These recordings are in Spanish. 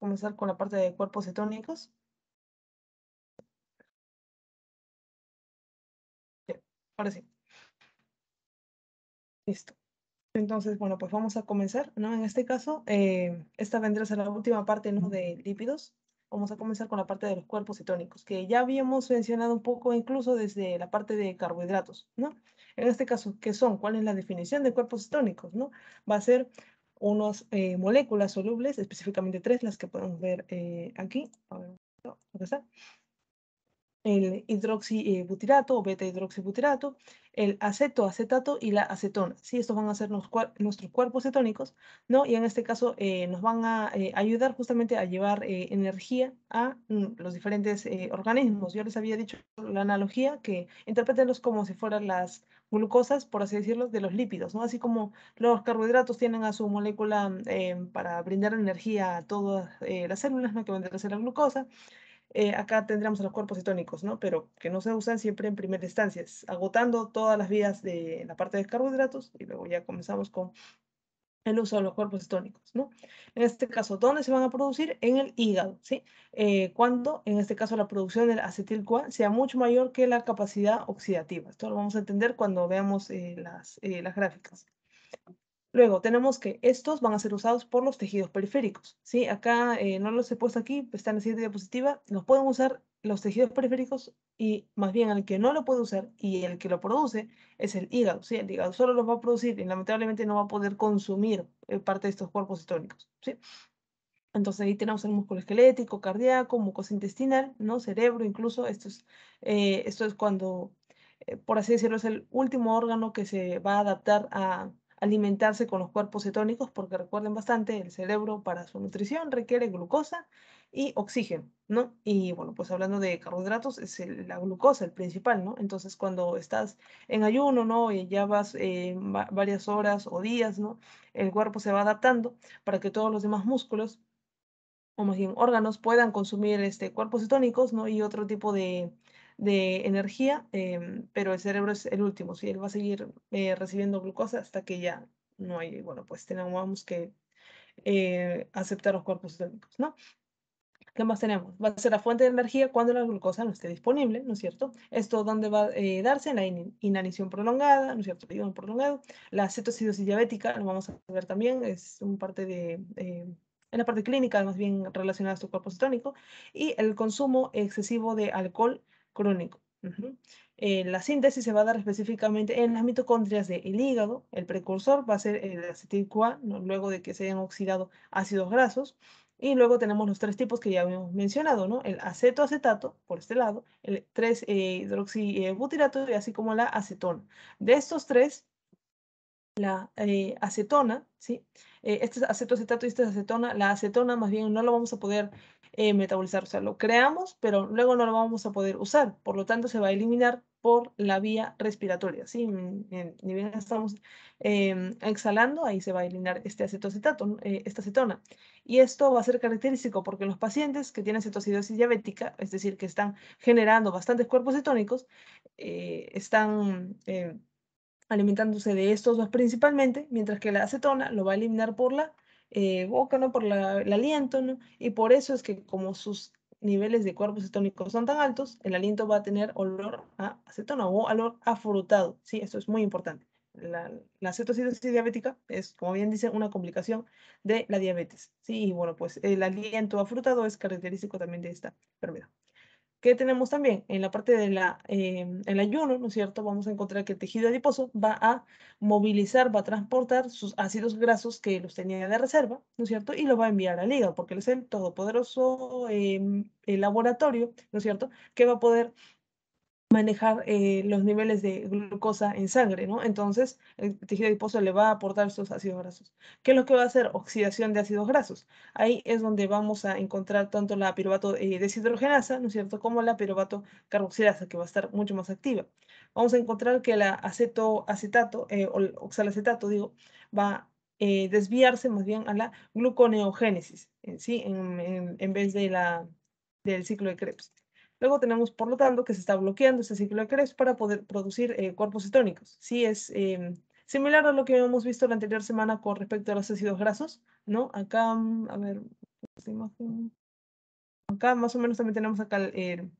comenzar con la parte de cuerpos cetónicos. ahora sí. Listo. Entonces, bueno, pues vamos a comenzar, ¿no? En este caso, eh, esta vendrá a ser la última parte, ¿no? De lípidos. Vamos a comenzar con la parte de los cuerpos cetónicos, que ya habíamos mencionado un poco incluso desde la parte de carbohidratos, ¿no? En este caso, ¿qué son? ¿Cuál es la definición de cuerpos cetónicos, no? Va a ser unas eh, moléculas solubles, específicamente tres, las que podemos ver eh, aquí. el hidroxibutirato o beta hidroxibutirato, el acetoacetato y la acetona. ¿sí? Estos van a ser nuestros cuerpos cetónicos, ¿no? Y en este caso eh, nos van a ayudar justamente a llevar energía a mm, los diferentes organismos. Yo les había dicho la analogía que interpretenlos como si fueran las glucosas, por así decirlo, de los lípidos, ¿no? Así como los carbohidratos tienen a su molécula mm, em, para brindar energía a todas eh, las células, ¿no? Que vendrá a ser la glucosa. Eh, acá tendríamos a los cuerpos cetónicos, ¿no? Pero que no se usan siempre en primera instancia, agotando todas las vías de la parte de carbohidratos y luego ya comenzamos con el uso de los cuerpos tónicos, ¿no? En este caso, ¿dónde se van a producir? En el hígado, ¿sí? Eh, cuando, en este caso, la producción del acetil sea mucho mayor que la capacidad oxidativa. Esto lo vamos a entender cuando veamos eh, las, eh, las gráficas. Luego tenemos que estos van a ser usados por los tejidos periféricos. ¿sí? Acá eh, no los he puesto aquí, está en la siguiente diapositiva. Los pueden usar los tejidos periféricos y más bien el que no lo puede usar y el que lo produce es el hígado. ¿sí? El hígado solo los va a producir y lamentablemente no va a poder consumir eh, parte de estos cuerpos históricos. ¿sí? Entonces ahí tenemos el músculo esquelético, cardíaco, mucosa intestinal, ¿no? cerebro incluso. Esto eh, esto es cuando, por así decirlo, es el último órgano que se va a adaptar a alimentarse con los cuerpos cetónicos, porque recuerden bastante, el cerebro para su nutrición requiere glucosa y oxígeno, ¿no? Y bueno, pues hablando de carbohidratos, es la glucosa el principal, ¿no? Entonces cuando estás en ayuno, ¿no? Y ya vas eh, varias horas o días, ¿no? El cuerpo se va adaptando para que todos los demás músculos o más bien órganos puedan consumir este, cuerpos cetónicos ¿no? y otro tipo de, de energía, em, pero el cerebro es el último, si él va a seguir eh, recibiendo glucosa hasta que ya no hay, bueno, pues tenemos que eh, aceptar los cuerpos térmicos, ¿no? ¿Qué más tenemos? Va a ser la fuente de energía cuando la glucosa no esté disponible, ¿no es cierto? Esto dónde va a eh, darse en la inanición prolongada, ¿no es cierto? prolongado. La cetosidosis diabética, lo vamos a ver también, es un parte de... en la parte clínica, más bien relacionada a su cuerpo cetónico, y el consumo excesivo de alcohol, crónico. Eh, la síntesis se va a dar específicamente en las mitocondrias del hígado. El precursor va a ser el acetil-CoA, luego de que se hayan oxidado ácidos grasos. Y luego tenemos los tres tipos que ya habíamos mencionado, ¿no? El acetoacetato, por este lado, el 3-hidroxibutirato eh, y así como la acetona. De estos tres, la eh, acetona, ¿sí? Eh, este acetoacetato y esta acetona, la acetona más bien no lo vamos a poder eh, metabolizar, o sea, lo creamos, pero luego no lo vamos a poder usar, por lo tanto se va a eliminar por la vía respiratoria, ¿sí? Mm, ni bien estamos em, exhalando, ahí se va a eliminar este acetoacetato, esta acetona. Y esto va a ser característico porque los pacientes que tienen cetoacidosis diabética, es decir, que están generando bastantes cuerpos cetónicos, están em, alimentándose de estos dos principalmente, mientras que la acetona lo va a eliminar por la eh, boca, ¿no? por la, el aliento, y por eso es que como sus niveles de cuerpos cetónicos son tan altos, el aliento va a tener olor a acetona o olor afrutado. Sí, eso es muy importante. La, la diabética es, como bien dice, una complicación de la diabetes. Sí, y bueno, pues el aliento afrutado es característico también de esta enfermedad. ¿Qué tenemos también? En la parte del la em, el ayuno, ¿no es cierto? Vamos a encontrar que el tejido adiposo va a movilizar, va a transportar sus ácidos grasos que los tenía de reserva, ¿no es cierto? Y lo va a enviar al hígado, porque es el todopoderoso em, laboratorio, ¿no es cierto? Que va a poder manejar eh, los niveles de glucosa en sangre, ¿no? Entonces, el tejido adiposo le va a aportar sus ácidos grasos. ¿Qué es lo que va a hacer? Oxidación de ácidos grasos. Ahí es donde vamos a encontrar tanto la piruvato eh, deshidrogenasa, ¿no es cierto?, como la piruvato carboxilasa, que va a estar mucho más activa. Vamos a encontrar que la acetoacetato, eh, oxalacetato, digo, va a desviarse más bien a la gluconeogénesis, ¿sí? en, en vez de la, del ciclo de Krebs. Luego tenemos, por lo tanto, que se está bloqueando ese ciclo de Krebs para poder producir eh, cuerpos cetónicos. Sí, es em, similar a lo que hemos visto la anterior semana con respecto a los ácidos grasos, ¿no? Acá, mm, a ver, esta pues, imagen. Acá más o menos también tenemos acá el, eh,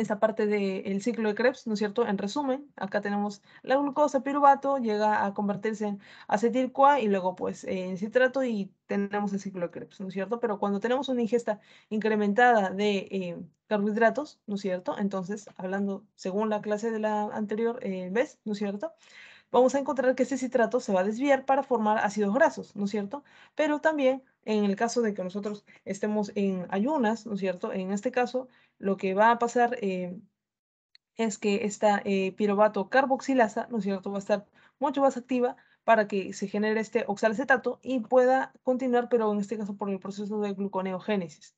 esta parte del ciclo de Krebs, ¿no es cierto? En resumen, acá tenemos la glucosa, piruvato, llega a convertirse en acetil-CoA y luego pues en citrato y tenemos el ciclo de Krebs, ¿no es cierto? Pero cuando tenemos una ingesta incrementada de eh, carbohidratos, ¿no es cierto? Entonces, hablando según la clase de la anterior eh, vez, ¿no es cierto? Vamos a encontrar que este citrato se va a desviar para formar ácidos grasos, ¿no es cierto? Pero también en el caso de que nosotros estemos en ayunas, ¿no es cierto? En este caso, lo que va a pasar eh, es que esta eh, pirobato carboxilasa, ¿no es cierto?, va a estar mucho más activa para que se genere este oxalacetato y pueda continuar, pero en este caso por el proceso de gluconeogénesis,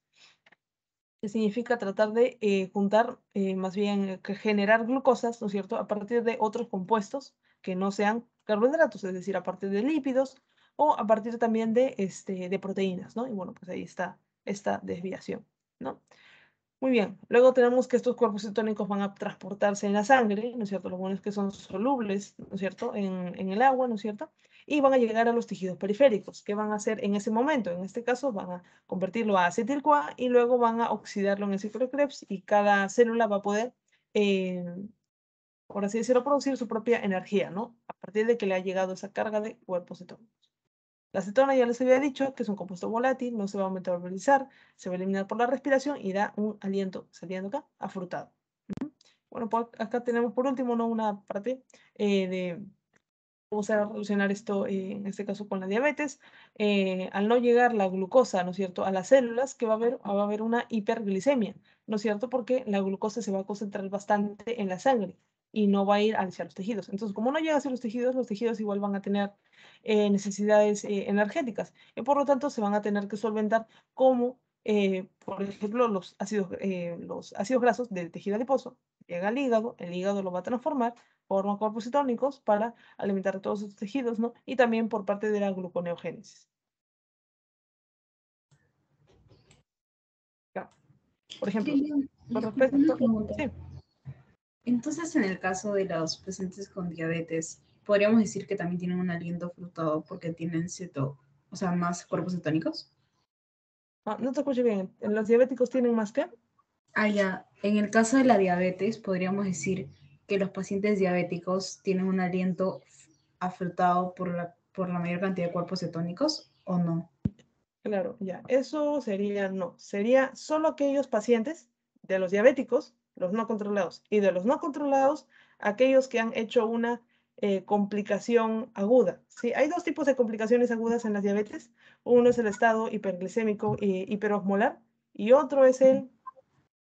que significa tratar de eh, juntar, eh, más bien generar glucosas, ¿no es cierto?, a partir de otros compuestos que no sean carbohidratos, es decir, a partir de lípidos o a partir también de, este, de proteínas, ¿no? Y bueno, pues ahí está esta desviación, ¿no? Muy bien, luego tenemos que estos cuerpos cetónicos van a transportarse en la sangre, ¿no es cierto? Los bueno que son solubles, ¿no es cierto?, en, el agua, ¿no es cierto? Y van a llegar a los tejidos periféricos. ¿Qué van a hacer en ese momento? En este caso van a convertirlo a acetil-CoA y luego van a oxidarlo en el ciclo Krebs y cada célula va a poder, eh, por así decirlo, producir su propia energía, ¿no? A partir de que le ha llegado esa carga de cuerpos cetónicos. La acetona ya les había dicho que es un compuesto volátil, no se va a metabolizar, se va a eliminar por la respiración y da un aliento, saliendo acá, afrutado. Bueno, pues acá tenemos por último ¿no? una parte eh, de va a relacionar esto eh, en este caso con la diabetes. Eh, al no llegar la glucosa, ¿no es cierto?, a las células, que va a haber, va a haber una hiperglicemia, ¿no es cierto?, porque la glucosa se va a concentrar bastante en la sangre y no va a ir hacia los tejidos. Entonces, como no llega hacia los tejidos, los tejidos igual van a tener eh, necesidades eh, energéticas y por lo tanto se van a tener que solventar como, eh, por ejemplo, los ácidos, los ácidos grasos del tejido adiposo. Llega al hígado, el hígado lo va a transformar, forma cuerpos cetónicos para alimentar todos estos tejidos, ¿no? Y también por parte de la gluconeogénesis. Por ejemplo, entonces, en el caso de los pacientes con diabetes, podríamos decir que también tienen un aliento frutado porque tienen ceto, o sea, más cuerpos cetónicos. Ah, no te escuché bien. ¿Los diabéticos tienen más qué? Ah, ya. En el caso de la diabetes, podríamos decir que los pacientes diabéticos tienen un aliento afrutado por la, por la mayor cantidad de cuerpos cetónicos o no. Claro, ya. Eso sería no. Sería solo aquellos pacientes de los diabéticos los no controlados. Y de los no controlados, aquellos que han hecho una eh, complicación aguda. ¿sí? Hay dos tipos de complicaciones agudas en las diabetes. Uno es el estado hiperglicémico y hiperosmolar y otro es el,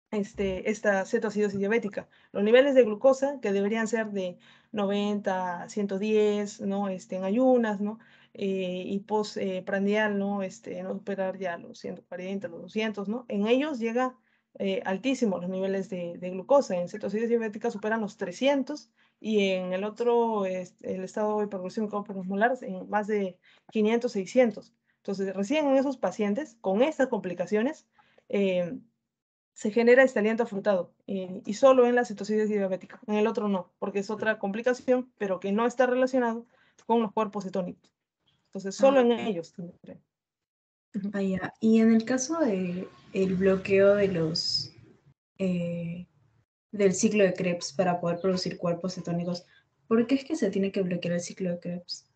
este, esta cetoacidosis diabética. Los niveles de glucosa que deberían ser de 90, 110, ¿no? Este, en ayunas, ¿no? Eh, y postprandial, eh, ¿no? Este, no superar ya los 140, los 200, ¿no? En ellos llega eh, altísimos los niveles de, glucosa. En cetosis diabética superan los 300 y en el otro, el estado de los molares en más de 500, 600. Entonces, recién en esos pacientes, con estas complicaciones, eh, se genera este aliento afrutado eh, y solo en la cetosis diabética, en el otro no, porque es otra complicación, pero que no está relacionado con los cuerpos cetónicos. Entonces, solo ah. en ellos. Vaya, ah, Y en el caso de el bloqueo de los, eh, del ciclo de Krebs para poder producir cuerpos cetónicos. ¿Por qué es que se tiene que bloquear el ciclo de Krebs?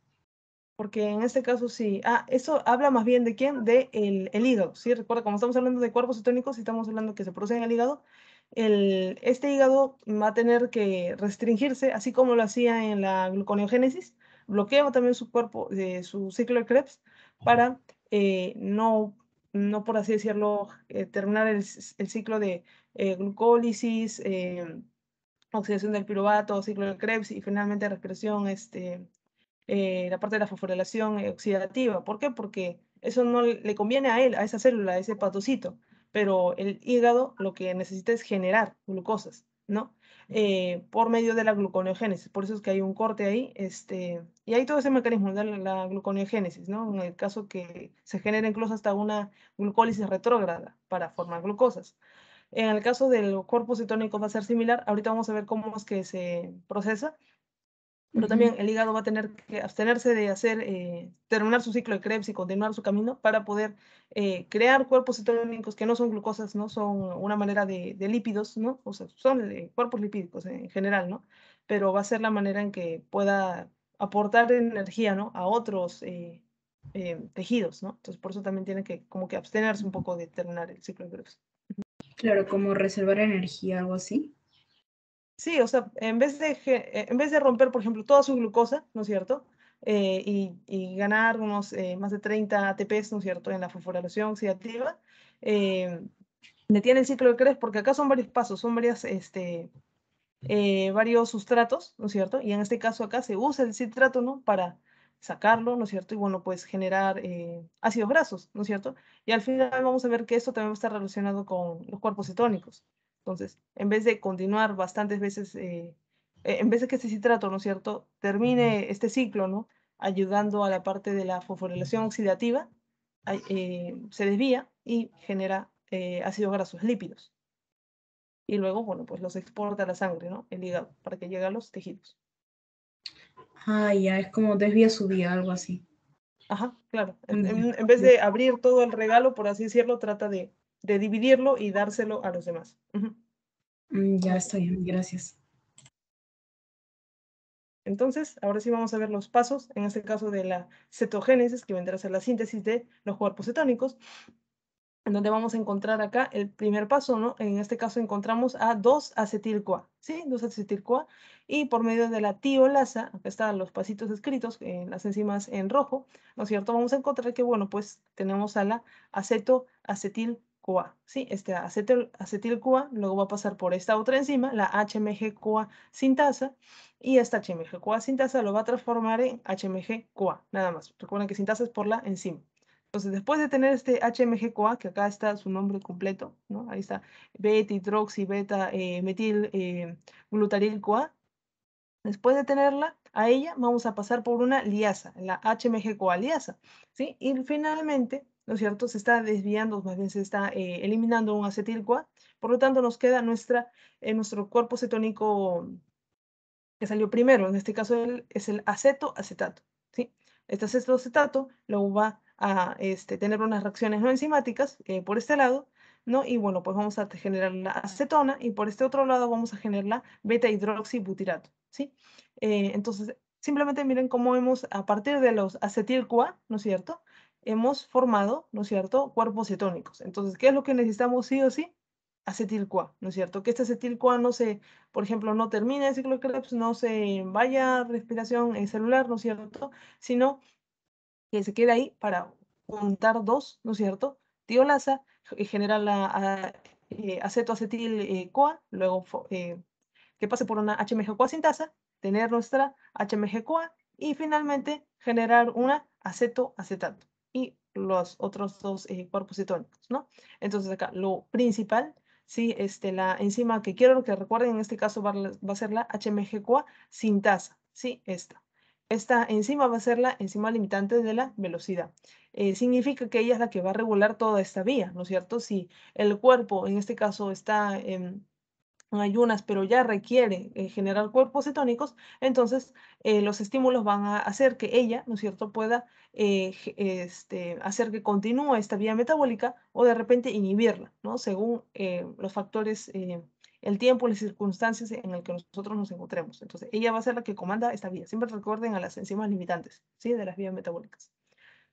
Porque en este caso sí. Ah, eso habla más bien de quién? De el, hígado. Sí, recuerda, como estamos hablando de cuerpos cetónicos, estamos hablando que se produce en el hígado. El, este hígado va a tener que restringirse, así como lo hacía en la gluconeogénesis, bloquea también su cuerpo, eh, su ciclo de Krebs, para eh, no no por así decirlo, eh, terminar el, ciclo de eh, glucólisis, eh, oxidación del piruvato, ciclo del Krebs y finalmente respiración, este, la parte de la fosforilación oxidativa. ¿Por qué? Porque eso no le conviene a él, a esa célula, a ese patocito, pero el hígado lo que necesita es generar glucosas, ¿no? Eh, por medio de la gluconeogénesis. Por eso es que hay un corte ahí. Este, y hay todo ese mecanismo de la, gluconeogénesis, ¿no? En el caso que se genera incluso hasta una glucólisis retrógrada para formar glucosas. En el caso del cuerpo cetónico va a ser similar. Ahorita vamos a ver cómo es que se procesa pero también el hígado va a tener que abstenerse de hacer, eh, terminar su ciclo de Krebs y continuar su camino para poder eh, crear cuerpos cetónicos que no son glucosas, ¿no? Son una manera de, lípidos, ¿no? O sea, son eh, cuerpos lipídicos en general, ¿no? Pero va a ser la manera en que pueda aportar energía, ¿no? A otros tejidos, ¿no? Entonces, por eso también tiene que como que abstenerse un poco de terminar el ciclo de Krebs. Claro, como reservar energía, algo así. Sí, o sea, en vez de, en vez de romper, por ejemplo, toda su glucosa, ¿no es cierto? Eh, y, ganar unos eh, más de 30 ATPs, ¿no es cierto?, en la fosforilación oxidativa, eh, detiene el ciclo de Krebs porque acá son varios pasos, son este, varios sustratos, ¿no es cierto? Y en este caso acá se usa el citrato, ¿no?, para sacarlo, ¿no es cierto? Y bueno, pues generar ácidos grasos, ¿no es cierto? Y al final vamos a ver que esto también va a estar relacionado con los cuerpos cetónicos. Entonces, en vez de continuar bastantes veces, eh, eh, en vez de que este citrato, ¿no es cierto?, termine este ciclo, ¿no?, ayudando a la parte de la fosforilación oxidativa, eh, se desvía y genera ácidos grasos lípidos. Y luego, bueno, pues los exporta a la sangre, ¿no?, el hígado, para que llegue a los tejidos. Ah, ya, es como desvía su día algo así. Ajá, claro. en, vez de abrir todo el regalo, por así decirlo, trata de de dividirlo y dárselo a los demás. Mm, ya está bien, gracias. Entonces, ahora sí vamos a ver los pasos, en este caso de la cetogénesis, que vendrá a ser la síntesis de los cuerpos cetónicos, en donde vamos a encontrar acá el primer paso, ¿no? En este caso encontramos a 2-acetil-CoA, ¿sí? 2-acetil-CoA, y por medio de la tiolasa, acá están los pasitos escritos, en eh, las enzimas en rojo, ¿no es cierto? Vamos a encontrar que, bueno, pues tenemos a la aceto CoA, ¿sí? Este acetil, coa luego va a pasar por esta otra enzima, la HMG-CoA sintasa, y esta HMG-CoA sintasa lo va a transformar en HMG-CoA, nada más. Recuerden que sintasa es por la enzima. Entonces, después de tener este HMG-CoA, que acá está su nombre completo, ¿no? Ahí está beta hidroxi beta eh, metil eh, glutaril CoA. Después de tenerla, a ella vamos a pasar por una liasa, la HMG-CoA liasa, ¿sí? Y finalmente ¿no es cierto? Se está desviando, más bien se está eh, eliminando un acetil-CoA, por lo tanto nos queda nuestra, eh, nuestro cuerpo cetónico que salió primero, en este caso es el acetoacetato, ¿sí? Este acetoacetato luego va a este, tener unas reacciones no enzimáticas eh, por este lado, ¿no? Y bueno, pues vamos a generar la acetona y por este otro lado vamos a generar la beta-hidroxibutirato, ¿sí? entonces, simplemente miren cómo hemos, a partir de los acetil-CoA, ¿no es cierto?, hemos formado, ¿no es cierto?, cuerpos cetónicos. Entonces, ¿qué es lo que necesitamos sí o sí? acetil-CoA, ¿no es cierto? Que este acetil-CoA no se, por ejemplo, no termine el ciclo de Krebs, no se vaya a respiración eh, celular, ¿no es cierto? Sino que se quede ahí para juntar dos, ¿no es cierto? Tiolasa, eh, generar la ah, eh, acetoacetil-CoA, luego que pase por una HMG-CoA sintasa, tener nuestra HMG-CoA y finalmente generar una acetoacetato los otros dos eh, cuerpos citónicos, ¿no? Entonces acá lo principal, sí, este, la enzima que quiero que recuerden en este caso va, a ser la HMG-CoA sintasa, sí, esta. Esta enzima va a ser la enzima limitante de la velocidad. Eh, significa que ella es la que va a regular toda esta vía, ¿no es cierto? Si el cuerpo, en este caso, está... en em, ayunas, pero ya requiere eh, generar cuerpos cetónicos, entonces eh, los estímulos van a hacer que ella, ¿no es cierto?, pueda eh, este, hacer que continúe esta vía metabólica o de repente inhibirla, ¿no? Según los factores, el tiempo, las circunstancias en el que nosotros nos encontremos. Entonces, ella va a ser la que comanda esta vía. Siempre recuerden a las enzimas limitantes, ¿sí?, de las vías metabólicas.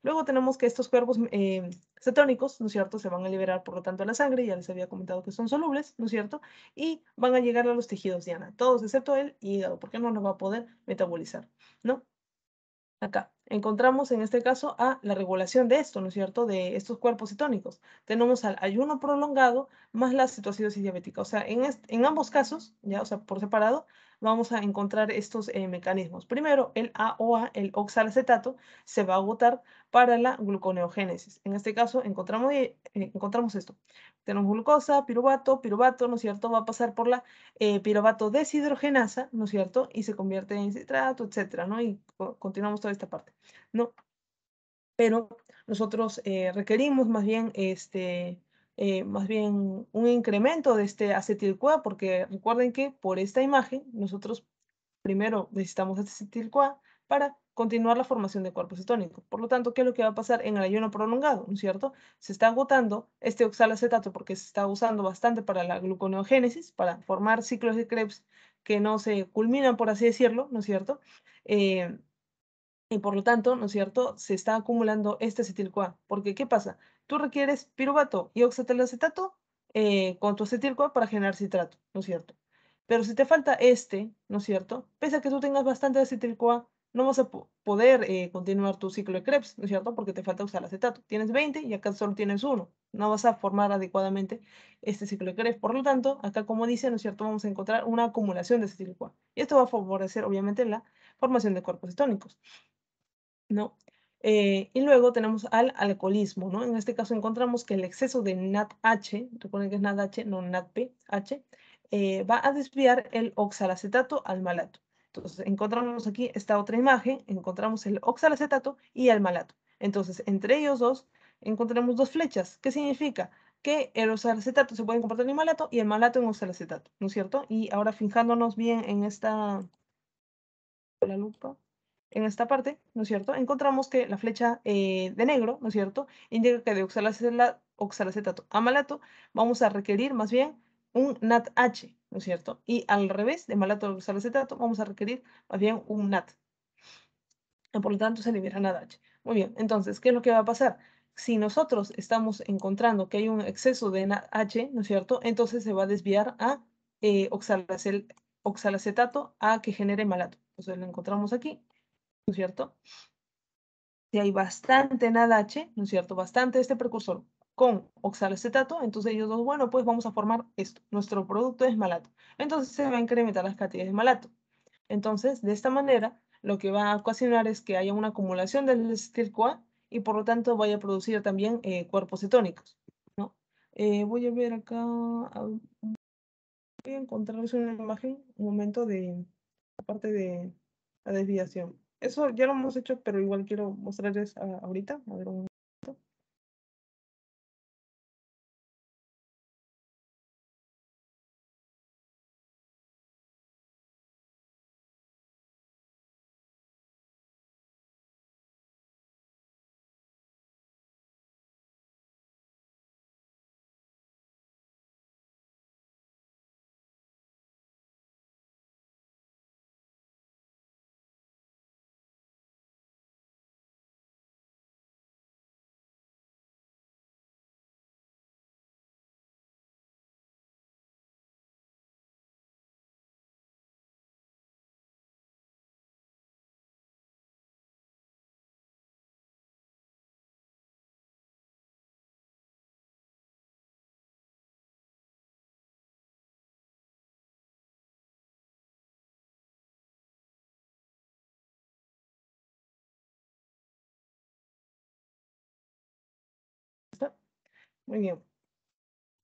Luego tenemos que estos cuerpos eh, cetónicos, ¿no es cierto?, se van a liberar, por lo tanto, a la sangre, ya les había comentado que son solubles, ¿no es cierto?, y van a llegar a los tejidos diana, todos excepto el hígado, porque no nos va a poder metabolizar, ¿no? Acá encontramos en este caso a la regulación de esto, ¿no es cierto?, de estos cuerpos cetónicos. Tenemos al ayuno prolongado más la cetoacidosis diabética. O sea, en, en ambos casos, ya, o sea, por separado, vamos a encontrar estos eh, mecanismos. Primero, el AOA, el oxalacetato, se va a agotar para la gluconeogénesis. En este caso, encontramos, eh, encontramos esto. Tenemos glucosa, piruvato, piruvato, ¿no es cierto? Va a pasar por la eh, piruvato deshidrogenasa, ¿no es cierto? Y se convierte en citrato, etcétera, ¿no? Y continuamos toda esta parte, ¿no? Pero nosotros eh, requerimos más bien este eh, más bien un incremento de este acetil -CoA, porque recuerden que por esta imagen nosotros primero necesitamos este acetil -CoA para continuar la formación de cuerpo cetónico. Por lo tanto, ¿qué es lo que va a pasar en el ayuno prolongado? ¿No es cierto? Se está agotando este oxalacetato porque se está usando bastante para la gluconeogénesis, para formar ciclos de Krebs que no se culminan, por así decirlo, ¿no es cierto? Eh, y por lo tanto, ¿no es cierto?, se está acumulando este acetil-CoA. Porque, ¿qué pasa? Tú requieres piruvato y oxatelacetato eh, con tu acetil para generar citrato, ¿no es cierto? Pero si te falta este, ¿no es cierto?, pese a que tú tengas bastante acetil-CoA, no vas a poder eh, continuar tu ciclo de Krebs, ¿no es cierto?, porque te falta usar acetato. Tienes 20 y acá solo tienes uno. No vas a formar adecuadamente este ciclo de Krebs. Por lo tanto, acá, como dice, ¿no es cierto?, vamos a encontrar una acumulación de acetil-CoA. Y esto va a favorecer, obviamente, la formación de cuerpos cetónicos. ¿no? Eh, y luego tenemos al alcoholismo, ¿no? En este caso encontramos que el exceso de NADH, recuerden que es NADH, no NADPH, eh, va a desviar el oxalacetato al malato. Entonces, encontramos aquí esta otra imagen, encontramos el oxalacetato y el malato. Entonces, entre ellos dos, encontramos dos flechas. ¿Qué significa? Que el oxalacetato se puede comportar en malato y el malato en oxalacetato, ¿no es cierto? Y ahora fijándonos bien en esta... La lupa en esta parte, ¿no es cierto? Encontramos que la flecha eh, de negro, ¿no es cierto?, indica que de oxalacetato a malato vamos a requerir más bien un NADH, ¿no es cierto? Y al revés, de malato a oxalacetato vamos a requerir más bien un NAT. por lo tanto, se libera NADH. Muy bien, entonces, ¿qué es lo que va a pasar? Si nosotros estamos encontrando que hay un exceso de NADH, ¿no es cierto?, entonces se va a desviar a eh, oxalacetato a que genere malato. Entonces lo encontramos aquí, ¿no es cierto? Si hay bastante NADH, ¿no es cierto? Bastante este precursor con oxalacetato, entonces ellos dos, bueno, pues vamos a formar esto. Nuestro producto es malato. Entonces se va a incrementar las cantidades de malato. Entonces, de esta manera, lo que va a ocasionar es que haya una acumulación del estirco y por lo tanto vaya a producir también eh, cuerpos cetónicos. Eh, voy a ver acá, voy a encontrarles una imagen, un momento de la parte de la desviación. Eso ya lo hemos hecho, pero igual quiero mostrarles ah, ahorita. Muy bien.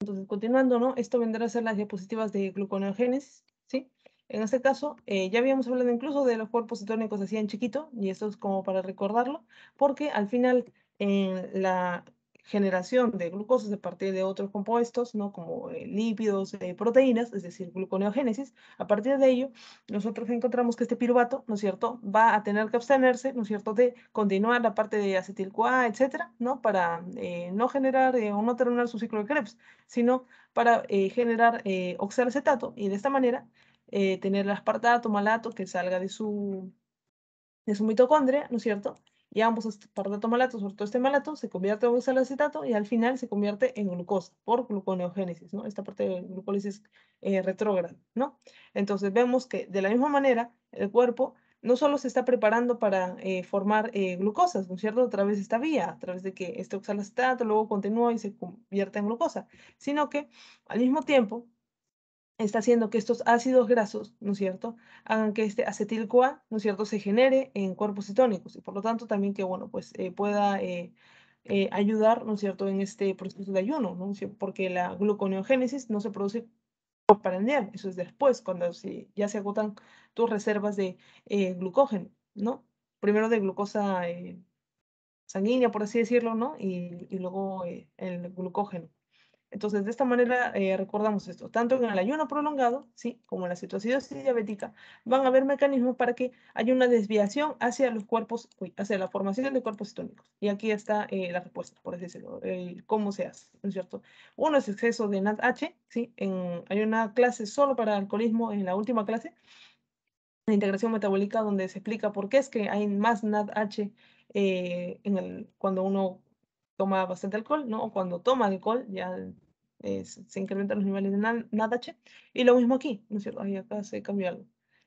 Entonces, continuando, ¿no? Esto vendrá a ser las diapositivas de gluconeogénesis, ¿sí? En este caso, eh, ya habíamos hablado incluso de los cuerpos cetónicos así en chiquito, y esto es como para recordarlo, porque al final en eh, la generación de glucosas a partir de otros compuestos, ¿no? como eh, lípidos, eh, proteínas, es decir, gluconeogénesis. A partir de ello, nosotros encontramos que este piruvato, ¿no es cierto?, va a tener que abstenerse, ¿no es cierto?, de continuar la parte de acetil-CoA, etcétera, ¿no? Para eh, no generar o no terminar su ciclo de Krebs, sino para generar oxalacetato y de esta manera tener el aspartato, malato que salga de su, de su mitocondria, ¿no es cierto?, y ambos aspartato-malato, sobre todo este malato, se convierte en oxalacetato y al final se convierte en glucosa por gluconeogénesis, ¿no? Esta parte de glucólisis eh, retrógrada, ¿no? Entonces vemos que de la misma manera el cuerpo no solo se está preparando para eh, formar eh, glucosas, ¿no es cierto?, a través de esta vía, a través de que este oxalacetato luego continúa y se convierte en glucosa, sino que al mismo tiempo está haciendo que estos ácidos grasos, ¿no es cierto?, hagan que este acetil-CoA, ¿no es cierto?, se genere en cuerpos citónicos. y por lo tanto también que, bueno, pues eh, pueda eh, eh, ayudar, ¿no es cierto?, en este proceso de ayuno, ¿no? Porque la gluconeogénesis no se produce por el eso es después, cuando ya se agotan tus reservas de glucógeno, ¿no? Primero de glucosa sanguínea, por así decirlo, ¿no? y luego el glucógeno. Entonces, de esta manera eh, recordamos esto, tanto en el ayuno prolongado, ¿sí? como en la cetoacidosis diabética, van a haber mecanismos para que haya una desviación hacia los cuerpos, hacia la formación de cuerpos cetónicos. Y aquí está eh, la respuesta, por así decirlo, cómo se hace, ¿no es cierto? Uno es exceso de NADH, ¿sí? hay una clase solo para alcoholismo en la última clase, de integración metabólica, donde se explica por qué es que hay más NADH eh, en el, cuando uno toma bastante alcohol, ¿no? O cuando toma alcohol ya eh, se incrementan los niveles de NADH. Y lo mismo aquí, ¿no es cierto? Ahí acá se cambió algo.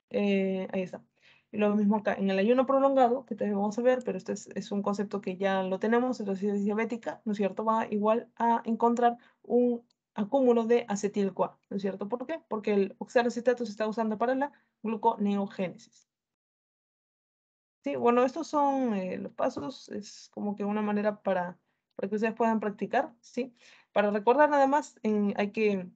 Eh, ahí está. Y lo mismo acá, en el ayuno prolongado, que también vamos a ver, pero este es, un concepto que ya lo tenemos, entonces diabética, ¿no es cierto? Va igual a encontrar un acúmulo de acetil-CoA, ¿no es cierto? ¿Por qué? Porque el oxalacetato se está usando para la gluconeogénesis. Sí, bueno, estos son eh, los pasos, es como que una manera para para que ustedes puedan practicar, ¿sí? Para recordar nada más, eh, hay que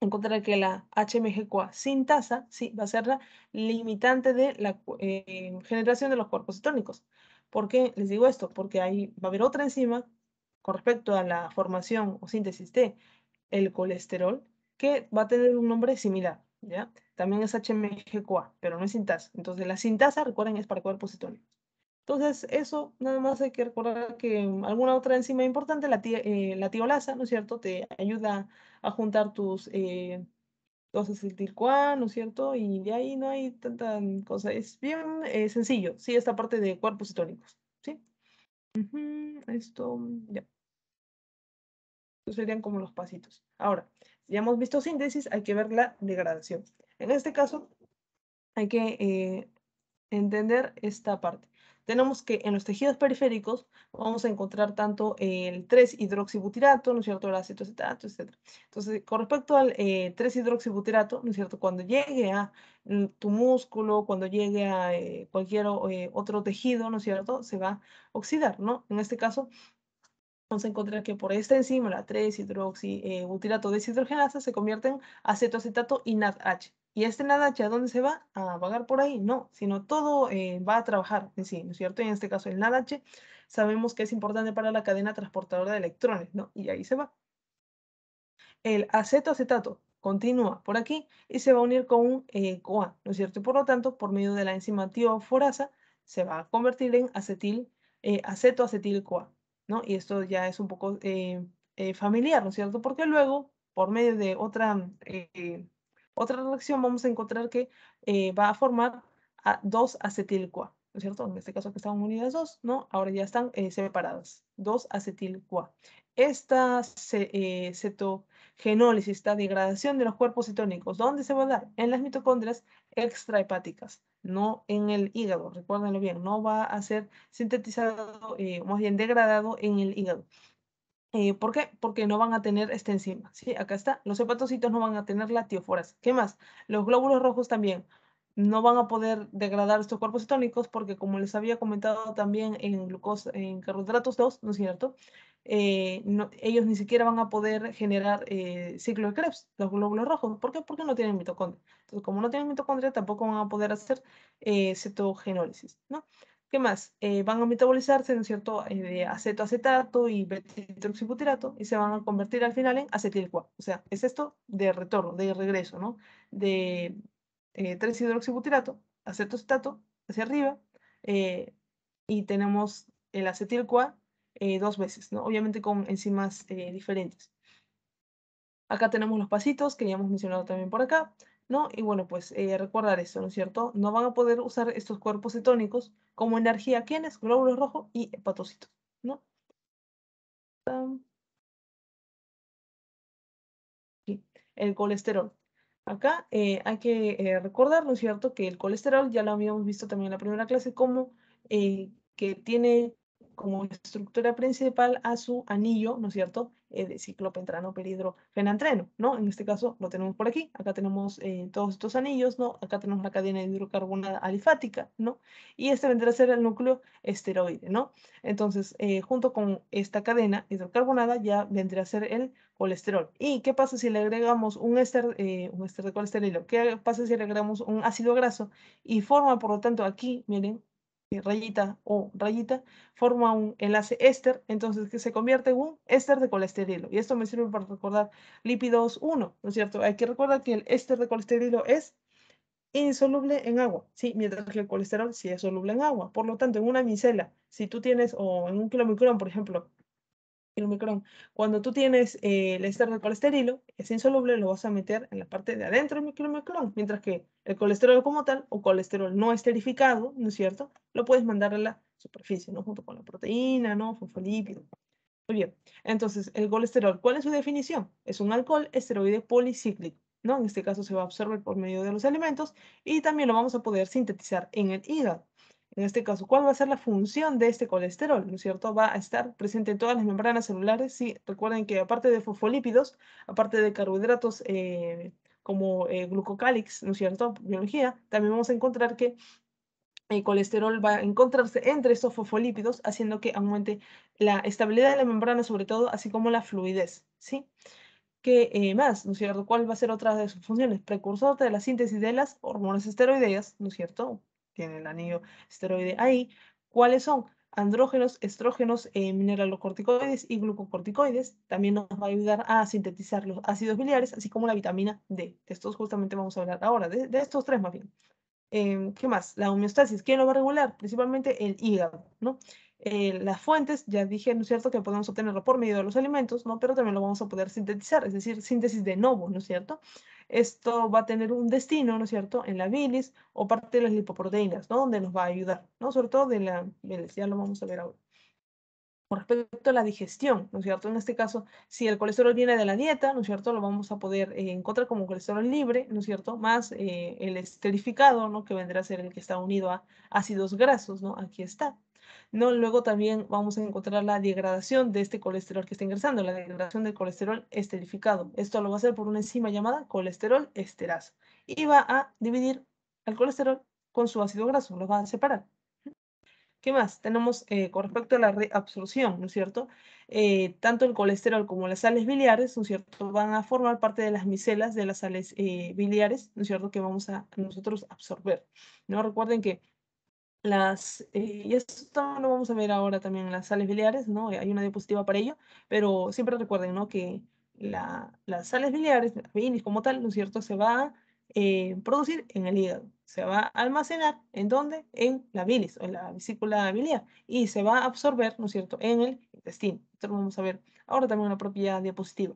encontrar que la HMG-CoA sin tasa, ¿sí? Va a ser la limitante de la eh, generación de los cuerpos cetónicos. ¿Por qué les digo esto? Porque ahí va a haber otra enzima con respecto a la formación o síntesis de el colesterol que va a tener un nombre similar, ¿ya? También es HMG-CoA, pero no es sintasa. Entonces, la sintasa, recuerden, es para cuerpos cetónicos. Entonces, eso nada más hay que recordar que alguna otra enzima importante, eh, la, tiolasa, ¿no es cierto?, te ayuda a juntar tus eh, el tircuán ¿no es cierto? Y de ahí no hay tanta cosa. Es bien eh, sencillo, sí, esta parte de cuerpos históricos. ¿sí? esto, mm, ya. Estos serían como los pasitos. Ahora, ya hemos visto síntesis, hay que ver la degradación. En este caso, hay que eh, entender esta parte tenemos que en los tejidos periféricos vamos a encontrar tanto el 3-hidroxibutirato, ¿no es cierto?, el acetoacetato, etc. Entonces, con respecto al 3-hidroxibutirato, eh, ¿no es cierto?, cuando llegue a mm, tu músculo, cuando llegue a eh, cualquier eh, otro tejido, ¿no es cierto?, se va a oxidar, ¿no? En este caso, vamos a encontrar que por esta enzima, la 3-hidroxibutirato deshidrogenasa, se convierte en acetoacetato y NADH. Y este NADH, ¿a dónde se va a vagar por ahí, no, sino todo eh, va a trabajar en sí, ¿no es cierto? Y en este caso el NADH sabemos que es importante para la cadena transportadora de electrones, ¿no? Y ahí se va. El acetoacetato continúa por aquí y se va a unir con un eh, CoA, ¿no es cierto? por lo tanto, por medio de la enzima tioforasa, se va a convertir en acetil, eh, acetoacetil-CoA, ¿no? Y esto ya es un poco familiar, ¿no es cierto? Porque luego, por medio de otra otra reacción vamos a encontrar que eh, va a formar a dos acetil ¿no es cierto? En este caso que estaban unidas dos, ¿no? Ahora ya están eh, separadas, dos acetil coa Esta eh, cetogenólisis, esta degradación de los cuerpos cetónicos, ¿dónde se va a dar? En las mitocondrias extrahepáticas, no en el hígado, recuérdenlo bien, no va a ser sintetizado, más bien degradado en el hígado. Eh, ¿Por qué? Porque no van a tener esta enzima. ¿sí? Acá está. Los hepatocitos no van a tener la tióforas. ¿Qué más? Los glóbulos rojos también no van a poder degradar estos cuerpos cetónicos porque, como les había comentado también en, glucosa, en carbohidratos 2, ¿no es cierto? Eh, ellos ni siquiera van a poder generar eh, ciclo de Krebs, los glóbulos rojos. ¿Por qué? Porque no tienen mitocondria. Entonces, como no tienen mitocondria, tampoco van a poder hacer eh, cetogenólisis, ¿no? ¿Qué más? Eh, van a metabolizarse en cierto eh, acetoacetato y betitroxibutirato y se van a convertir al final en acetil-CoA. O sea, es esto de retorno, de regreso, ¿no? De eh, 3-hidroxibutirato, acetoacetato hacia arriba eh, y tenemos el acetil-CoA dos veces, ¿no? Obviamente con enzimas diferentes. Acá tenemos los pasitos que ya hemos mencionado también por acá. ¿no? Y bueno, pues eh, recordar eso, ¿no es cierto? No van a poder usar estos cuerpos cetónicos como energía, ¿quiénes? Glóbulos rojos y hepatocitos, ¿no? el colesterol. Acá eh, hay que eh, recordar, ¿no es cierto?, que el colesterol, ya lo habíamos visto también en la primera clase, como que tiene como estructura principal a su anillo, ¿no es cierto?, eh, de ciclopentrano, peridro, ¿no? En este caso lo tenemos por aquí, acá tenemos eh, todos estos anillos, ¿no? Acá tenemos la cadena hidrocarbonada alifática, ¿no? Y este vendrá a ser el núcleo esteroide, ¿no? Entonces, eh, junto con esta cadena hidrocarbonada ya vendrá a ser el colesterol. ¿Y qué pasa si le agregamos un éster, un éster de colesterol? ¿Qué pasa si le agregamos un ácido graso? Y forma, por lo tanto, aquí, miren, eh, rayita o rayita, forma un enlace éster, entonces que se convierte en un éster de colesterol. Y esto me sirve para recordar lípidos 1, ¿no es cierto? Hay que recordar que el éster de colesterol es insoluble en agua, ¿sí? Mientras que el colesterol sí es soluble en agua. Por lo tanto, en una micela, si tú tienes, o en un kilomicrón, por ejemplo, el Cuando tú tienes eh, el del colesterilo, es insoluble, lo vas a meter en la parte de adentro del micromicrón, mientras que el colesterol como tal, o colesterol no esterificado, ¿no es cierto? Lo puedes mandar a la superficie, ¿no? Junto con la proteína, ¿no? Fosfolípido. Muy bien. Entonces, el colesterol, ¿cuál es su definición? Es un alcohol esteroide policíclico, ¿no? En este caso se va a absorber por medio de los alimentos y también lo vamos a poder sintetizar en el hígado. En este caso, ¿cuál va a ser la función de este colesterol? ¿No es cierto? Va a estar presente en todas las membranas celulares. Sí, recuerden que aparte de fosfolípidos, aparte de carbohidratos eh, como eh, glucocálix, ¿no es cierto? Biología, también vamos a encontrar que el colesterol va a encontrarse entre estos fosfolípidos, haciendo que aumente la estabilidad de la membrana, sobre todo, así como la fluidez, ¿sí? ¿Qué eh, más? ¿No es cierto? ¿Cuál va a ser otra de sus funciones? Precursor de la síntesis de las hormonas esteroideas, ¿no es cierto? tiene el anillo esteroide ahí, ¿cuáles son? Andrógenos, estrógenos, eh, mineralocorticoides y glucocorticoides. También nos va a ayudar a sintetizar los ácidos biliares, así como la vitamina D. De estos justamente vamos a hablar ahora, de, estos tres más bien. Em, ¿Qué más? La homeostasis. ¿Quién lo va a regular? Principalmente el hígado, ¿no? Eh, las fuentes, ya dije, ¿no es cierto?, que podemos obtenerlo por medio de los alimentos, ¿no? Pero también lo vamos a poder sintetizar, es decir, síntesis de novo, ¿no es cierto? Esto va a tener un destino, ¿no es cierto?, en la bilis o parte de las lipoproteínas, ¿no?, donde nos va a ayudar, ¿no? Sobre todo de la bilis, ya lo vamos a ver ahora. Con respecto a la digestión, ¿no es cierto? En este caso, si el colesterol viene de la dieta, ¿no es cierto? Lo vamos a poder eh, encontrar como colesterol libre, ¿no es cierto? Más eh, el esterificado, ¿no? Que vendrá a ser el que está unido a ácidos grasos, ¿no? Aquí está, ¿no? Luego también vamos a encontrar la degradación de este colesterol que está ingresando, la degradación del colesterol esterificado. Esto lo va a hacer por una enzima llamada colesterol esterasa y va a dividir al colesterol con su ácido graso, lo va a separar. ¿Qué más? Tenemos eh, con respecto a la reabsorción, ¿no es cierto? Eh, tanto el colesterol como las sales biliares, ¿no cierto? Van a formar parte de las micelas de las sales eh, biliares, ¿no es cierto? Que vamos a nosotros absorber, ¿no? Recuerden que las, eh, y esto lo vamos a ver ahora también en las sales biliares, ¿no? Hay una diapositiva para ello, pero siempre recuerden, Que la, las sales biliares, la bilis como tal, ¿no es cierto?, se va a eh, producir en el hígado, se va a almacenar, ¿en dónde? En la bilis, o en la vesícula biliar, y se va a absorber, ¿no es cierto?, en el intestino. Esto lo vamos a ver ahora también en la propia diapositiva.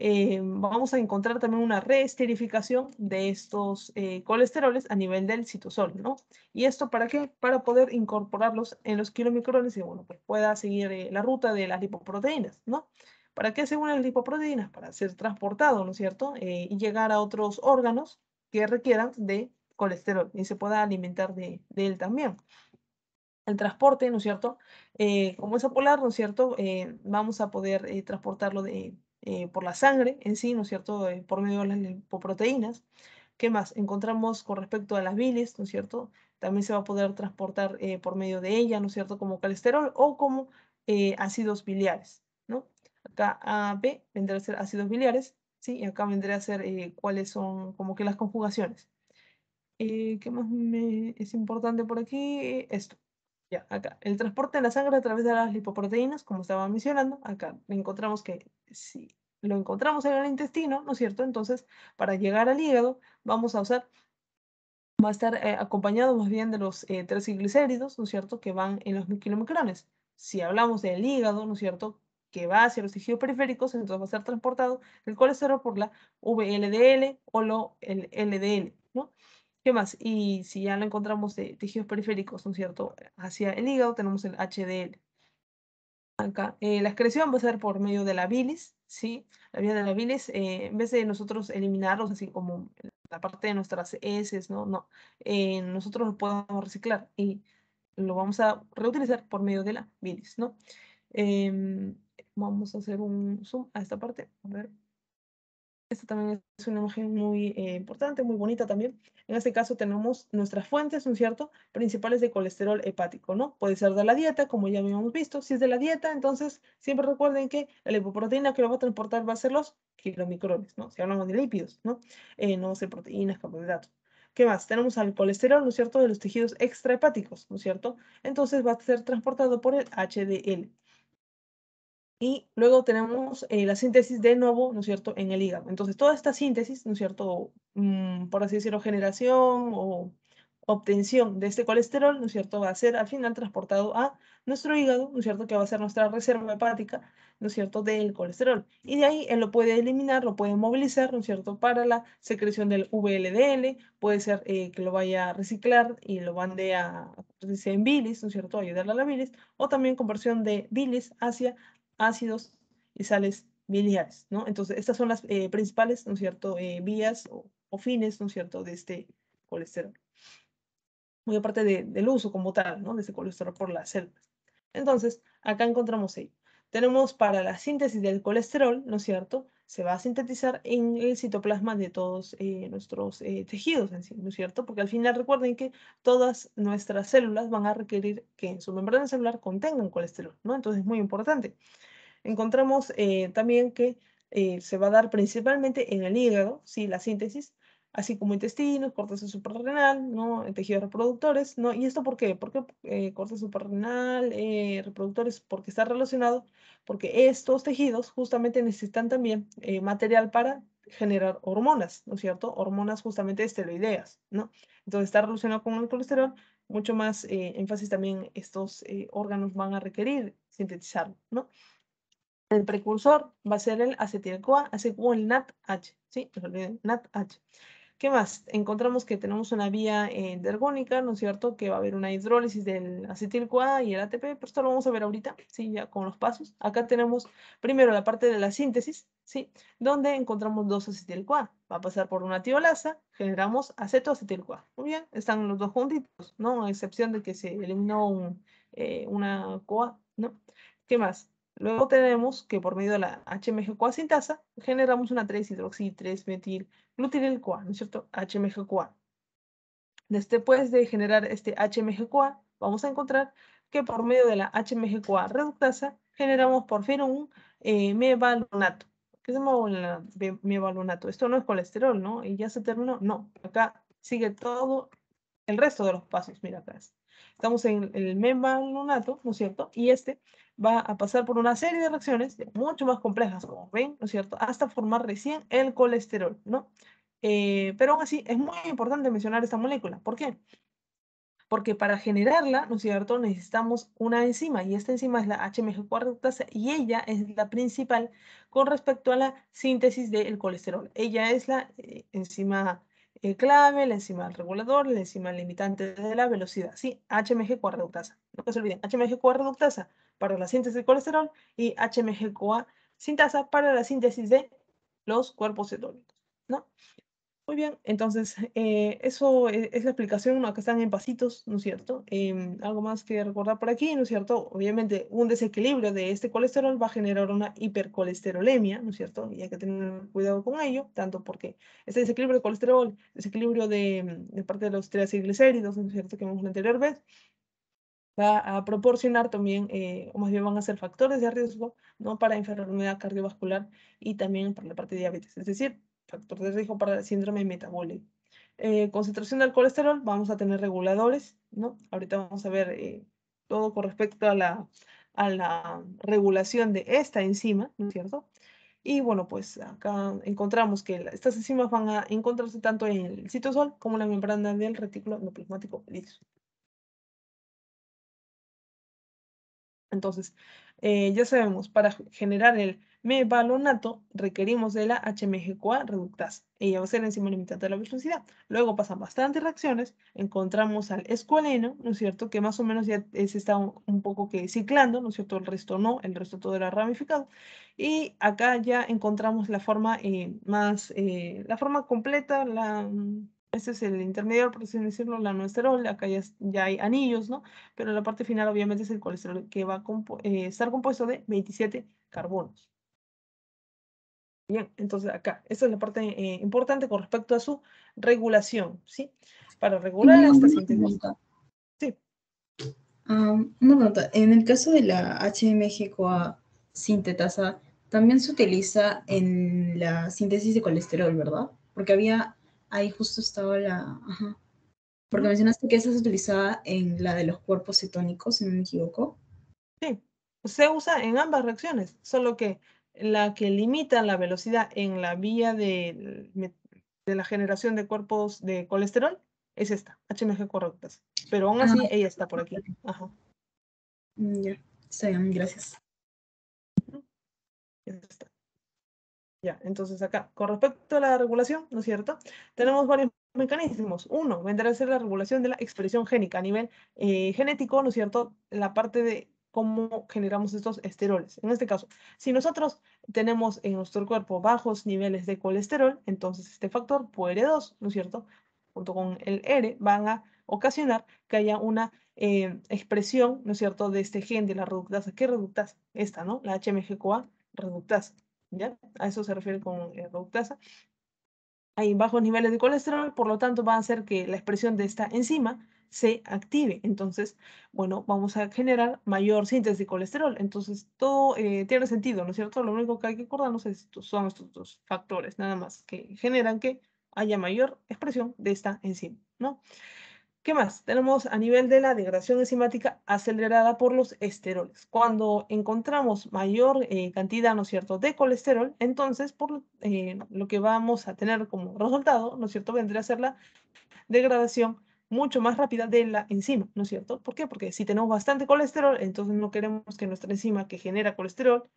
Eh, vamos a encontrar también una reesterificación de estos eh, colesteroles a nivel del citosol, ¿no? ¿Y esto para qué? Para poder incorporarlos en los kilomicrones y, bueno, pues pueda seguir eh, la ruta de las lipoproteínas, ¿no? ¿Para qué se unen las lipoproteínas? Para ser transportado, ¿no es cierto? y llegar a otros órganos que requieran de colesterol y se pueda alimentar de, él también el transporte, ¿no es cierto? como es apolar, ¿no es cierto? vamos a poder transportarlo de, eh, por la sangre en sí, ¿no es cierto?, eh, por medio de las lipoproteínas. ¿Qué más? Encontramos con respecto a las bilis, ¿no es cierto? También se va a poder transportar eh, por medio de ella, ¿no es cierto?, como colesterol o como ácidos biliares, ¿no? Acá B vendrá a ser ácidos biliares, ¿sí? Y acá vendría a ser cuáles son como que las conjugaciones. ¿Qué más es importante por aquí? Esto. Ya, acá. El transporte de la sangre a través de las lipoproteínas, como estaba mencionando, acá encontramos que si lo encontramos en el intestino, ¿no es cierto? Entonces, para llegar al hígado, vamos a usar, va a estar eh, acompañado más bien de los eh, tres triglicéridos, ¿no es cierto?, que van en los kilomicrones. Si hablamos del hígado, ¿no es cierto?, que va hacia los tejidos periféricos, entonces va a ser transportado el colesterol por la VLDL o lo, el LDL, ¿no? ¿Qué más? Y si ya lo encontramos de tejidos periféricos, ¿no es cierto?, hacia el hígado tenemos el HDL, acá. Eh, la excreción va a ser por medio de la bilis, ¿sí? La vía de la bilis, eh, en vez de nosotros eliminarlos así como la parte de nuestras heces, ¿no? No, eh, nosotros lo podemos reciclar y lo vamos a reutilizar por medio de la bilis, ¿no? Em, vamos a hacer un zoom a esta parte, a ver. Esta también es una imagen muy eh, importante, muy bonita también. En este caso tenemos nuestras fuentes, ¿no es cierto?, principales de colesterol hepático, ¿no? Puede ser de la dieta, como ya habíamos visto. Si es de la dieta, entonces siempre recuerden que la lipoproteína que lo va a transportar va a ser los kilomicrones, ¿no? Si hablamos de lípidos, ¿no? Eh, no va a ser proteínas, carbohidratos. ¿Qué más? Tenemos al colesterol, ¿no es cierto?, de los tejidos extrahepáticos, ¿no es cierto? Entonces va a ser transportado por el HDL y luego tenemos eh, la síntesis de nuevo, ¿no es cierto?, en el hígado. Entonces, toda esta síntesis, ¿no es cierto?, mm, por así decirlo, generación o obtención de este colesterol, ¿no es cierto?, va a ser al final transportado a nuestro hígado, ¿no es cierto?, que va a ser nuestra reserva hepática, ¿no es cierto?, del colesterol. Y de ahí él lo puede eliminar, lo puede movilizar, ¿no es cierto?, para la secreción del VLDL, puede ser eh, que lo vaya a reciclar y lo mande a, en bilis, ¿no es cierto?, ayudarle a la bilis, o también conversión de bilis hacia ácidos y sales biliares, ¿no? Entonces, estas son las eh, principales, ¿no es cierto?, eh, vías o, fines, ¿no es cierto?, de este colesterol. Muy aparte del uso como tal, ¿no?, de este colesterol por las células. Entonces, acá encontramos ello. Tenemos para la síntesis del colesterol, ¿no es cierto?, se va a sintetizar en el citoplasma de todos eh, nuestros tejidos, ¿no es cierto? Porque al final recuerden que todas nuestras células van a requerir que en su membrana celular contengan colesterol, ¿no? Entonces es muy importante encontramos eh, también que eh, se va a dar principalmente en el hígado, ¿sí? la síntesis, así como intestinos, corteza suprarrenal, ¿no? en tejidos reproductores. ¿no? ¿Y esto por qué? Porque qué eh, corteza suprarrenal, eh, reproductores? Porque está relacionado, porque estos tejidos justamente necesitan también material para generar hormonas, ¿no es cierto? Hormonas justamente esteroideas, ¿no? Entonces está relacionado con el colesterol, mucho más énfasis también estos órganos van a requerir sintetizar, ¿no? El precursor va a ser el acetil-CoA, así el NADH, ¿sí? NADH. ¿Qué más? Encontramos que tenemos una vía eh, endergónica, ¿no es cierto? Que va a haber una hidrólisis del acetil-CoA y el ATP, pero esto lo vamos a ver ahorita, ¿sí? Ya con los pasos. Acá tenemos primero la parte de la síntesis, ¿sí? Donde encontramos dos acetil-CoA. Va a pasar por una tiolasa, generamos acetoacetil-CoA. Muy bien, están los dos juntitos, ¿no? A excepción de que se eliminó eh, una CoA, ¿no? ¿Qué más? Luego tenemos que por medio de la HMG sintasa, generamos una 3-hidroxi 3-metil CoA, ¿no es cierto? HMG CoA. Después de generar este HMG CoA, vamos a encontrar que por medio de la HMG CoA reductasa generamos por fin un eh, mevalonato. ¿Qué se llama mevalonato? Esto no es colesterol, ¿no? Y ya se terminó. No, acá sigue todo el resto de los pasos. Mira atrás. Estamos en el membranolato, ¿no es cierto? Y este va a pasar por una serie de reacciones mucho más complejas, como ven, ¿no es cierto? Hasta formar recién el colesterol, ¿no? Eh, pero aún así, es muy importante mencionar esta molécula. ¿Por qué? Porque para generarla, ¿no es cierto?, necesitamos una enzima, y esta enzima es la hmg reductasa, y ella es la principal con respecto a la síntesis del colesterol. Ella es la eh, enzima el clave, la enzima del regulador, la enzima limitante de la velocidad, ¿sí? HMG-CoA reductasa. No se olviden, HMG-CoA reductasa para la síntesis de colesterol y HMG-CoA sintasa para la síntesis de los cuerpos cetónicos, ¿no? Muy bien, entonces eh, eso e, es, la explicación, ¿no? que están en pasitos, ¿no es cierto? Em, algo más que recordar por aquí, ¿no es cierto? Obviamente un desequilibrio de este colesterol va a generar una hipercolesterolemia, ¿no es cierto? Y hay que tener cuidado con ello, tanto porque este desequilibrio de colesterol, desequilibrio de, mm, parte de los triglicéridos, ¿no es cierto? Que vimos la anterior vez, va a proporcionar también, eh, o más bien van a ser factores de riesgo, ¿no? Para enfermedad cardiovascular y también para la parte de diabetes. Es decir, factor de riesgo para el síndrome metabólico. Eh, concentración del colesterol, vamos a tener reguladores, ¿no? Ahorita vamos a ver eh, todo con respecto a la, a la regulación de esta enzima, ¿no es cierto? Y bueno, pues acá encontramos que estas enzimas van a encontrarse tanto en el citosol como en la membrana del retículo endoplasmático liso. Entonces, eh, ya sabemos, para generar el mebalonato, requerimos de la HMG-CoA reductasa. Ella va a ser enzima limitante de la velocidad. Luego pasan bastantes reacciones, encontramos al escualeno, ¿no es cierto? Que más o menos ya se está un, poco que ciclando, ¿no es cierto? El resto no, el resto todo era ramificado. Y acá ya encontramos la forma eh, más, eh, la forma completa, la... Este es el intermediario, por así decirlo, la noesterol, acá ya, hay anillos, ¿no? Pero la parte final obviamente es el colesterol que va a eh, estar compuesto de 27 carbonos. Bien, entonces acá, esa es la parte eh, importante con respecto a su regulación, ¿sí? Para regular esta estas Sí. una pregunta, en el caso de la HMG-CoA sintetasa, también se utiliza en la síntesis de colesterol, ¿verdad? Porque había, ahí justo estaba la, ajá. Porque mencionaste que esa es utilizada en la de los cuerpos cetónicos, si no me equivoco. Sí, se usa en ambas reacciones, solo que la que limita la velocidad en la vía de, la generación de cuerpos de colesterol es esta, HMG correctas. Pero aún ah, así, ella está por aquí. Ajá. Mm, ya, mm, gracias. Ya entonces acá, con respecto a la regulación, ¿no es cierto? Tenemos varios mecanismos. Uno, vendrá a ser la regulación de la expresión génica a nivel eh, genético, ¿no es cierto? La parte de cómo generamos estos esteroles. En este caso, si nosotros tenemos en nuestro cuerpo bajos niveles de colesterol, entonces este factor POR2, e ¿no es cierto? Junto con el e R e van a ocasionar que haya una eh, expresión, ¿no es cierto?, de este gen de la reductasa. ¿Qué reductasa? Esta, ¿no? La HMG-CoA reductasa. ¿Ya? A eso se refiere con eh, reductasa. Hay bajos niveles de colesterol, por lo tanto, va a hacer que la expresión de esta enzima se active. Entonces, bueno, vamos a generar mayor síntesis de colesterol. Entonces, todo eh, tiene sentido, ¿no es cierto? Lo único que hay que acordarnos es estos, son estos dos factores, nada más, que generan que haya mayor expresión de esta enzima, ¿no? ¿Qué más? Tenemos a nivel de la degradación enzimática acelerada por los esteroles. Cuando encontramos mayor eh, cantidad, ¿no es cierto?, de colesterol, entonces por, eh, lo que vamos a tener como resultado, ¿no es cierto?, vendría a ser la degradación mucho más rápida de la enzima, ¿no es cierto? ¿Por qué? Porque si tenemos bastante colesterol, entonces no queremos que nuestra enzima que genera colesterol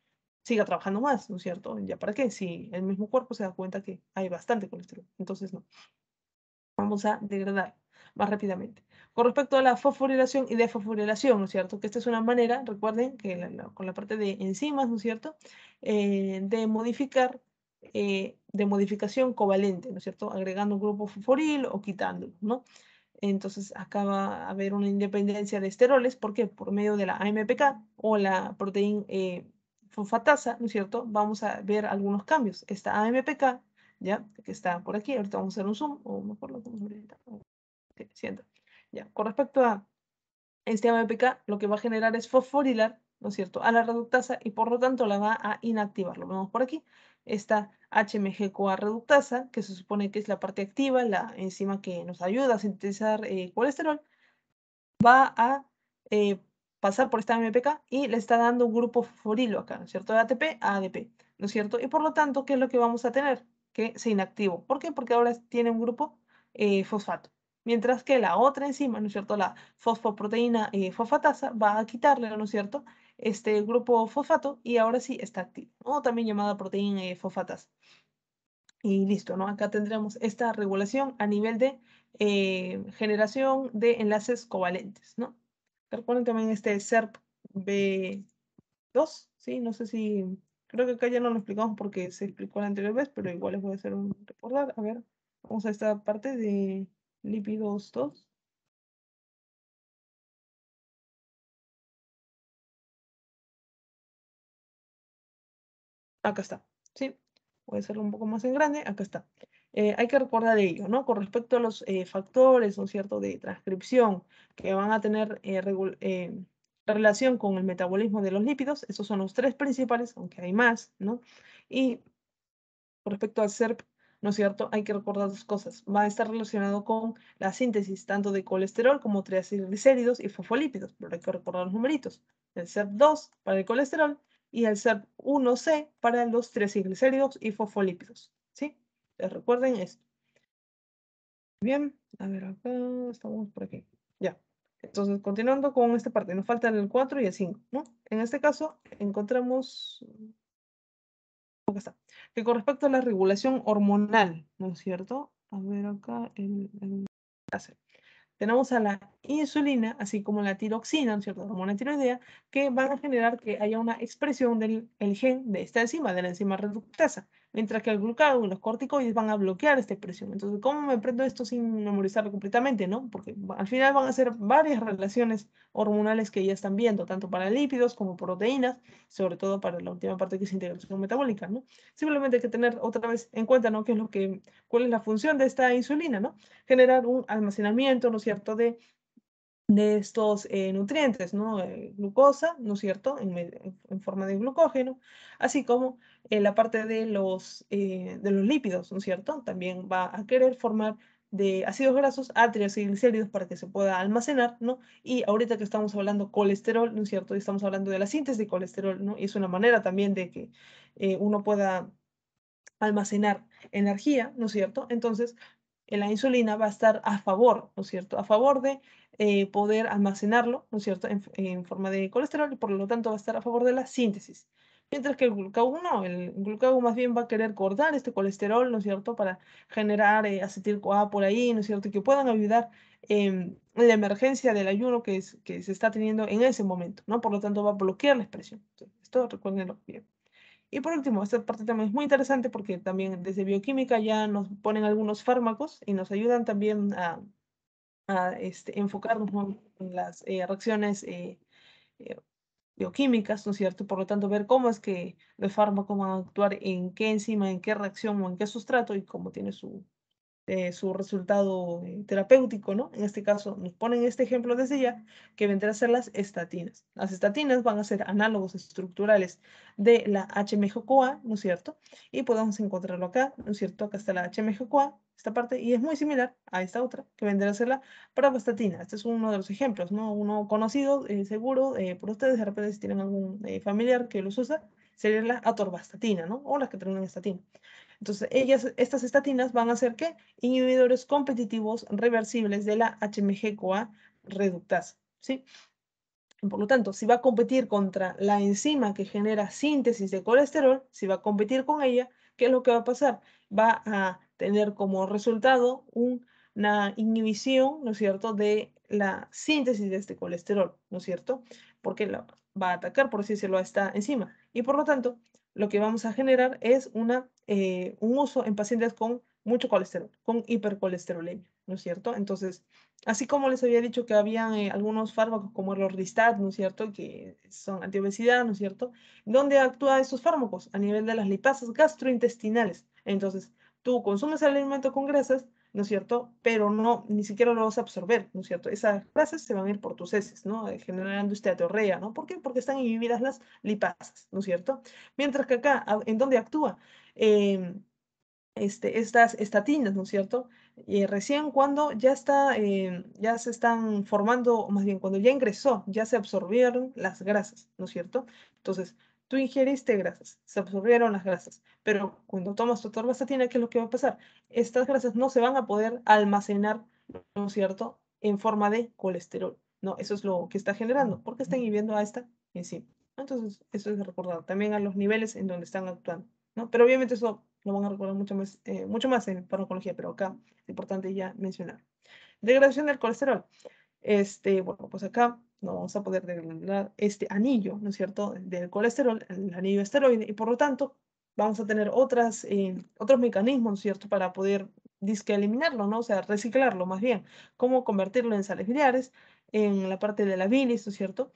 siga trabajando más, ¿no es cierto? ¿Ya para qué? Si el mismo cuerpo se da cuenta que hay bastante colesterol, entonces no. Vamos a degradar más rápidamente. Con respecto a la fosforilación y desfosforilación, ¿no es cierto? Que esta es una manera, recuerden que con la parte de enzimas, ¿no es cierto? Eh, de modificar, eh, de modificación covalente, ¿no es cierto? Agregando un grupo fosforil o quitándolo, ¿no? Entonces acaba a haber una independencia de esteroles, porque Por medio de la AMPK o la proteína eh, fosfatasa, ¿no es cierto? Vamos a ver algunos cambios. Esta AMPK, ¿ya? Que está por aquí, ahorita vamos a hacer un zoom, o mejor lo vamos siento. Ya, con respecto a este AMPK, lo que va a generar es fosforilar, ¿no es cierto?, a la reductasa y por lo tanto la va a inactivar. Lo vemos por aquí esta HMG-CoA reductasa, que se supone que es la parte activa, la enzima que nos ayuda a sintetizar eh, colesterol, va a eh, pasar por esta MPK y le está dando un grupo forilo acá, ¿no es cierto? De ATP a ADP, ¿no es cierto? Y por lo tanto, ¿qué es lo que vamos a tener? Que se inactivo. ¿Por qué? Porque ahora tiene un grupo eh, fosfato. Mientras que la otra enzima, ¿no es cierto? La fosfoproteína fosfatasa va a quitarle, ¿no es cierto? este grupo fosfato y ahora sí está activo, o ¿no? también llamada proteína eh, fosfatas Y listo, ¿no? Acá tendremos esta regulación a nivel de eh, generación de enlaces covalentes, ¿no? Recuerden también este SERP B2, ¿sí? No sé si, creo que acá ya no lo explicamos porque se explicó la anterior vez, pero igual les voy a hacer un recordar. A ver, vamos a esta parte de lípidos 2. acá está, ¿sí? Voy a un poco más en grande, acá está. Eh, hay que recordar ello, ¿no? Con respecto a los eh, factores, ¿no es cierto?, de transcripción que van a tener eh, relación con el metabolismo de los lípidos, esos son los tres principales, aunque hay más, ¿no? Y con respecto al SERP, ¿no es cierto? Hay que recordar dos cosas. Va a estar relacionado con la síntesis tanto de colesterol como triglicéridos y fosfolípidos, pero hay que recordar los numeritos. El SERP2 para el colesterol y el ser 1 c para los triglicéridos y fosfolípidos. ¿Sí? Recuerden esto. Bien, a ver, acá estamos por aquí. Ya. Entonces, continuando con esta parte, nos faltan el 4 y el 5, ¿no? En este caso, encontramos acá está, que con respecto a la regulación hormonal, ¿no es cierto? A ver acá el, el tenemos a la insulina, así como la tiroxina, ¿no es cierto?, hormona tiroidea, que van a generar que haya una expresión del gen de esta enzima, de la enzima reductasa mientras que el glucagón y los corticoides van a bloquear esta expresión. Entonces, ¿cómo me prendo esto sin memorizarlo completamente? ¿no? Porque al final van a ser varias relaciones hormonales que ya están viendo, tanto para lípidos como proteínas, sobre todo para la última parte que es integración metabólica. ¿no? Simplemente hay que tener otra vez en cuenta ¿no? ¿Qué es lo que, cuál es la función de esta insulina, ¿no? generar un almacenamiento ¿no es cierto? de de estos eh, nutrientes, ¿no? Eh, glucosa, ¿no es cierto?, en, forma de glucógeno, así como eh, la parte de los, eh, de los lípidos, ¿no es cierto?, también va a querer formar de ácidos grasos y glicéridos para que se pueda almacenar, ¿no? Y ahorita que estamos hablando colesterol, ¿no es cierto?, y estamos hablando de la síntesis de colesterol, ¿no? Y es una manera también de que uno pueda almacenar energía, ¿no es cierto? Entonces, la insulina va a estar a favor, ¿no es cierto? A favor de eh, poder almacenarlo, ¿no es cierto?, en, forma de colesterol y por lo tanto va a estar a favor de la síntesis. Mientras que el glucagón no, el glucagón más bien va a querer cortar este colesterol, ¿no es cierto?, para generar eh, acetil-CoA por ahí, ¿no es cierto?, que puedan ayudar en la emergencia del ayuno que, es, que se está teniendo en ese momento, ¿no? Por lo tanto va a bloquear la expresión. esto recuérdenlo bien. Y por último, esta parte también es muy interesante porque también desde bioquímica ya nos ponen algunos fármacos y nos ayudan también a a este, enfocarnos en las eh, reacciones eh, eh, bioquímicas, ¿no es cierto? Por lo tanto, ver cómo es que el fármaco va a actuar en qué enzima, en qué reacción o en qué sustrato y cómo tiene su, eh, su resultado eh, terapéutico, ¿no? En este caso, nos ponen este ejemplo de ya, que vendrá a ser las estatinas. Las estatinas van a ser análogos estructurales de la HMG-CoA, ¿no es cierto? Y podemos encontrarlo acá, ¿no es cierto? Acá está la HMG-CoA, esta parte, y es muy similar a esta otra, que vendrá a ser la pravastatina. Este es uno de los ejemplos, ¿no? Uno conocido, eh, seguro, por ustedes, de repente si tienen algún familiar que los usa, sería la atorvastatina, ¿no? O las que terminan en estatina. Entonces, ellas, estas estatinas van a ser ¿qué? inhibidores competitivos reversibles de la HMG-CoA reductasa. ¿sí? Por lo tanto, si va a competir contra la enzima que genera síntesis de colesterol, si va a competir con ella, ¿qué es lo que va a pasar? Va a tener como resultado una inhibición, ¿no es cierto?, de la síntesis de este colesterol, ¿no es cierto? Porque la, va a atacar, por sí decirlo, a esta enzima. Y por lo tanto, lo que vamos a generar es una eh, un uso en pacientes con mucho colesterol, con hipercolesterolemia, ¿no es cierto? Entonces, así como les había dicho que había eh, algunos fármacos como el Orlistat, ¿no es cierto?, que son antiobesidad, ¿no es cierto?, ¿dónde actúan esos fármacos? A nivel de las lipasas gastrointestinales. Entonces, tú consumes el alimento con grasas, ¿no es cierto? Pero no, ni siquiera lo vas a absorber, ¿no es cierto? Esas grasas se van a ir por tus heces, ¿no? Eh, generando aterrea, ¿no? ¿Por qué? Porque están inhibidas las lipasas, ¿no es cierto? Mientras que acá, ah, ¿en dónde actúa? Eh, este, estas estatinas, ¿no es cierto? Eh, recién cuando ya, está, ya se están formando, o más bien cuando ya ingresó, ya se absorbieron las grasas, ¿no es cierto? Entonces, Tú ingeriste grasas, se absorbieron las grasas, pero cuando tomas tu torbastatina, ¿qué es lo que va a pasar? Estas grasas no se van a poder almacenar, ¿no es cierto?, en forma de colesterol. No, eso es lo que está generando, porque está inhibiendo a esta en sí? Entonces, eso es recordar. también a los niveles en donde están actuando, ¿no? Pero obviamente eso lo van a recordar mucho más, eh, mucho más en farmacología, pero acá es importante ya mencionar. Degradación del colesterol. Este, bueno, pues acá no vamos a poder degradar este anillo, ¿no es cierto?, del colesterol, el anillo esteroide, y por lo tanto vamos a tener otras, eh, otros mecanismos, ¿no es cierto?, para poder disque eliminarlo, ¿no? O sea, reciclarlo más bien, cómo convertirlo en sales biliares, en la parte de la bilis, ¿no es cierto?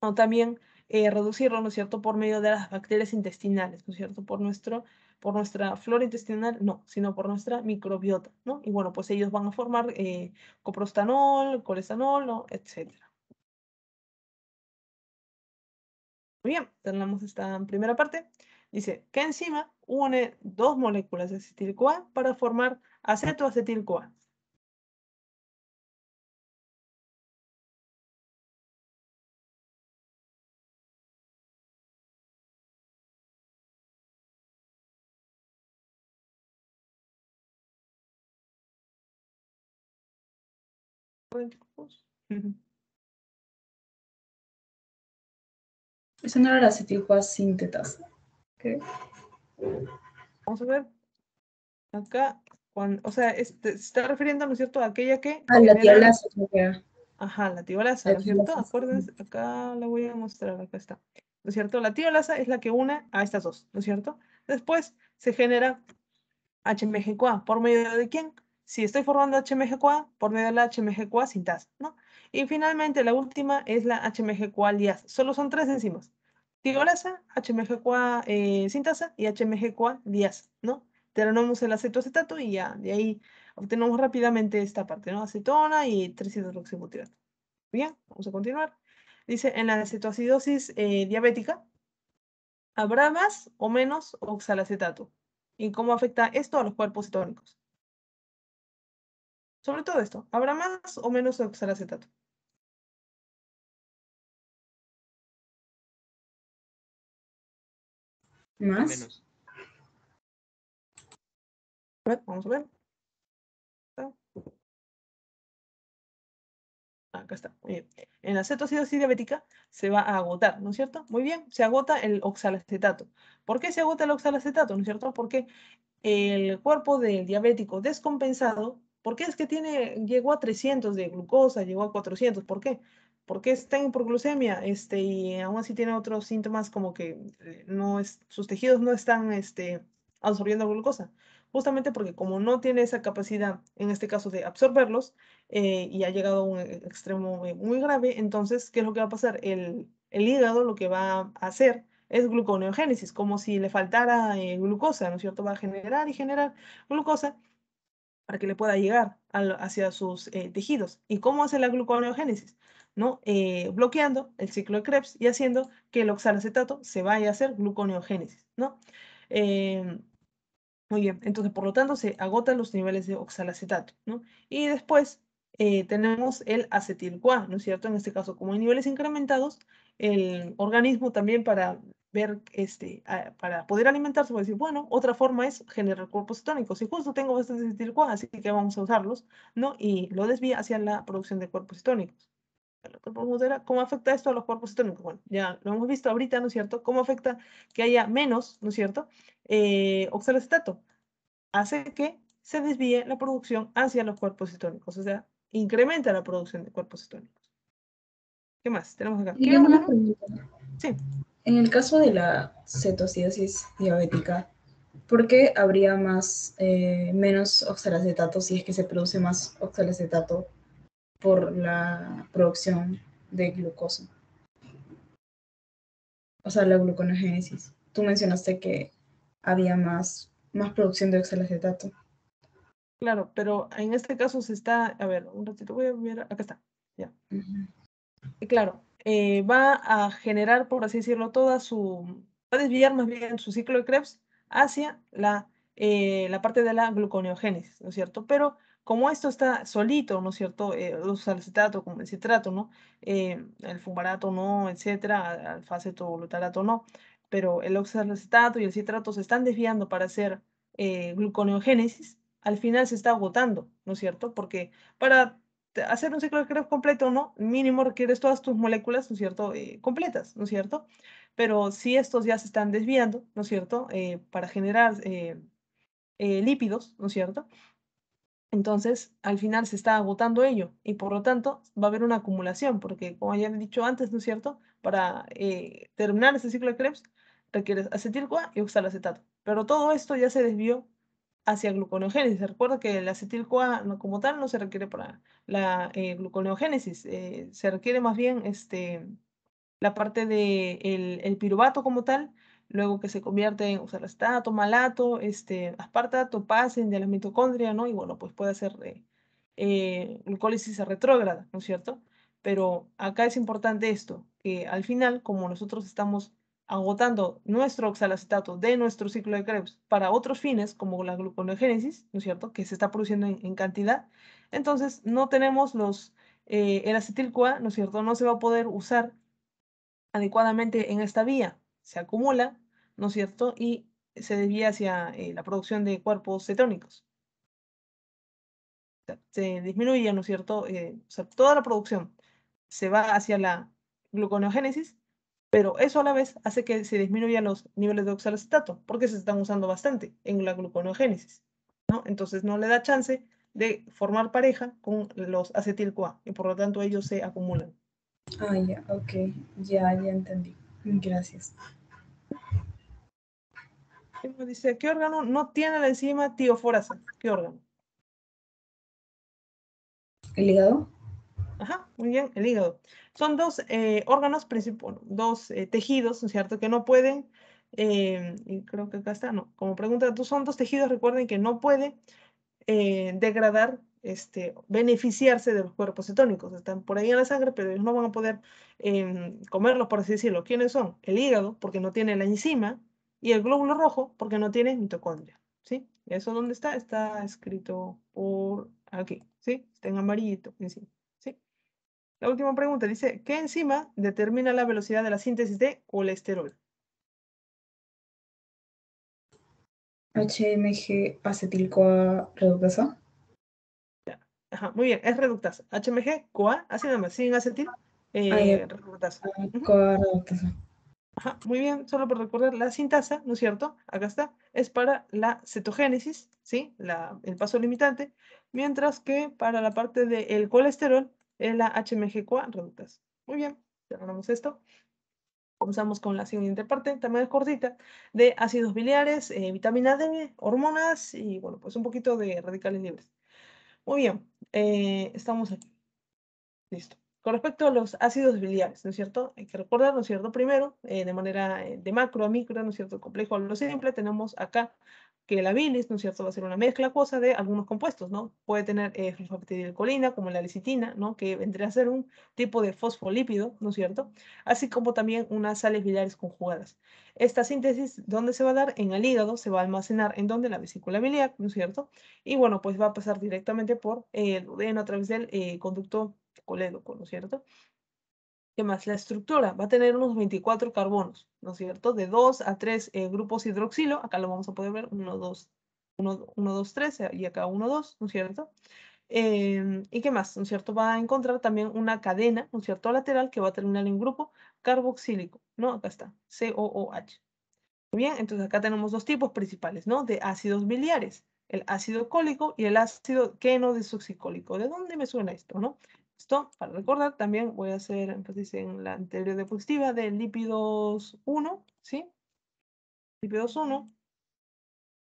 O también eh, reducirlo, ¿no es cierto?, por medio de las bacterias intestinales, ¿no es cierto?, por, nuestro, por nuestra flora intestinal, no, sino por nuestra microbiota, ¿no? Y bueno, pues ellos van a formar eh, coprostanol, colestanol, ¿no? etcétera. Muy bien, tenemos esta primera parte. Dice, que enzima une dos moléculas de acetilcoa para formar acetoacetil-CoA? Esa no era la sintetasa. ¿Okay? Vamos a ver. Acá, o sea, se está refiriendo, ¿no es cierto?, a aquella ah, que... la Ajá, la tiolasa, ¿no es cierto? Acuérdense, acá la voy a mostrar, acá está. ¿No es cierto? La tiolasa es la que une a estas dos, ¿no es cierto? Después se genera HMG-CoA. ¿Por medio de quién? Si estoy formando HMG-CoA, por medio de la HMG-CoA sintasa, ¿no? Y finalmente la última es la HMG-CoA liasa. Solo son tres enzimas tigolasa, HMG-CoA eh, sintasa y HMG-CoA diasa, ¿no? Teranamos el acetoacetato y ya de ahí obtenemos rápidamente esta parte, ¿no? Acetona y 3 Bien, vamos a continuar. Dice, en la acetoacidosis eh, diabética, ¿habrá más o menos oxalacetato? ¿Y cómo afecta esto a los cuerpos cetónicos? Sobre todo esto, ¿habrá más o menos oxalacetato? ¿Más? Vamos a ver. Acá está, muy bien. En la cetoacidosis diabética se va a agotar, ¿no es cierto? Muy bien, se agota el oxalacetato. ¿Por qué se agota el oxalacetato, no es cierto? Porque el cuerpo del diabético descompensado, ¿por qué es que tiene, llegó a 300 de glucosa, llegó a 400? ¿Por qué? ¿por está en hipoglucemia? Este, y aún así tiene otros síntomas como que eh, no sus tejidos no están este, absorbiendo glucosa, justamente porque como no tiene esa capacidad, en este caso, de absorberlos eh, y ha llegado a un e-, extremo eh, muy grave, entonces, ¿qué es lo que va a pasar? El, hígado lo que va a hacer es gluconeogénesis, como si le faltara glucosa, ¿no es cierto? Va a generar y generar glucosa para que le pueda llegar hacia sus tejidos. ¿Y cómo hace la gluconeogénesis? Eh, bloqueando el ciclo de Krebs y haciendo que el oxalacetato se vaya a hacer gluconeogénesis. ¿no? Eh, muy bien, entonces por lo tanto se agotan los niveles de oxalacetato. ¿no? Y después eh, tenemos el acetil ¿no es cierto? En este caso, como hay niveles incrementados, el organismo también para ver, este, para poder alimentarse, puede decir, bueno, otra forma es generar cuerpos cetónicos. Y justo tengo este acetil así que vamos a usarlos, ¿no? Y lo desvía hacia la producción de cuerpos cetónicos. Ah, ¿cómo afecta esto a los cuerpos sistémicos? Bueno, ya lo hemos visto ahorita, ¿no es cierto? ¿Cómo afecta que haya menos, ¿no es cierto? Eh, oxalacetato. Hace que se desvíe la producción hacia los cuerpos cetónicos, o sea, incrementa la producción de cuerpos cetónicos. ¿Qué más tenemos acá? Sí. En el caso de la cetosis diabética, ¿por qué habría más, eh, menos oxalacetato si es que se produce más oxalacetato por la producción de glucosa. O sea, la gluconeogénesis. Tú mencionaste que había más, más producción de oxalacetato. Claro, pero en este caso se está, a ver, un ratito voy a ver, acá está, ya. y claro, eh, va a generar, por así decirlo, toda su, va a desviar más bien su ciclo de Krebs hacia la, eh, la parte de la gluconeogénesis, ¿no es cierto? Pero como esto está solito, ¿no es cierto? Eh, el los como el citrato, ¿no? Eh, el fumarato no, etcétera, alfaceto, glutarato no, pero el oxalacetato y el citrato se están desviando para hacer eh, gluconeogénesis, al final se está agotando, ¿no es cierto? Porque para hacer un ciclo de Krebs completo, ¿no? Mínimo requieres todas tus moléculas, ¿no es cierto? completas, ¿no es cierto? Pero si estos ya se están desviando, ¿no es cierto? para generar lípidos, ¿no es cierto? Entonces, al final se está agotando ello y por lo tanto va a haber una acumulación, porque como ya he dicho antes, ¿no es cierto? Para eh, terminar ese ciclo de Krebs requiere acetil-CoA y oxalacetato. Pero todo esto ya se desvió hacia gluconeogénesis. Recuerda que el acetil-CoA como tal no se requiere para la eh, gluconeogénesis, eh, se requiere más bien este, la parte del de el piruvato como tal luego que se convierte en oxalacetato, malato, este, aspartato, pasen de la mitocondria, ¿no? Y bueno, pues puede hacer eh, eh, glucólisis retrógrada, ¿no es cierto? Pero acá es importante esto, que al final, como nosotros estamos agotando nuestro oxalacetato de nuestro ciclo de Krebs para otros fines, como la gluconeogénesis, ¿no es cierto?, que se está produciendo en, cantidad, entonces no tenemos los, eh, el acetil ¿no es cierto?, no se va a poder usar adecuadamente en esta vía, se acumula, ¿no es cierto? Y se desvía hacia eh, la producción de cuerpos cetónicos. Se disminuye, ¿no es cierto? Eh, o sea, toda la producción se va hacia la gluconeogénesis, pero eso a la vez hace que se disminuyan los niveles de oxalacetato, porque se están usando bastante en la gluconeogénesis, ¿no? Entonces no le da chance de formar pareja con los acetil-CoA, y por lo tanto ellos se acumulan. Ah, ya, ok, ya, ya entendí. Gracias. Dice, ¿qué órgano no tiene la enzima tioforasa? ¿Qué órgano? El hígado. Ajá, muy bien, el hígado. Son dos eh, órganos principales, dos eh, tejidos, ¿no es cierto?, que no pueden, eh, y creo que acá está, no, como pregunta, tú son dos tejidos, recuerden que no pueden degradar, este, beneficiarse de los cuerpos cetónicos, están por ahí en la sangre, pero ellos no van a poder em, comerlos, por así decirlo. ¿Quiénes son? El hígado, porque no tiene la enzima, y el glóbulo rojo porque no tiene mitocondria, ¿sí? ¿Eso dónde está? Está escrito por aquí, ¿sí? Está en amarillito encima, ¿sí? La última pregunta dice, ¿qué enzima determina la velocidad de la síntesis de colesterol? HMG acetilcoa coa reductasa. Ajá, muy bien, es reductasa. HMG, CoA, así nada más, sin acetil, eh, ah, reductasa. CoA reductasa muy bien, solo para recordar, la sintasa, ¿no es cierto? Acá está, es para la cetogénesis, ¿sí? La, el paso limitante, mientras que para la parte del colesterol es la HMG-CoA reductase. Muy bien, cerramos esto. Comenzamos con la siguiente parte, también es cortita, de ácidos biliares, eh, vitamina D, hormonas y, bueno, pues un poquito de radicales libres. Muy bien, eh, estamos aquí. Listo. Con respecto a los ácidos biliares, ¿no es cierto? Hay que recordar, ¿no es cierto? Primero, eh, de manera eh, de macro a micro, ¿no es cierto? Complejo lo simple, tenemos acá que la bilis, ¿no es cierto?, va a ser una mezcla cosa de algunos compuestos, ¿no? Puede tener eh, fosfatidilcolina, como la lecitina, ¿no?, que vendría a ser un tipo de fosfolípido, ¿no es cierto?, así como también unas sales biliares conjugadas. Esta síntesis, ¿dónde se va a dar? En el hígado, se va a almacenar en donde la vesícula biliar, ¿no es cierto?, y bueno, pues va a pasar directamente por eh, el el a través del conducto colédoco, ¿no es cierto? ¿Qué más? La estructura va a tener unos 24 carbonos, ¿no es cierto? De 2 a 3 eh, grupos hidroxilo, acá lo vamos a poder ver, uno dos uno uno 2, 3 y acá uno dos, ¿no es cierto? Em, ¿Y qué más? ¿No es cierto? Va a encontrar también una cadena, ¿no es cierto? Lateral que va a terminar en grupo carboxílico, ¿no? Acá está, COOH. bien, entonces acá tenemos dos tipos principales, ¿no? De ácidos biliares, el ácido cólico y el ácido queno ¿De dónde me suena esto, no? Esto, para recordar, también voy a hacer énfasis en la anterior diapositiva de lípidos 1, ¿sí? Lípidos 1,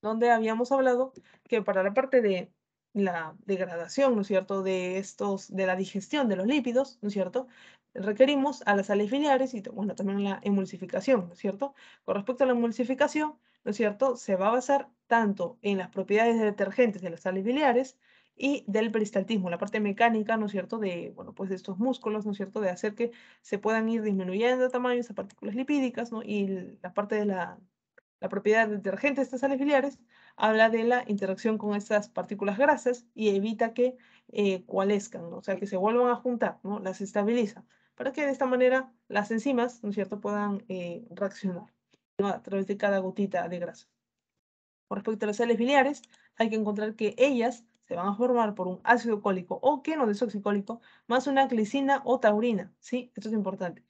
donde habíamos hablado que para la parte de la degradación, ¿no es cierto?, de estos, de la digestión de los lípidos, ¿no es cierto?, requerimos a las sales biliares y, bueno, también la emulsificación, ¿no es cierto? Con respecto a la emulsificación, ¿no es cierto?, se va a basar tanto en las propiedades de detergentes de las sales biliares, y del peristaltismo, la parte mecánica, ¿no es cierto?, de, bueno, pues de estos músculos, ¿no es cierto?, de hacer que se puedan ir disminuyendo de tamaño esas partículas lipídicas, ¿no? Y la parte de la, la propiedad detergente de estas sales biliares habla de la interacción con estas partículas grasas y evita que eh, coalescan, ¿no? o sea, que se vuelvan a juntar, ¿no? Las estabiliza, para que de esta manera las enzimas, ¿no es cierto?, puedan eh, reaccionar a través de cada gotita de grasa. Con respecto a las sales biliares, hay que encontrar que ellas van a formar por un ácido cólico o quenodesoxicólico más una glicina o taurina, ¿sí? Esto es importante.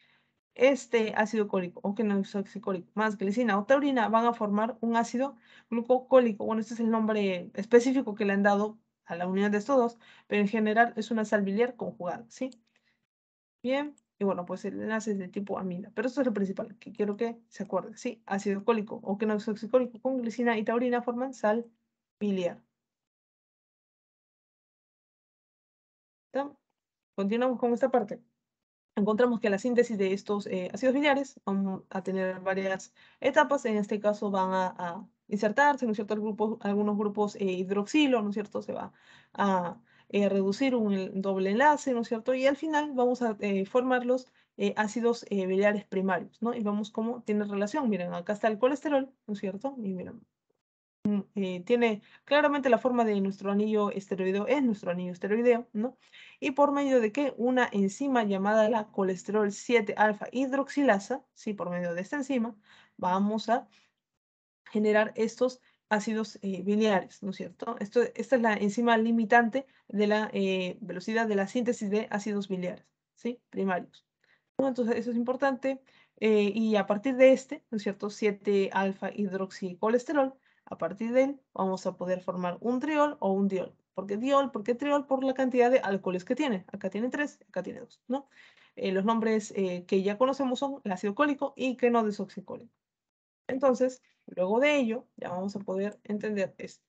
Este ácido cólico o quenodesoxicólico más glicina o taurina van a formar un ácido glucocólico. Bueno, este es el nombre específico que le han dado a la unión de estos dos, pero en general es una sal biliar conjugada, ¿sí? Bien, y bueno, pues el enlace es de tipo amina, pero esto es lo principal que quiero que se acuerden, ¿sí? Ácido cólico o quenodesoxicólico con glicina y taurina forman sal biliar. Continuamos con esta parte. Encontramos que la síntesis de estos eh, ácidos biliares van a tener varias etapas. En este caso van a, insertarse, en cierto?, algunos grupos eh, hidroxilo, ¿no es cierto?, se va a eh, reducir un doble enlace, ¿no es cierto?, y al final vamos a formar los ácidos biliares primarios, ¿no? Y vamos cómo tiene relación. Miren, acá está el colesterol, ¿no es cierto? Y miren, Mm, eh, tiene claramente la forma de nuestro anillo esteroideo, es nuestro anillo esteroideo, ¿no? Y por medio de que una enzima llamada la colesterol 7-alfa hidroxilasa, sí, por medio de esta enzima, vamos a generar estos ácidos eh, biliares, ¿no es cierto? Esto, esta es la enzima limitante de la eh, velocidad de la síntesis de ácidos biliares, ¿sí? Primarios. entonces, eso es importante. y a partir de este, ¿no es cierto?, 7-alfa hidroxicolesterol, a partir de él vamos a poder formar un triol o un diol. ¿Por qué diol? porque triol? Por la cantidad de alcoholes que tiene. Acá tiene tres, acá tiene dos. ¿no? Eh, los nombres eh, que ya conocemos son el ácido cólico y que no desoxicólico. Entonces, luego de ello, ya vamos a poder entender esto.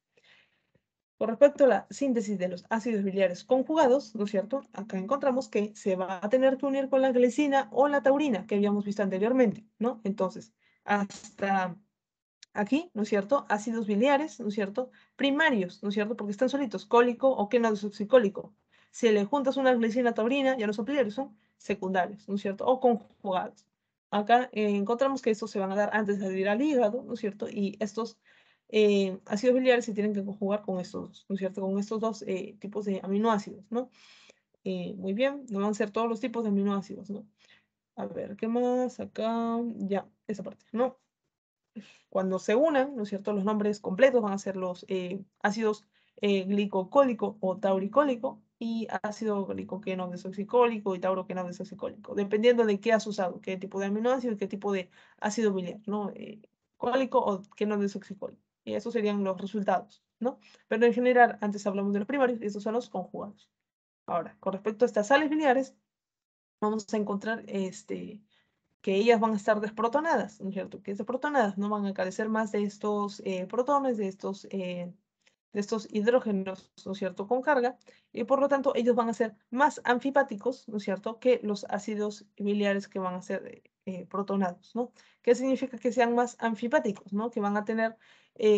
Con respecto a la síntesis de los ácidos biliares conjugados, ¿no es cierto? Acá encontramos que se va a tener que unir con la glicina o la taurina que habíamos visto anteriormente, ¿no? Entonces, hasta aquí, ¿no es cierto? Ácidos biliares, ¿no es cierto? Primarios, ¿no es cierto? Porque están solitos, cólico o quenodesoxicólico. Si le juntas una glicina taurina, ya no son biliares, son secundarios, ¿no es cierto? O conjugados. Acá eh, encontramos que estos se van a dar antes de ir al hígado, ¿no es cierto? Y estos eh, ácidos biliares se tienen que conjugar con estos, ¿no es cierto? Con estos dos eh, tipos de aminoácidos, ¿no? muy bien, no van a ser todos los tipos de aminoácidos, ¿no? A ver, ¿qué más? Acá, ya, esa parte, ¿no? Cuando se unan, ¿no es cierto? Los nombres completos van a ser los eh, ácidos eh, glicocólico o tauricólico y ácido glicoqueno desoxicólico y tauroqueno desoxicólico, dependiendo de qué has usado, qué tipo de aminoácido y qué tipo de ácido biliar, ¿no? Eh, cólico o queno desoxicólico. Y esos serían los resultados, ¿no? Pero en general, antes hablamos de los primarios, y estos son los conjugados. Ahora, con respecto a estas sales biliares, vamos a encontrar este, que ellas van a estar desprotonadas, ¿no es cierto? Que desprotonadas no van a carecer más de estos eh, protones, de estos, eh, de estos hidrógenos, ¿no es cierto?, con carga, y por lo tanto ellos van a ser más anfipáticos, ¿no es cierto?, que los ácidos biliares que van a ser eh, protonados, ¿no? ¿Qué significa que sean más anfipáticos, ¿no? Que van a tener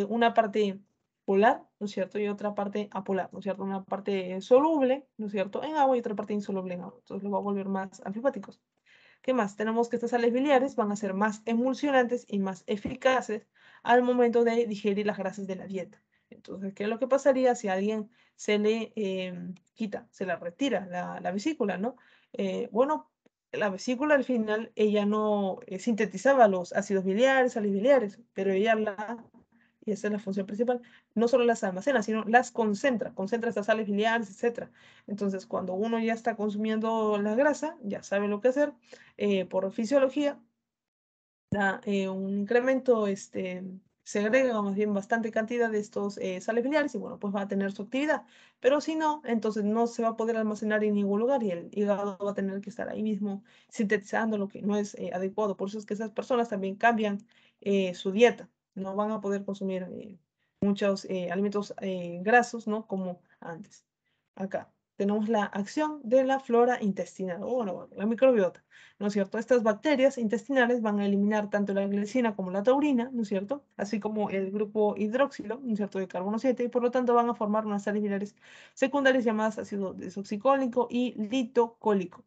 una parte polar, ¿no es cierto?, y otra parte apolar, ¿no es cierto?, una parte soluble, ¿no es cierto?, en agua y otra parte insoluble en agua, entonces los va a volver más anfipáticos. ¿Qué más? Tenemos que estas sales biliares van a ser más emulsionantes y más eficaces al momento de digerir las grasas de la dieta. Entonces, ¿qué es lo que pasaría si a alguien se le em, quita, se la retira la, vesícula, no? Eh, bueno, la vesícula al final, ella no eh, sintetizaba los ácidos biliares, sales biliares, pero ella la y esa es la función principal, no solo las almacena, sino las concentra, concentra estas sales filiales, etc. Entonces, cuando uno ya está consumiendo la grasa, ya sabe lo que hacer, eh, por fisiología, da eh, un incremento, este, segrega más bien bastante cantidad de estos eh, sales filiales y bueno, pues va a tener su actividad. Pero si no, entonces no se va a poder almacenar en ningún lugar y el hígado va a tener que estar ahí mismo sintetizando lo que no es adecuado. Por eso es que esas personas también cambian su dieta no van a poder consumir eh, muchos eh, alimentos eh, grasos, ¿no? Como antes. Acá tenemos la acción de la flora intestinal, o bueno, la microbiota, ¿no es cierto? Estas bacterias intestinales van a eliminar tanto la glicina como la taurina, ¿no es cierto? Así como el grupo hidróxilo, ¿no es cierto?, de carbono 7, y por lo tanto van a formar unas sales secundarias llamadas ácido desoxicólico y litocólico.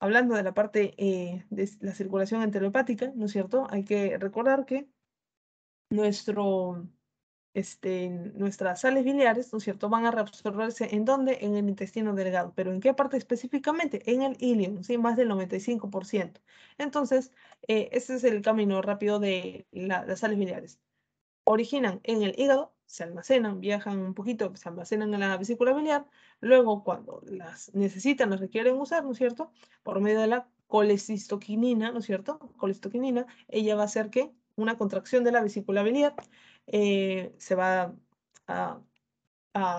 Hablando de la parte de la circulación enterohepática, ¿no es cierto?, hay que recordar que nuestro, este, nuestras sales biliares, ¿no es cierto?, van a reabsorberse en dónde? En el intestino delgado. ¿Pero en qué parte específicamente? En el ilium, ¿sí? Más del 95%. Entonces, eh, ese es el camino rápido de las sales biliares. Originan en el hígado, se almacenan, viajan un poquito, se almacenan en la vesícula biliar, luego cuando las necesitan, las requieren usar, ¿no es cierto? Por medio de la colecistoquinina, ¿no es cierto? Colecistoquinina, ella va a hacer que una contracción de la vesícula biliar, eh, se va a,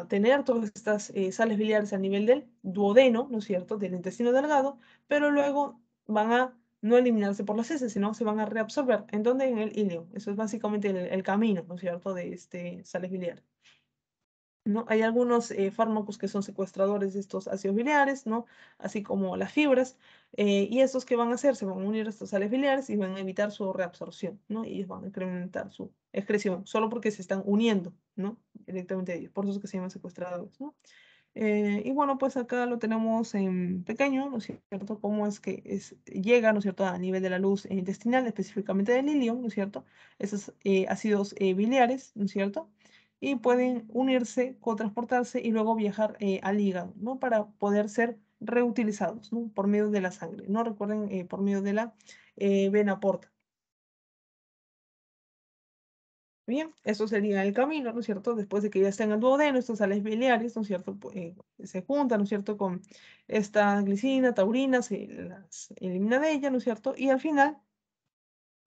tener todas estas eh, sales biliares a nivel del duodeno, ¿no es cierto?, del intestino delgado, pero luego van a no eliminarse por las heces, sino se van a reabsorber. ¿En donde En el ilio. Eso es básicamente el, camino, ¿no es cierto?, de este sales biliares. Hay algunos eh, fármacos que son secuestradores de estos ácidos biliares, ¿no? Así como las fibras, eh, y estos que van a hacer, se van a unir a estos sales biliares y van a evitar su reabsorción, ¿no? Y van a incrementar su excreción, solo porque se están uniendo, ¿no? Directamente a ellos, por eso que se llaman secuestradores, eh, y bueno, pues acá lo tenemos en pequeño, ¿no es cierto? Cómo es que llega, ¿no es cierto?, a nivel de la luz intestinal, específicamente del ilio, ¿no es cierto? Esos ácidos biliares, ¿no es cierto? y pueden unirse, cotransportarse y luego viajar eh, al hígado, ¿no? Para poder ser reutilizados, ¿no? Por medio de la sangre, ¿no? Recuerden, eh, por medio de la eh, vena porta. Bien, eso sería el camino, ¿no es cierto? Después de que ya estén en el duodeno, estos sales biliares, ¿no es cierto? Eh, se juntan, ¿no es cierto? Con esta glicina, taurina, se las elimina de ella, ¿no es cierto? Y al final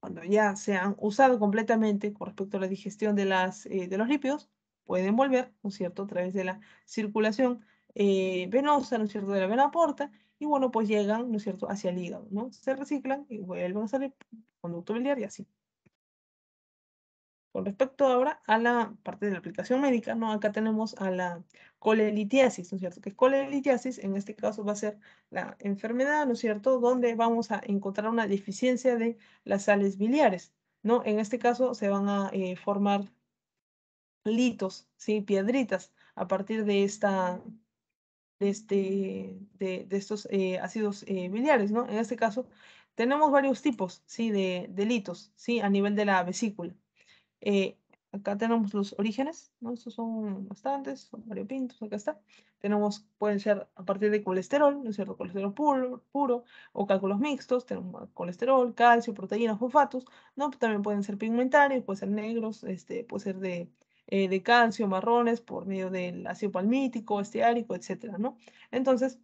cuando ya se han usado completamente con respecto a la digestión de, las, eh, de los lípidos, pueden volver, ¿no es cierto?, a través de la circulación eh, venosa, ¿no es cierto?, de la vena porta, y bueno, pues llegan, ¿no es cierto?, hacia el hígado, ¿no? Se reciclan y vuelven a salir conducto biliar y así. Con respecto ahora a la parte de la aplicación médica, ¿no? acá tenemos a la colelitiasis, ¿no es cierto? Que colelitiasis en este caso va a ser la enfermedad, ¿no es cierto?, donde vamos a encontrar una deficiencia de las sales biliares, ¿no? En este caso se van a eh, formar litos, ¿sí? Piedritas a partir de esta, de, este, de, estos eh, ácidos eh, biliares, ¿no? En este caso tenemos varios tipos, ¿sí? De, de litos, ¿sí? A nivel de la vesícula. Eh, acá tenemos los orígenes, ¿no? Estos son bastantes, son variopintos, acá está. Tenemos, pueden ser a partir de colesterol, ¿no es cierto? Colesterol puro, puro o cálculos mixtos, tenemos colesterol, calcio, proteínas, fosfatos, ¿no? También pueden ser pigmentarios, pueden ser negros, este, puede ser de, eh, de calcio, marrones, por medio del ácido palmítico, esteárico, etcétera, ¿no? Entonces,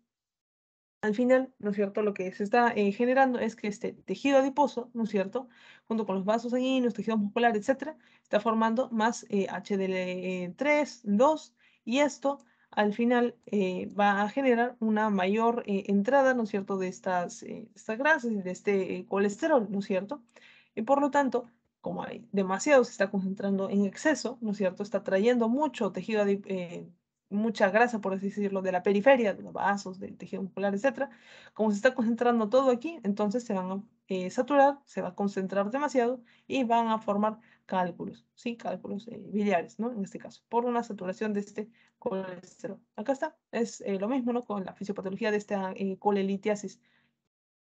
al final, ¿no es cierto? Lo que se está eh, generando es que este tejido adiposo, ¿no es cierto? Junto con los vasos sanguíneos, tejido muscular, etcétera, está formando más HDL3, eh, 2, y esto al final eh, va a generar una mayor entrada, ¿no es cierto?, de estas, estas grasas y de este colesterol, ¿no es cierto? Y por lo tanto, como hay demasiado, se está concentrando en exceso, ¿no es cierto?, está trayendo mucho tejido adiposo mucha grasa, por así decirlo, de la periferia, de los vasos, del tejido muscular, etc. Como se está concentrando todo aquí, entonces se van a eh, saturar, se va a concentrar demasiado y van a formar cálculos, ¿sí? Cálculos eh, biliares, ¿no? En este caso, por una saturación de este colesterol. Acá está, es eh, lo mismo, ¿no? Con la fisiopatología de esta colelitiasis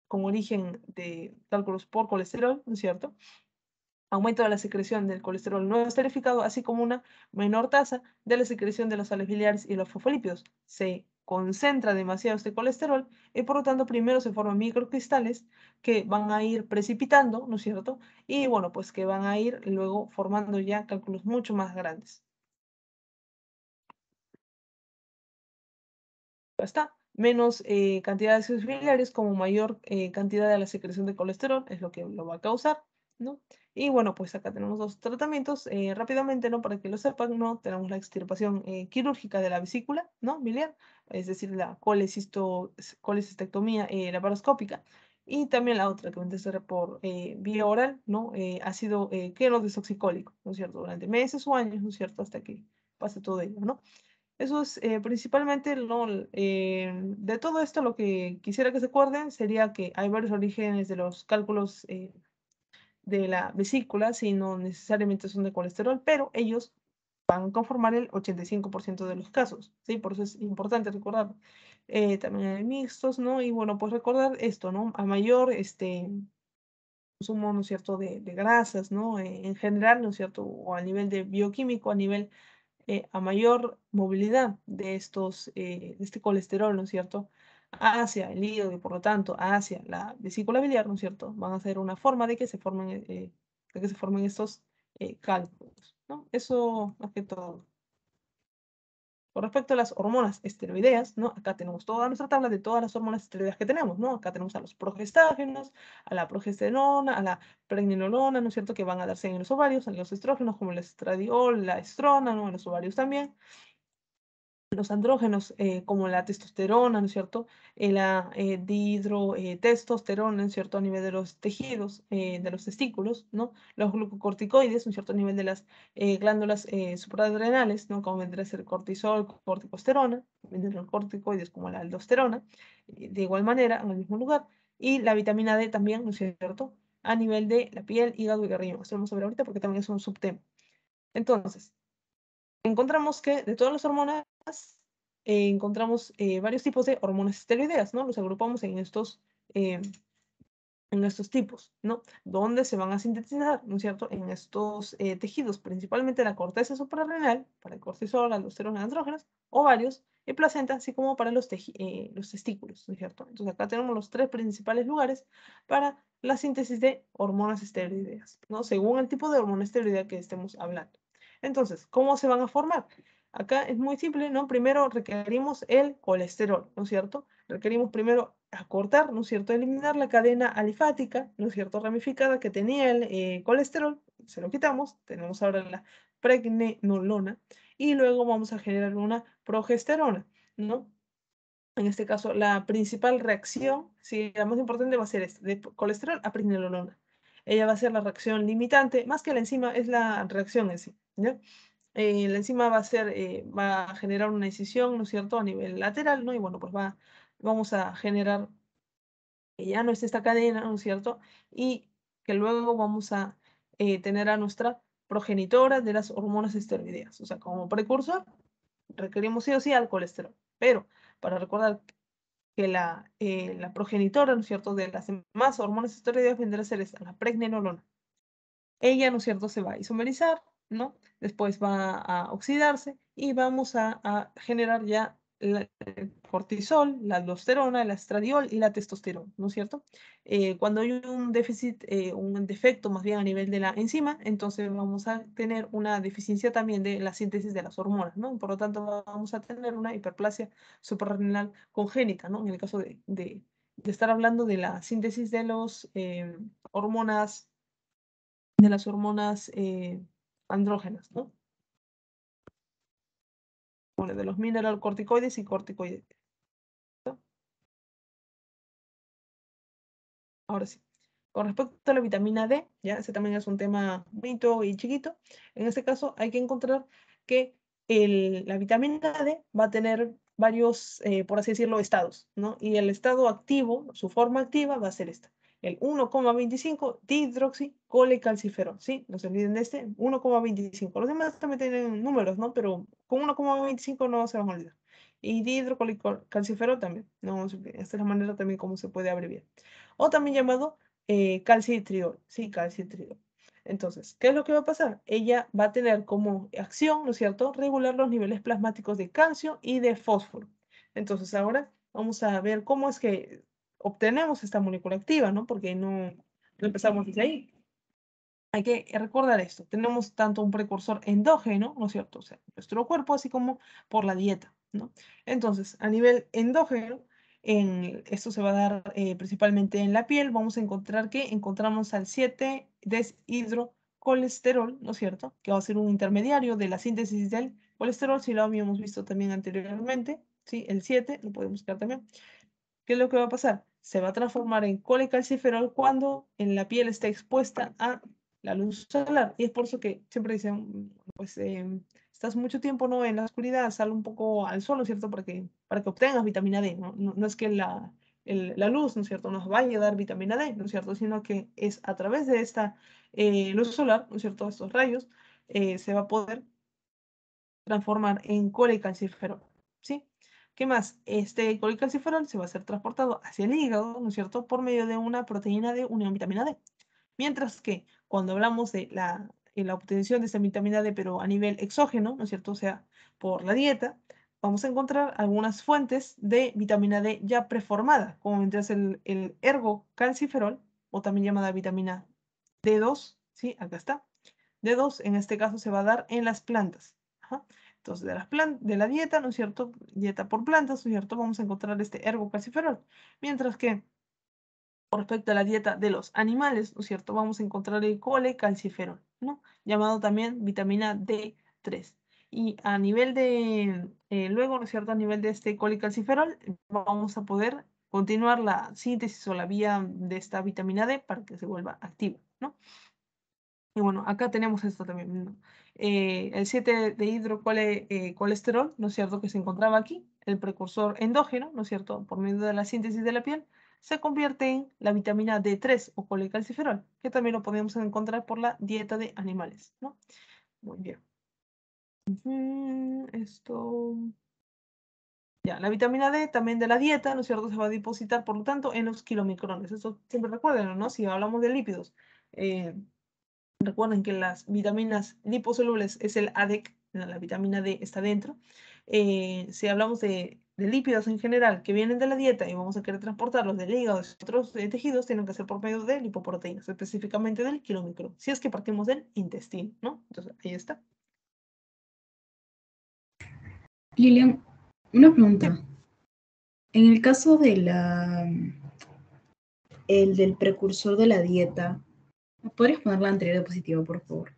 con origen de cálculos por colesterol, ¿no es cierto? aumento de la secreción del colesterol no esterificado, así como una menor tasa de la secreción de los sales biliares y los fosfolípidos. Se concentra demasiado este colesterol y por lo tanto primero se forman microcristales que van a ir precipitando, ¿no es cierto? Y bueno, pues que van a ir luego formando ya cálculos mucho más grandes. Ya está. Menos eh, cantidad de ácidos biliares como mayor eh, cantidad de la secreción de colesterol es lo que lo va a causar, ¿no? Y bueno, pues acá tenemos dos tratamientos. Eh, rápidamente, ¿no? Para que lo sepan, ¿no? Tenemos la extirpación eh, quirúrgica de la vesícula, ¿no? Biliar, es decir, la colecistectomía eh, laparoscópica. Y también la otra que va a ser por vía oral, ¿no? ácido quero desoxicólico, ¿no es cierto? Durante meses o años, ¿no es cierto? Hasta que pase todo ello, ¿no? Eso es principalmente, ¿no? de todo esto lo que quisiera que se acuerden sería que hay varios orígenes de los cálculos de la vesícula, sino necesariamente son de colesterol, pero ellos van a conformar el 85% de los casos, ¿sí? Por eso es importante recordar. Eh, también hay mixtos, ¿no? Y bueno, pues recordar esto, ¿no? A mayor, este, consumo, ¿no es cierto?, de, grasas, ¿no? Eh, en general, ¿no es cierto?, o a nivel de bioquímico, a nivel, eh, a mayor movilidad de estos, de este colesterol, ¿no es cierto?, hacia el hígado y por lo tanto hacia la vesícula biliar, ¿no es cierto? Van a ser una forma de que se formen, eh, eh, de que se formen estos eh, cálculos, ¿no? Eso más que todo. Con respecto a las hormonas esteroideas, ¿no? Acá tenemos toda nuestra tabla de todas las hormonas esteroideas que tenemos, ¿no? Acá tenemos a los progestágenos, a la progesterona, a la pregnenolona, ¿no es cierto? Que van a darse en los ovarios, a los estrógenos como el estradiol, la estrona, ¿no? En los ovarios también los andrógenos eh, como la testosterona, ¿no es cierto? Eh, la eh, dihidrotestosterona, eh, ¿no es cierto? A nivel de los tejidos, de los testículos, ¿no? Los glucocorticoides, un cierto nivel de las glándulas supraadrenales, ¿no? Como vendría a ser cortisol, corticosterona, vendrían los corticoides como la aldosterona, de igual manera, en el mismo lugar. Y la vitamina D también, ¿no es cierto? A nivel de la piel, hígado y riñón. Esto lo vamos a ver ahorita porque también es un subtema. Entonces, encontramos que de todas las hormonas, eh, encontramos eh, varios tipos de hormonas esteroideas, ¿no? Los agrupamos en estos, eh, en estos tipos, ¿no? Donde se van a sintetizar, ¿no es cierto? En estos tejidos, principalmente la corteza suprarrenal, para el cortisol, aldosterona, andrógenos, ovarios y placenta, así como para los, los testículos, ¿no es cierto? Entonces acá tenemos los tres principales lugares para la síntesis de hormonas esteroideas, ¿no? Según el tipo de hormona esteroidea que estemos hablando. Entonces, ¿cómo se van a formar? Acá es muy simple, ¿no? Primero requerimos el colesterol, ¿no es cierto? Requerimos primero acortar, ¿no es cierto? Eliminar la cadena alifática, ¿no es cierto? Ramificada que tenía el eh, colesterol, se lo quitamos, tenemos ahora la pregnenolona y luego vamos a generar una progesterona, ¿no? En este caso, la principal reacción, sí, la más importante va a ser esta, de colesterol a pregnenolona. Ella va a ser la reacción limitante, más que la enzima, es la reacción en sí, ¿ya? Eh, la enzima va a, ser, eh, va a generar una incisión, ¿no es cierto?, a nivel lateral, ¿no? Y bueno, pues va, vamos a generar que ya no es esta cadena, ¿no es cierto? Y que luego vamos a eh, tener a nuestra progenitora de las hormonas esteroideas. O sea, como precursor, requerimos sí o sí al colesterol. Pero para recordar que la, la progenitora, ¿no es cierto?, de las demás hormonas esteroideas vendrá a ser esta, la pregnenolona. Ella, ¿no es cierto?, se va a isomerizar, ¿no? Después va a oxidarse y vamos a, generar ya el cortisol, la aldosterona, el estradiol y la testosterona, ¿no es cierto? Eh, cuando hay un déficit, eh, un defecto más bien a nivel de la enzima, entonces vamos a tener una deficiencia también de la síntesis de las hormonas, ¿no? Por lo tanto, vamos a tener una hiperplasia suprarrenal congénita, ¿no? En el caso de, estar hablando de la síntesis de las eh, hormonas, de las hormonas andrógenas, ¿no? de los mineral corticoides y corticoides. Ahora sí. Con respecto a la vitamina D, ya ese también es un tema bonito y chiquito. En este caso hay que encontrar que la vitamina D va a tener varios, eh, por así decirlo, estados, ¿no? Y el estado activo, su forma activa va a ser esta el 1,25 dihidroxicolecalciferol, ¿sí? No se olviden de este, 1,25. Los demás también tienen números, ¿no? Pero con 1,25 no se van a olvidar. Y dihidrocolecalciferol también, no Esta es la manera también como se puede abreviar. O también llamado eh, calcitriol, ¿sí? Calcitriol. Entonces, ¿qué es lo que va a pasar? Ella va a tener como acción, ¿no es cierto?, regular los niveles plasmáticos de calcio y de fósforo. Entonces, ahora vamos a ver cómo es que obtenemos esta molécula activa, ¿no? Porque no, no empezamos desde ahí. Hay que recordar esto. Tenemos tanto un precursor endógeno, ¿no es cierto? O sea, nuestro cuerpo, así como por la dieta, ¿no? Entonces, a nivel endógeno, en, esto se va a dar eh, principalmente en la piel. Vamos a encontrar que encontramos al 7 deshidrocolesterol, ¿no es cierto? Que va a ser un intermediario de la síntesis del colesterol, si lo habíamos visto también anteriormente, ¿sí? El 7, lo podemos buscar también. ¿Qué es lo que va a pasar? se va a transformar en colecalciferol cuando en la piel está expuesta a la luz solar. Y es por eso que siempre dicen, pues eh, estás mucho tiempo ¿no? en la oscuridad, sal un poco al sol, ¿no es cierto? Para que, para que obtengas vitamina D, ¿no? No, es que la, la luz, ¿no es cierto?, nos vaya a dar vitamina D, ¿no es cierto?, sino que es a través de esta eh, luz solar, ¿no es cierto?, estos rayos, eh, se va a poder transformar en colecalciferol, ¿sí? ¿Qué más? Este colicalciferol se va a ser transportado hacia el hígado, ¿no es cierto?, por medio de una proteína de unión vitamina D. Mientras que cuando hablamos de eh, la, obtención de esta vitamina D, pero a nivel exógeno, ¿no es cierto?, o sea, por la dieta, vamos a encontrar algunas fuentes de vitamina D ya preformada, como mientras el, el ergocalciferol, o también llamada vitamina D2, ¿sí? Acá está. D2 en este caso se va a dar en las plantas. Ajá. Entonces, de, las de la dieta, ¿no es cierto? Dieta por plantas, ¿no es cierto? Vamos a encontrar este calciferol, Mientras que, respecto a la dieta de los animales, ¿no es cierto? Vamos a encontrar el colecalciferol, ¿no? Llamado también vitamina D3. Y a nivel de, eh, luego, ¿no es cierto? A nivel de este colecalciferol, vamos a poder continuar la síntesis o la vía de esta vitamina D para que se vuelva activa, ¿no? Y bueno, acá tenemos esto también, eh, el 7 de hidrocolesterol, e-, eh, ¿no es cierto?, que se encontraba aquí, el precursor endógeno, ¿no es cierto?, por medio de la síntesis de la piel, se convierte en la vitamina D3 o colecalciferol, que también lo podemos encontrar por la dieta de animales, ¿no? Muy bien. esto... Ya, la vitamina D también de la dieta, ¿no es cierto?, se va a depositar, por lo tanto, en los kilomicrones. Eso siempre recuerden, ¿no? Si hablamos de lípidos, eh, Recuerden que las vitaminas liposolubles es el ADEC, la vitamina D está dentro. Eh, si hablamos de, lípidos en general que vienen de la dieta y vamos a querer transportarlos del hígado y otros eh, tejidos, tienen que ser por medio de lipoproteínas, específicamente del kilómetro. si es que partimos del intestino, ¿no? Entonces, ahí está. Lilian, una pregunta. En el caso el del precursor de la dieta, ¿Podrías poner la anterior diapositiva, por favor?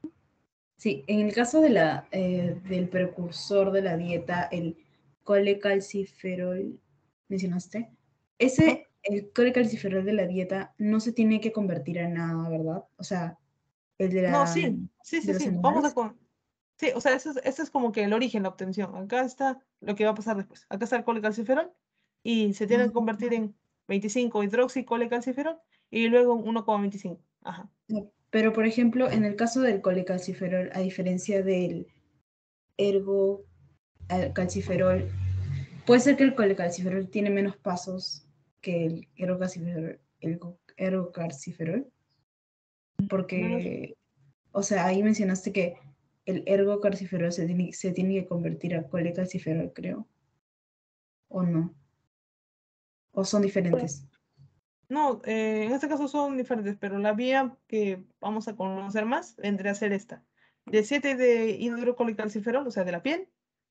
Sí, en el caso de la, eh, del precursor de la dieta, el colecalciferol, mencionaste, ese, el colecalciferol de la dieta no se tiene que convertir en nada, ¿verdad? O sea, el de la... No, sí, sí, sí, sí. Vamos a... Con... Sí, o sea, ese es, como que el origen, la obtención. Acá está lo que va a pasar después. Acá está el colecalciferol y se tiene que convertir en 25 hidroxicolecalciferol y luego 1,25. Pero, por ejemplo, en el caso del colecalciferol, a diferencia del ergo calciferol, puede ser que el colecalciferol tiene menos pasos que el ergocalciferol el porque, o sea, ahí mencionaste que el ergocalciferol se se tiene que convertir a colecalciferol, creo, o no, o son diferentes. Pues, no, eh, en este caso son diferentes, pero la vía que vamos a conocer más vendría a ser esta. De 7 de hidrocolicalciferol, o sea, de la piel,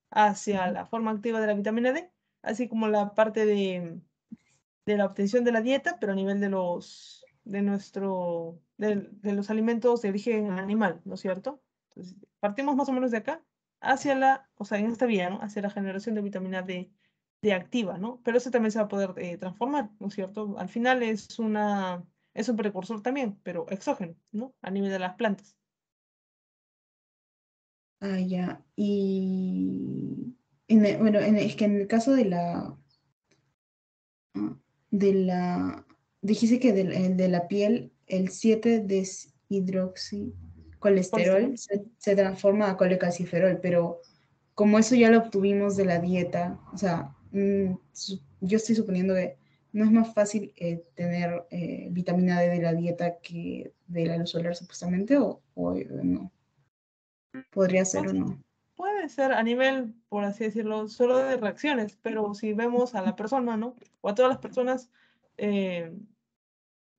hacia la forma activa de la vitamina D, así como la parte de, la obtención de la dieta, pero a nivel de los, de nuestro, de, los alimentos de origen animal, ¿no es cierto? Entonces, partimos más o menos de acá, hacia la, o sea, en esta vía, ¿no? Hacia la generación de vitamina D de activa, ¿no? Pero eso también se va a poder eh, transformar, ¿no es cierto? Al final es, una, es un precursor también, pero exógeno, ¿no? A nivel de las plantas. Ah, ya. Y e, bueno, es que en el caso de la ah, de la dijiste que de, la piel el 7 deshidroxicolesterol se, se transforma a colecalciferol, pero como eso ya lo obtuvimos de la dieta, o sea, Mm, yo estoy suponiendo que no es más fácil eh, tener eh, vitamina D de la dieta que de la luz solar supuestamente o, o eh, no. Podría ser o no. Puede ser a nivel, por así decirlo, solo de reacciones, pero si vemos a la persona, ¿no? O a todas las personas,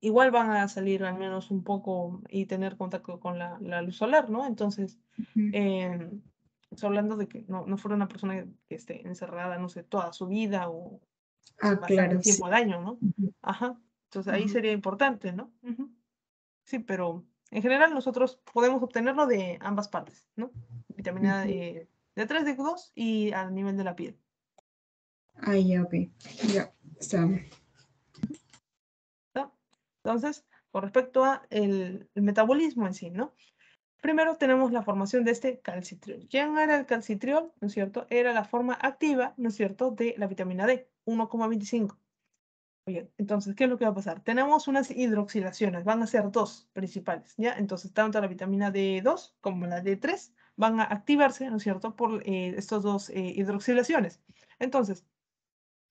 igual van a salir al menos un poco y tener contacto con la, luz solar, ¿no? Entonces, Está hablando de que no, no fuera una persona que esté encerrada, no sé, toda su vida o ah, claro, tiempo año, ¿no? Ajá. Entonces ahí sería importante, ¿no? Sí, pero en general nosotros podemos obtenerlo de ambas partes, ¿no? Vitamina e, D, de 3 de 2 y al nivel de la piel. Ah, ya, ok. Ya, está. Entonces, con respecto a el metabolismo en sí, ¿no? Primero tenemos la formación de este calcitriol. Ya era el calcitriol, ¿no es cierto? Era la forma activa, ¿no es cierto?, de la vitamina D, 1,25. Bien, entonces, ¿qué es lo que va a pasar? Tenemos unas hidroxilaciones, van a ser dos principales, ¿ya? Entonces, tanto la vitamina D2 como la D3 van a activarse, ¿no es cierto?, por eh, estos dos eh, hidroxilaciones. Entonces,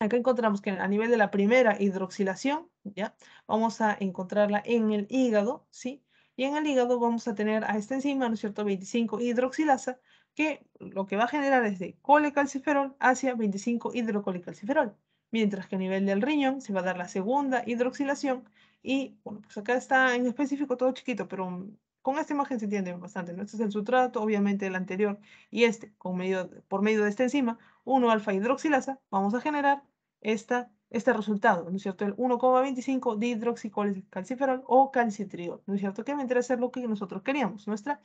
acá encontramos que a nivel de la primera hidroxilación, ¿ya? Vamos a encontrarla en el hígado, ¿sí? Y en el hígado vamos a tener a esta enzima, ¿no es cierto?, 25-hidroxilasa, que lo que va a generar es de colecalciferol hacia 25-hidrocolecalciferol. Mientras que a nivel del riñón se va a dar la segunda hidroxilación. Y, bueno, pues acá está en específico todo chiquito, pero con esta imagen se entiende bastante, ¿no? Este es el sustrato, obviamente el anterior, y este, con medio, por medio de esta enzima, 1-alfa-hidroxilasa, vamos a generar esta este resultado, ¿no es cierto? El 1,25 de calciferol o calcitriol, ¿no es cierto? Que vendría a ser lo que nosotros queríamos, nuestra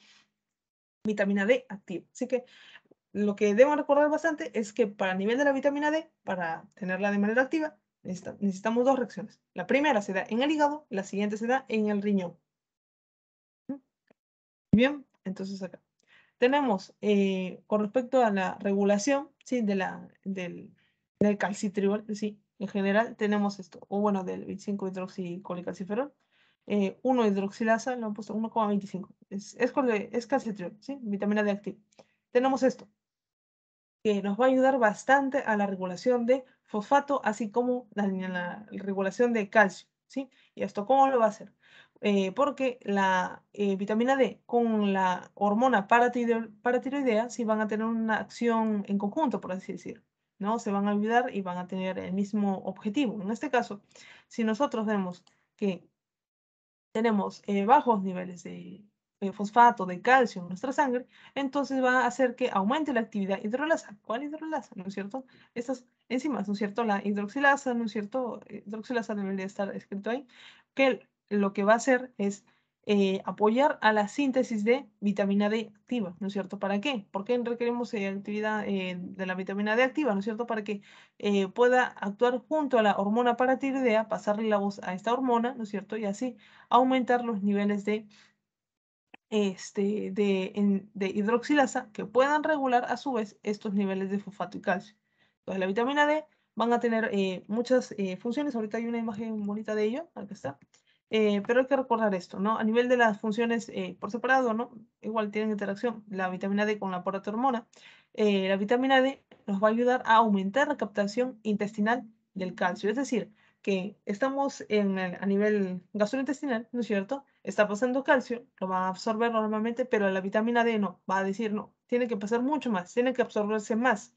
vitamina D activa. Así que lo que debemos recordar bastante es que para el nivel de la vitamina D, para tenerla de manera activa, necesitamos dos reacciones. La primera se da en el hígado, la siguiente se da en el riñón. Bien, entonces acá. Tenemos, eh, con respecto a la regulación ¿sí? de la, del, del calcitriol, ¿sí? En general tenemos esto, o bueno, del 25-hidroxicolicalciferol, eh, 1 hidroxilasa, lo han puesto 1,25. Es, es, es calcitriol, ¿sí? vitamina D activa. Tenemos esto, que nos va a ayudar bastante a la regulación de fosfato, así como la, la regulación de calcio. ¿sí? ¿Y esto cómo lo va a hacer? Eh, porque la eh, vitamina D con la hormona paratiroidea, paratiroidea sí van a tener una acción en conjunto, por así decirlo. ¿no? Se van a olvidar y van a tener el mismo objetivo. En este caso, si nosotros vemos que tenemos eh, bajos niveles de eh, fosfato, de calcio en nuestra sangre, entonces va a hacer que aumente la actividad hidrolasa. ¿Cuál hidrolasa? ¿No es cierto? Estas enzimas, ¿no es cierto? La hidroxilasa, ¿no es cierto? Eh, hidroxilasa debería estar escrito ahí, que lo que va a hacer es eh, apoyar a la síntesis de vitamina D activa, ¿no es cierto? ¿Para qué? ¿Por qué requerimos eh, actividad eh, de la vitamina D activa, ¿no es cierto? Para que pueda actuar junto a la hormona paratiroidea, pasarle la voz a esta hormona, ¿no es cierto? Y así aumentar los niveles de, este, de, hidroxilasa que puedan regular a su vez estos niveles de fosfato y calcio. Entonces la vitamina D van a tener muchas funciones. Ahorita hay una imagen bonita de ello, aquí está. Eh, pero hay que recordar esto, ¿no? A nivel de las funciones eh, por separado, ¿no? Igual tienen interacción la vitamina D con la proteormona. Eh, la vitamina D nos va a ayudar a aumentar la captación intestinal del calcio. Es decir, que estamos en a nivel gastrointestinal, ¿no es cierto? Está pasando calcio, lo va a absorber normalmente, pero la vitamina D no, va a decir no, tiene que pasar mucho más, tiene que absorberse más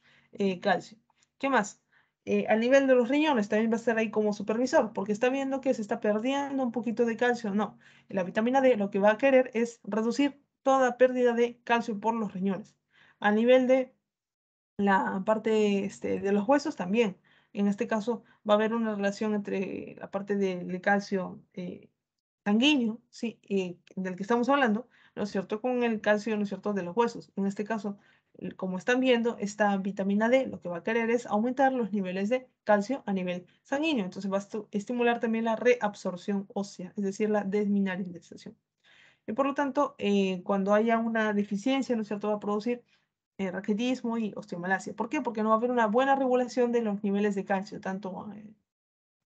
calcio. ¿Qué más? Eh, al nivel de los riñones, también va a estar ahí como supervisor, porque está viendo que se está perdiendo un poquito de calcio. No, la vitamina D lo que va a querer es reducir toda pérdida de calcio por los riñones. A nivel de la parte este, de los huesos también. En este caso va a haber una relación entre la parte del de calcio eh, sanguíneo, ¿sí? Eh, del que estamos hablando, ¿no es cierto?, con el calcio, ¿no es cierto?, de los huesos. En este caso como están viendo, esta vitamina D lo que va a querer es aumentar los niveles de calcio a nivel sanguíneo. Entonces va a estimular también la reabsorción ósea, es decir, la desmineralización. Y por lo tanto, eh, cuando haya una deficiencia, ¿no es cierto?, va a producir eh, raquitismo y osteomalacia. ¿Por qué? Porque no va a haber una buena regulación de los niveles de calcio, tanto eh,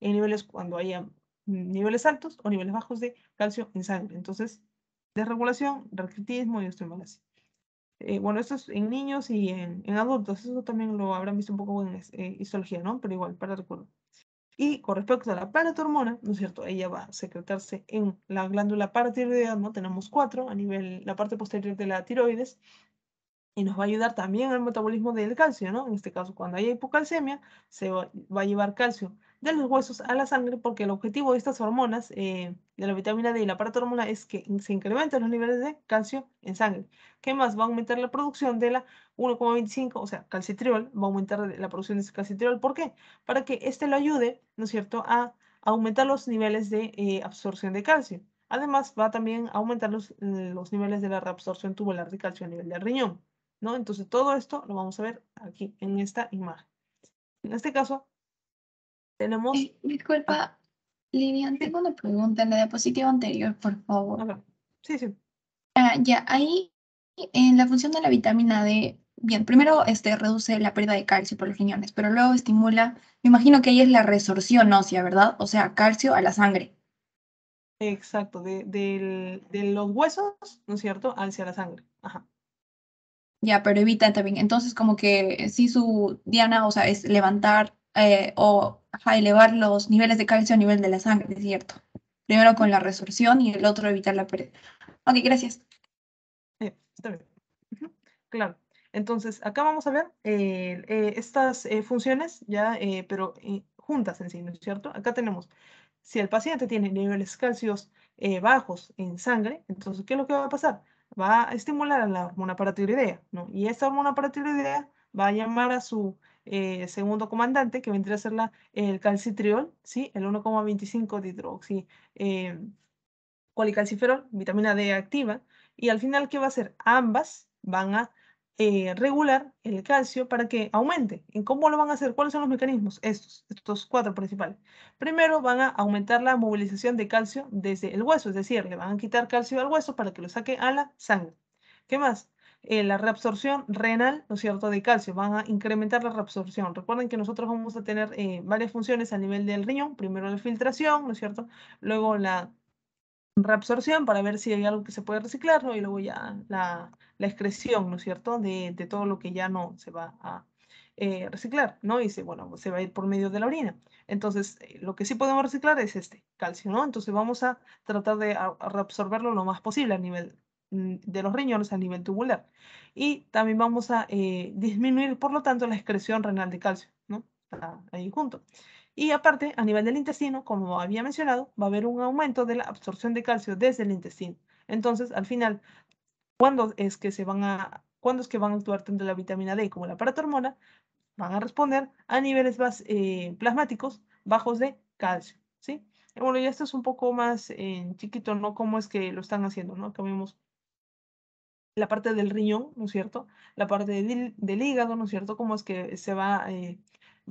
en niveles cuando haya niveles altos o niveles bajos de calcio en sangre. Entonces, desregulación, raquitismo y osteomalacia. Eh, bueno, esto es en niños y en, adultos, eso también lo habrán visto un poco en eh, histología, ¿no? Pero igual, para recuerdo. Y con respecto a la paratormona, ¿no es cierto? Ella va a secretarse en la glándula paratiroidea, ¿no? Tenemos cuatro a nivel, la parte posterior de la tiroides, y nos va a ayudar también al metabolismo del calcio, ¿no? En este caso, cuando haya hipocalcemia, se va a llevar calcio de los huesos a la sangre porque el objetivo de estas hormonas, eh, de la vitamina D y la paratormona es que se incrementen los niveles de calcio en sangre. ¿Qué más? Va a aumentar la producción de la 1,25, o sea, calcitriol, va a aumentar la producción de ese calcitriol. ¿Por qué? Para que este lo ayude, ¿no es cierto?, a aumentar los niveles de eh, absorción de calcio. Además, va también a aumentar los, los niveles de la reabsorción tubular de calcio a nivel del riñón. ¿no? Entonces, todo esto lo vamos a ver aquí en esta imagen. En este caso, tenemos. disculpa, ah. Lilian, tengo una pregunta en la diapositiva anterior, por favor. Sí, sí. Ah, ya, ahí en la función de la vitamina D, bien, primero este, reduce la pérdida de calcio por los riñones, pero luego estimula, me imagino que ahí es la resorción ósea, ¿verdad? O sea, calcio a la sangre. Exacto, de, de los huesos, ¿no es cierto?, hacia la sangre. Ajá. Ya, pero evita también. Entonces, como que sí, su diana, o sea, es levantar eh, o a elevar los niveles de calcio a nivel de la sangre, es ¿cierto? Primero con la resorción y el otro evitar la pérdida. Ok, gracias. Eh, está bien. Claro. Entonces, acá vamos a ver eh, estas funciones ya, pero juntas en sí, ¿no es cierto? Acá tenemos, si el paciente tiene niveles calcios bajos en sangre, entonces, ¿qué es lo que va a pasar? Va a estimular a la hormona paratiroidea, ¿no? Y esta hormona paratiroidea va a llamar a su eh, segundo comandante, que vendría a ser la, el calcitriol, ¿sí? el 1,25 hidroxi eh, colicalciferol, vitamina D activa, y al final, ¿qué va a hacer? Ambas van a eh, regular el calcio para que aumente. ¿Y cómo lo van a hacer? ¿Cuáles son los mecanismos? Estos, estos cuatro principales. Primero van a aumentar la movilización de calcio desde el hueso, es decir, le van a quitar calcio al hueso para que lo saque a la sangre. ¿Qué más? Eh, la reabsorción renal, ¿no es cierto?, de calcio, van a incrementar la reabsorción. Recuerden que nosotros vamos a tener eh, varias funciones a nivel del riñón, primero la filtración, ¿no es cierto?, luego la reabsorción para ver si hay algo que se puede reciclar, ¿no? y luego ya la, la excreción, ¿no es cierto?, de, todo lo que ya no se va a eh, reciclar, ¿no? Y se, bueno, se va a ir por medio de la orina. Entonces, lo que sí podemos reciclar es este calcio, ¿no? Entonces vamos a tratar de reabsorberlo lo más posible a nivel Mm, de los riñones a nivel tubular. Y también vamos a eh, disminuir, por lo tanto, la excreción renal de calcio, ¿no? Está ahí junto. Y aparte, a nivel del intestino, como había mencionado, va a haber un aumento de la absorción de calcio desde el intestino. Entonces, al final, ¿cuándo es que se van a, cuándo es que van a actuar tanto la vitamina D como la paratormona? Van a responder a niveles más, eh, plasmáticos bajos de calcio, ¿sí? Bueno, ya esto es un poco más eh, chiquito, ¿no? Cómo es que lo están haciendo, ¿no? la parte del riñón, ¿no es cierto? La parte del, hígado, ¿no es cierto? Cómo es que se va, eh,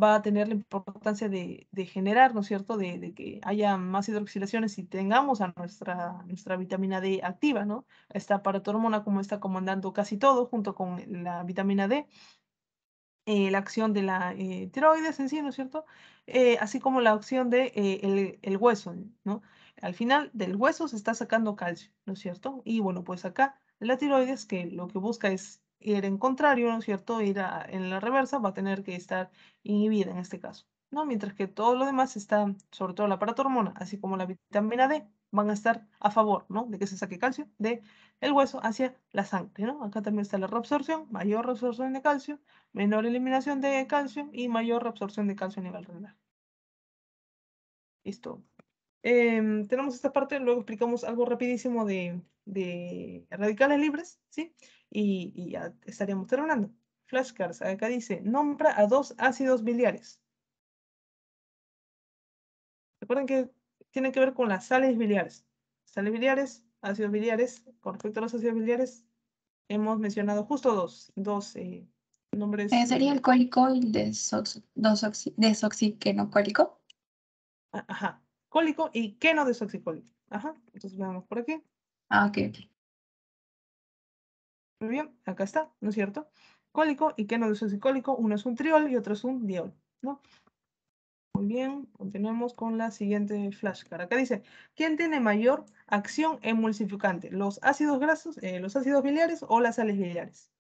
va a tener la importancia de, generar, ¿no es cierto? De, que haya más hidroxilaciones y tengamos a nuestra, nuestra vitamina D activa, ¿no? Esta paratormona como está comandando casi todo junto con la vitamina D. Eh, la acción de la eh, tiroides en sí, ¿no es cierto? así como la acción del de, el hueso, ¿no? Al final del hueso se está sacando calcio, ¿no es cierto? Y bueno, pues acá la tiroides que lo que busca es ir en contrario, ¿no es cierto? Ir en la reversa va a tener que estar inhibida en este caso, ¿no? Mientras que todo lo demás está, sobre todo la paratormona, así como la vitamina D, van a estar a favor, ¿no? De que se saque calcio del el hueso hacia la sangre, ¿no? Acá también está la reabsorción, mayor reabsorción de calcio, menor eliminación de calcio y mayor reabsorción de calcio a nivel renal. Listo. Em, tenemos esta parte, luego explicamos algo rapidísimo de de radicales libres, ¿sí? Y, ya estaríamos terminando. Flashcards, acá dice, nombra a dos ácidos biliares. Recuerden que tiene que ver con las sales biliares. Sales biliares, ácidos biliares. Con respecto a los ácidos biliares, hemos mencionado justo dos, dos eh, nombres. Eh, ¿Sería el cólico y el desoxiquenocólico? Ah, ajá, cólico y queno desoxicólico. Ajá, entonces veamos por aquí. Ah, ok, Muy bien, acá está, ¿no es cierto? Cólico, ¿y qué nos dice cólico? Uno es un triol y otro es un diol, ¿no? Muy bien, continuemos con la siguiente flashcard. Acá dice, ¿quién tiene mayor acción emulsificante? ¿Los ácidos grasos, eh, los ácidos biliares o las sales biliares?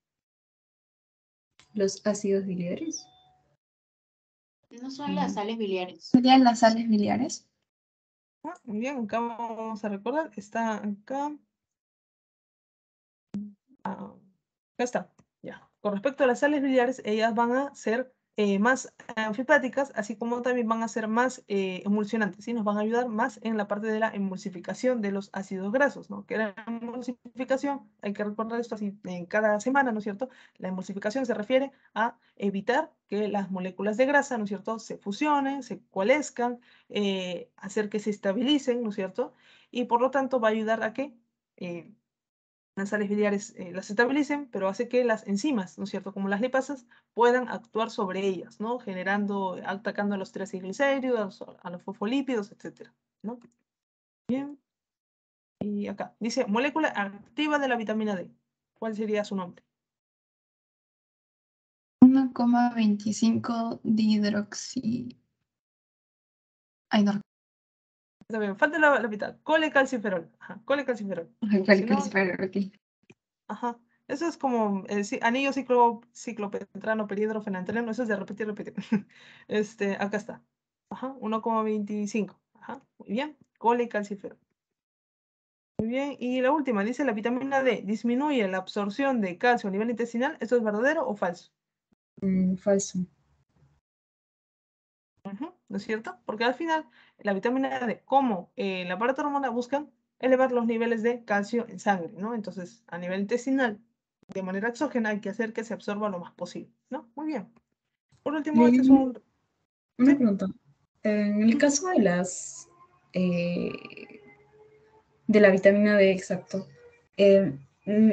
¿Los ácidos biliares? No son las sales biliares. ¿Serían las sales biliares? Ah, muy bien, acá vamos a recordar. Está acá. Ah, está. Ya. Con respecto a las sales biliares, ellas van a ser eh, más anfipáticas, así como también van a ser más eh, emulsionantes, y nos van a ayudar más en la parte de la emulsificación de los ácidos grasos, ¿no? que la emulsificación, hay que recordar esto así en cada semana, ¿no es cierto? La emulsificación se refiere a evitar que las moléculas de grasa, ¿no es cierto?, se fusionen, se cualezcan eh, hacer que se estabilicen, ¿no es cierto? Y por lo tanto va a ayudar a que las sales biliares eh, las estabilicen, pero hace que las enzimas, ¿no es cierto?, como las lipasas, puedan actuar sobre ellas, ¿no?, generando, atacando a los triglicéridos, a los fosfolípidos, etcétera, ¿no? Bien. Y acá, dice, molécula activa de la vitamina D. ¿Cuál sería su nombre? 1,25 dihidroxi... Ay, no Falta la, la mitad. calciferol. Ajá, colecalciferol. Colecalciferol, Cole calciferol, Ajá. Eso es como el eh, anillo ciclo, ciclopetrano, perídrofo, Eso es de repetir, repetir. este, acá está. Ajá, 1,25. Ajá, muy bien. calciferol. Muy bien, y la última, dice la vitamina D, disminuye la absorción de calcio a nivel intestinal, eso es verdadero o falso? Mm, falso. Ajá. ¿no es cierto? Porque al final la vitamina D, como eh, la el aparato hormonal, busca elevar los niveles de calcio en sangre, ¿no? Entonces, a nivel intestinal, de manera exógena, hay que hacer que se absorba lo más posible, ¿no? Muy bien. Por último, este Una pregunta. En el caso de las... Eh, de la vitamina D, exacto. Eh, mm,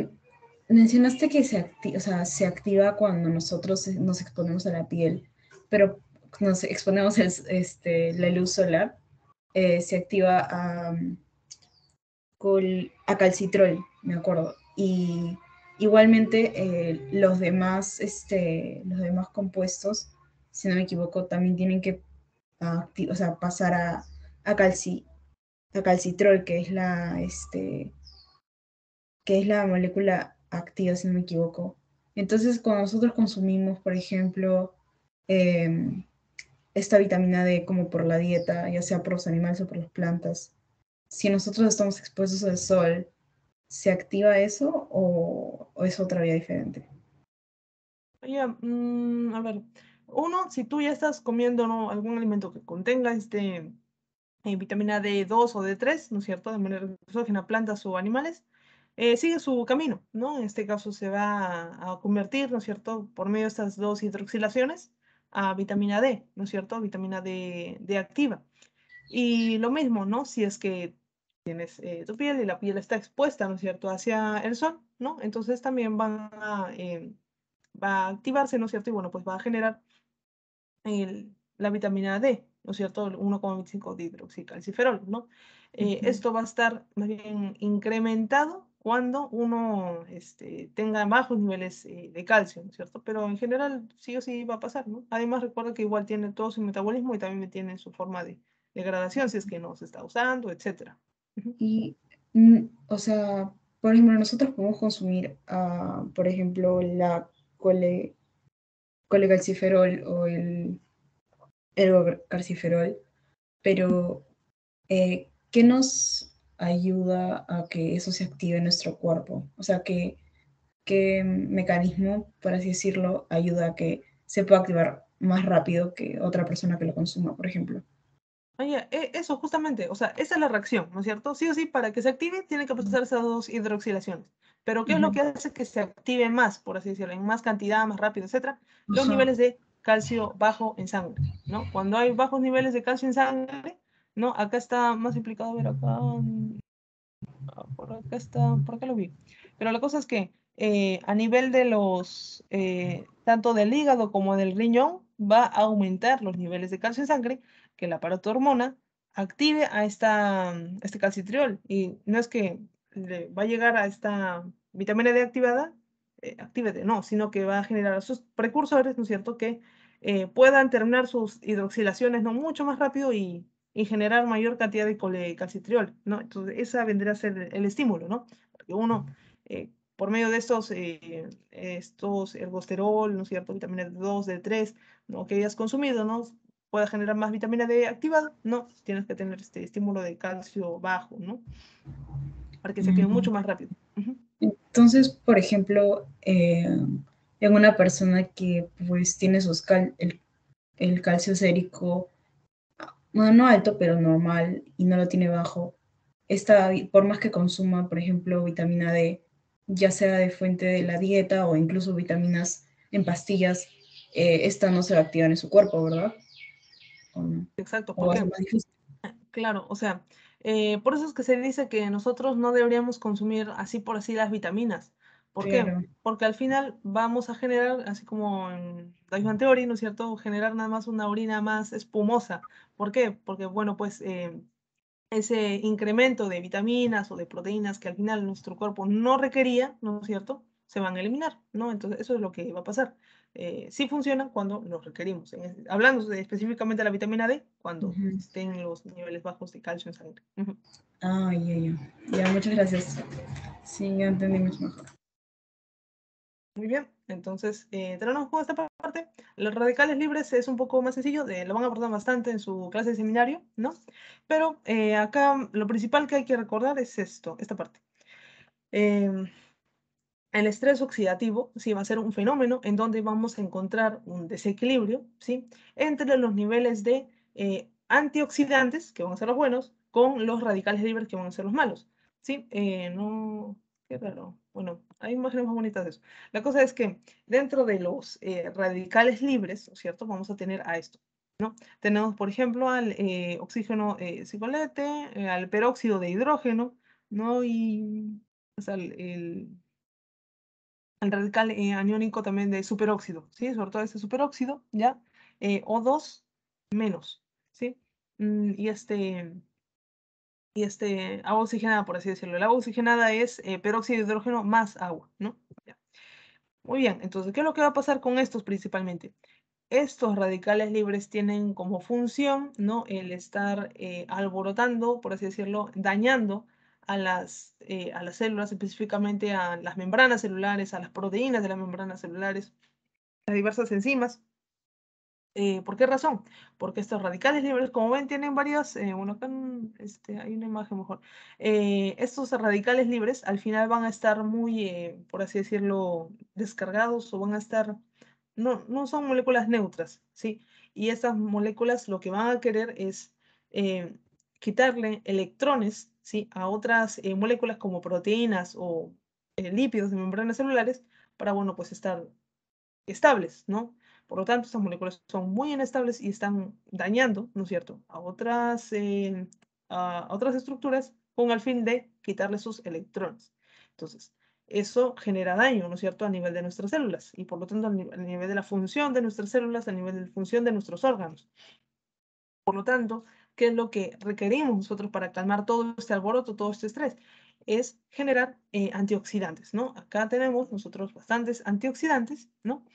mencionaste que se, se activa cuando nosotros nos exponemos a la piel, pero nos exponemos este, la luz solar, eh, se activa a, calcitrol, me acuerdo. Y igualmente eh, los, demás, este, los demás compuestos, si no me equivoco, también tienen que pasar a, a, calcitrol, que es la, este, que es la molécula activa, si no me equivoco. Entonces, cuando nosotros consumimos, por ejemplo, em, esta vitamina D como por la dieta, ya sea por los animales o por las plantas. Si nosotros estamos expuestos al sol, ¿se activa eso o, es otra vía diferente? ya mm, a ver, uno, si tú ya estás comiendo algún alimento que contenga este, eh, vitamina D2 o D3, ¿no es cierto?, de manera exógena, plantas o animales, eh, sigue su camino, ¿no? En este caso se va a, a, convertir, ¿no es cierto?, por medio de estas dos hidroxilaciones a vitamina D, ¿no es cierto? Vitamina D, de activa. Y lo mismo, ¿no? Si es que tienes eh, tu piel y la piel está expuesta, ¿no es cierto?, hacia el sol, ¿no? Entonces también va eh, a activarse, ¿no es cierto? Y bueno, pues va a generar la vitamina D, ¿no es cierto?, 1,25 de hidroxicalciferol, ¿no? Eh, esto va a estar más bien incrementado cuando uno este, tenga bajos niveles eh, de calcio, cierto? Pero en general sí o sí va a pasar, ¿no? Además recuerda que igual tiene todo su metabolismo y también tiene su forma de degradación si es que no se está usando, etc. Y, mm, o sea, por ejemplo, nosotros podemos consumir, ah, por ejemplo, la cole, colecalciferol o el ergocalciferol, pero eh, ¿qué nos ayuda a que eso se active en nuestro cuerpo. O sea, ¿qué, qué mecanismo, por así decirlo, ayuda a que se pueda activar más rápido que otra persona que lo consuma, por ejemplo? E, eso justamente, o sea, esa es la reacción, ¿no es cierto? Sí o sí, para que se active tiene que pasar esas dos hidroxilaciones. Pero ¿qué es lo que hace que se active más, por así decirlo, en más cantidad, más rápido, etcétera? Los niveles de calcio bajo en sangre, ¿no? Cuando hay bajos niveles de calcio en sangre, no, acá está más implicado, ver, acá. Mm, ah, por acá está, por acá lo vi. Pero la cosa es que eh, a nivel de los, eh, tanto del hígado como del riñón, va a aumentar los niveles de calcio en sangre que el aparato hormona active a esta, mm, este calcitriol. Y no es que le va a llegar a esta vitamina D activada, eh, de, no, sino que va a generar sus precursores, ¿no es cierto?, que eh, puedan terminar sus hidroxilaciones no mucho más rápido y y generar mayor cantidad de calcitriol, ¿no? Entonces, esa vendría a ser el, estímulo, ¿no? Porque uno, eh, por medio de estos, eh, estos ergosterol, ¿no es cierto?, vitamina D2, D3, ¿no? Que hayas consumido, ¿no? Pueda generar más vitamina D activada, ¿no? Tienes que tener este estímulo de calcio bajo, ¿no? Para que se quede mucho más rápido. Entonces, por ejemplo, eh, en una persona que pues tiene sus el, el calcio sérico bueno, no alto, pero normal y no lo tiene bajo, esta, por más que consuma, por ejemplo, vitamina D, ya sea de fuente de la dieta o incluso vitaminas en pastillas, eh, esta no se va a en su cuerpo, ¿verdad? Exacto, claro, o sea, eh, por eso es que se dice que nosotros no deberíamos consumir así por así las vitaminas, ¿Por qué? Porque al final vamos a generar, así como en la teoría, ¿no es cierto?, generar nada más una orina más espumosa. ¿Por qué? Porque, bueno, pues eh, ese incremento de vitaminas o de proteínas que al final nuestro cuerpo no requería, ¿no es cierto?, se van a eliminar, ¿no? Entonces, eso es lo que va a pasar. Eh, sí funcionan cuando los requerimos. hablando específicamente de la vitamina D, cuando estén los niveles bajos de calcio en sangre. Ay, ay, ay. Ya, muchas gracias. Sí, ya entendí mucho mejor. Muy bien, entonces eh, con esta parte. Los radicales libres es un poco más sencillo, de, eh, lo van a abordar bastante en su clase de seminario, ¿no? Pero eh, acá lo principal que hay que recordar es esto, esta parte. Em, el estrés oxidativo sí va a ser un fenómeno en donde vamos a encontrar un desequilibrio, ¿sí? Entre los niveles de eh, antioxidantes, que van a ser los buenos, con los radicales libres, que van a ser los malos, ¿sí? no Qué Bueno, hay imágenes más bonitas de eso. La cosa es que dentro de los eh, radicales libres, ¿cierto? Vamos a tener a esto. ¿no? Tenemos, por ejemplo, al eh, oxígeno eh, eh, al peróxido de hidrógeno, ¿no? Y o pues, el, radical aniónico también de superóxido, ¿sí? Sobre todo este superóxido, ¿ya? O2 menos, ¿sí? Mm, y este y este, agua oxigenada, por así decirlo. El agua oxigenada es eh, peróxido de hidrógeno más agua, ¿no? Muy bien, entonces, ¿qué es lo que va a pasar con estos principalmente? Estos radicales libres tienen como función, ¿no? El estar eh, alborotando, por así decirlo, dañando a las, eh, a las células, específicamente a las membranas celulares, a las proteínas de las membranas celulares, a diversas enzimas, eh, ¿Por qué razón? Porque estos radicales libres, como ven, tienen varios, eh, bueno, acá este, hay una imagen mejor. Eh, estos radicales libres al final van a estar muy, por así decirlo, descargados o van a estar, no, no son moléculas neutras, ¿sí? Y estas moléculas lo que van a querer es quitarle electrones, ¿sí? A otras moléculas como proteínas o lípidos de membranas celulares para, bueno, pues estar estables, ¿no? Por lo tanto, estas moléculas son muy inestables y están dañando, ¿no es cierto?, a otras, eh, a otras estructuras con el fin de quitarles sus electrones. Entonces, eso genera daño, ¿no es cierto?, a nivel de nuestras células y por lo tanto a nivel de la función de nuestras células, a nivel de la función de nuestros órganos. Por lo tanto, ¿qué es lo que requerimos nosotros para calmar todo este alboroto, todo este estrés? Es generar eh, antioxidantes, ¿no? Acá tenemos nosotros bastantes antioxidantes, ¿no?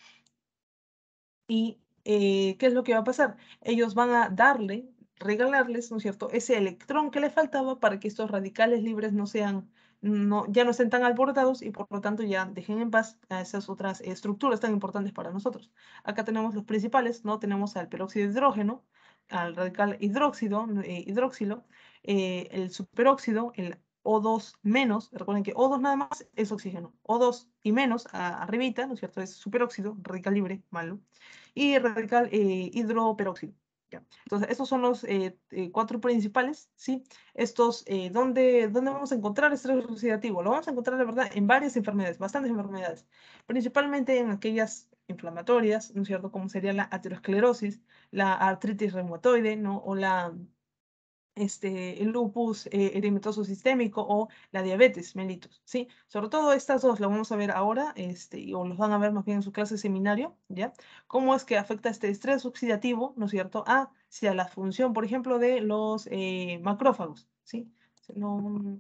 ¿Y eh, qué es lo que va a pasar? Ellos van a darle, regalarles, ¿no es cierto?, ese electrón que le faltaba para que estos radicales libres no sean, no, ya no estén tan alborotados y por lo tanto ya dejen en paz a esas otras estructuras tan importantes para nosotros. Acá tenemos los principales, ¿no? Tenemos al peróxido de hidrógeno, al radical hidróxido, eh, hidróxilo, eh, el superóxido, el o2 menos, recuerden que O2 nada más es oxígeno. O2 y menos, arribita, ¿no es cierto? Es superóxido, radical libre, malo. Y radical eh, hidroperóxido. ¿ya? Entonces, estos son los eh, eh, cuatro principales, ¿sí? Estos, ¿dónde, ¿dónde vamos a encontrar estrés oxidativo? Lo vamos a encontrar, la verdad, en varias enfermedades, bastantes enfermedades. Principalmente en aquellas inflamatorias, ¿no es cierto? Como sería la aterosclerosis, la artritis reumatoide, ¿no? O la este, el lupus eh, sistémico o la diabetes mellitus, ¿sí? Sobre todo estas dos las vamos a ver ahora, este, o los van a ver más bien en su clase seminario, ¿ya? Cómo es que afecta este estrés oxidativo, ¿no es cierto?, a, ah, a la función, por ejemplo, de los eh, macrófagos, ¿sí? Mm,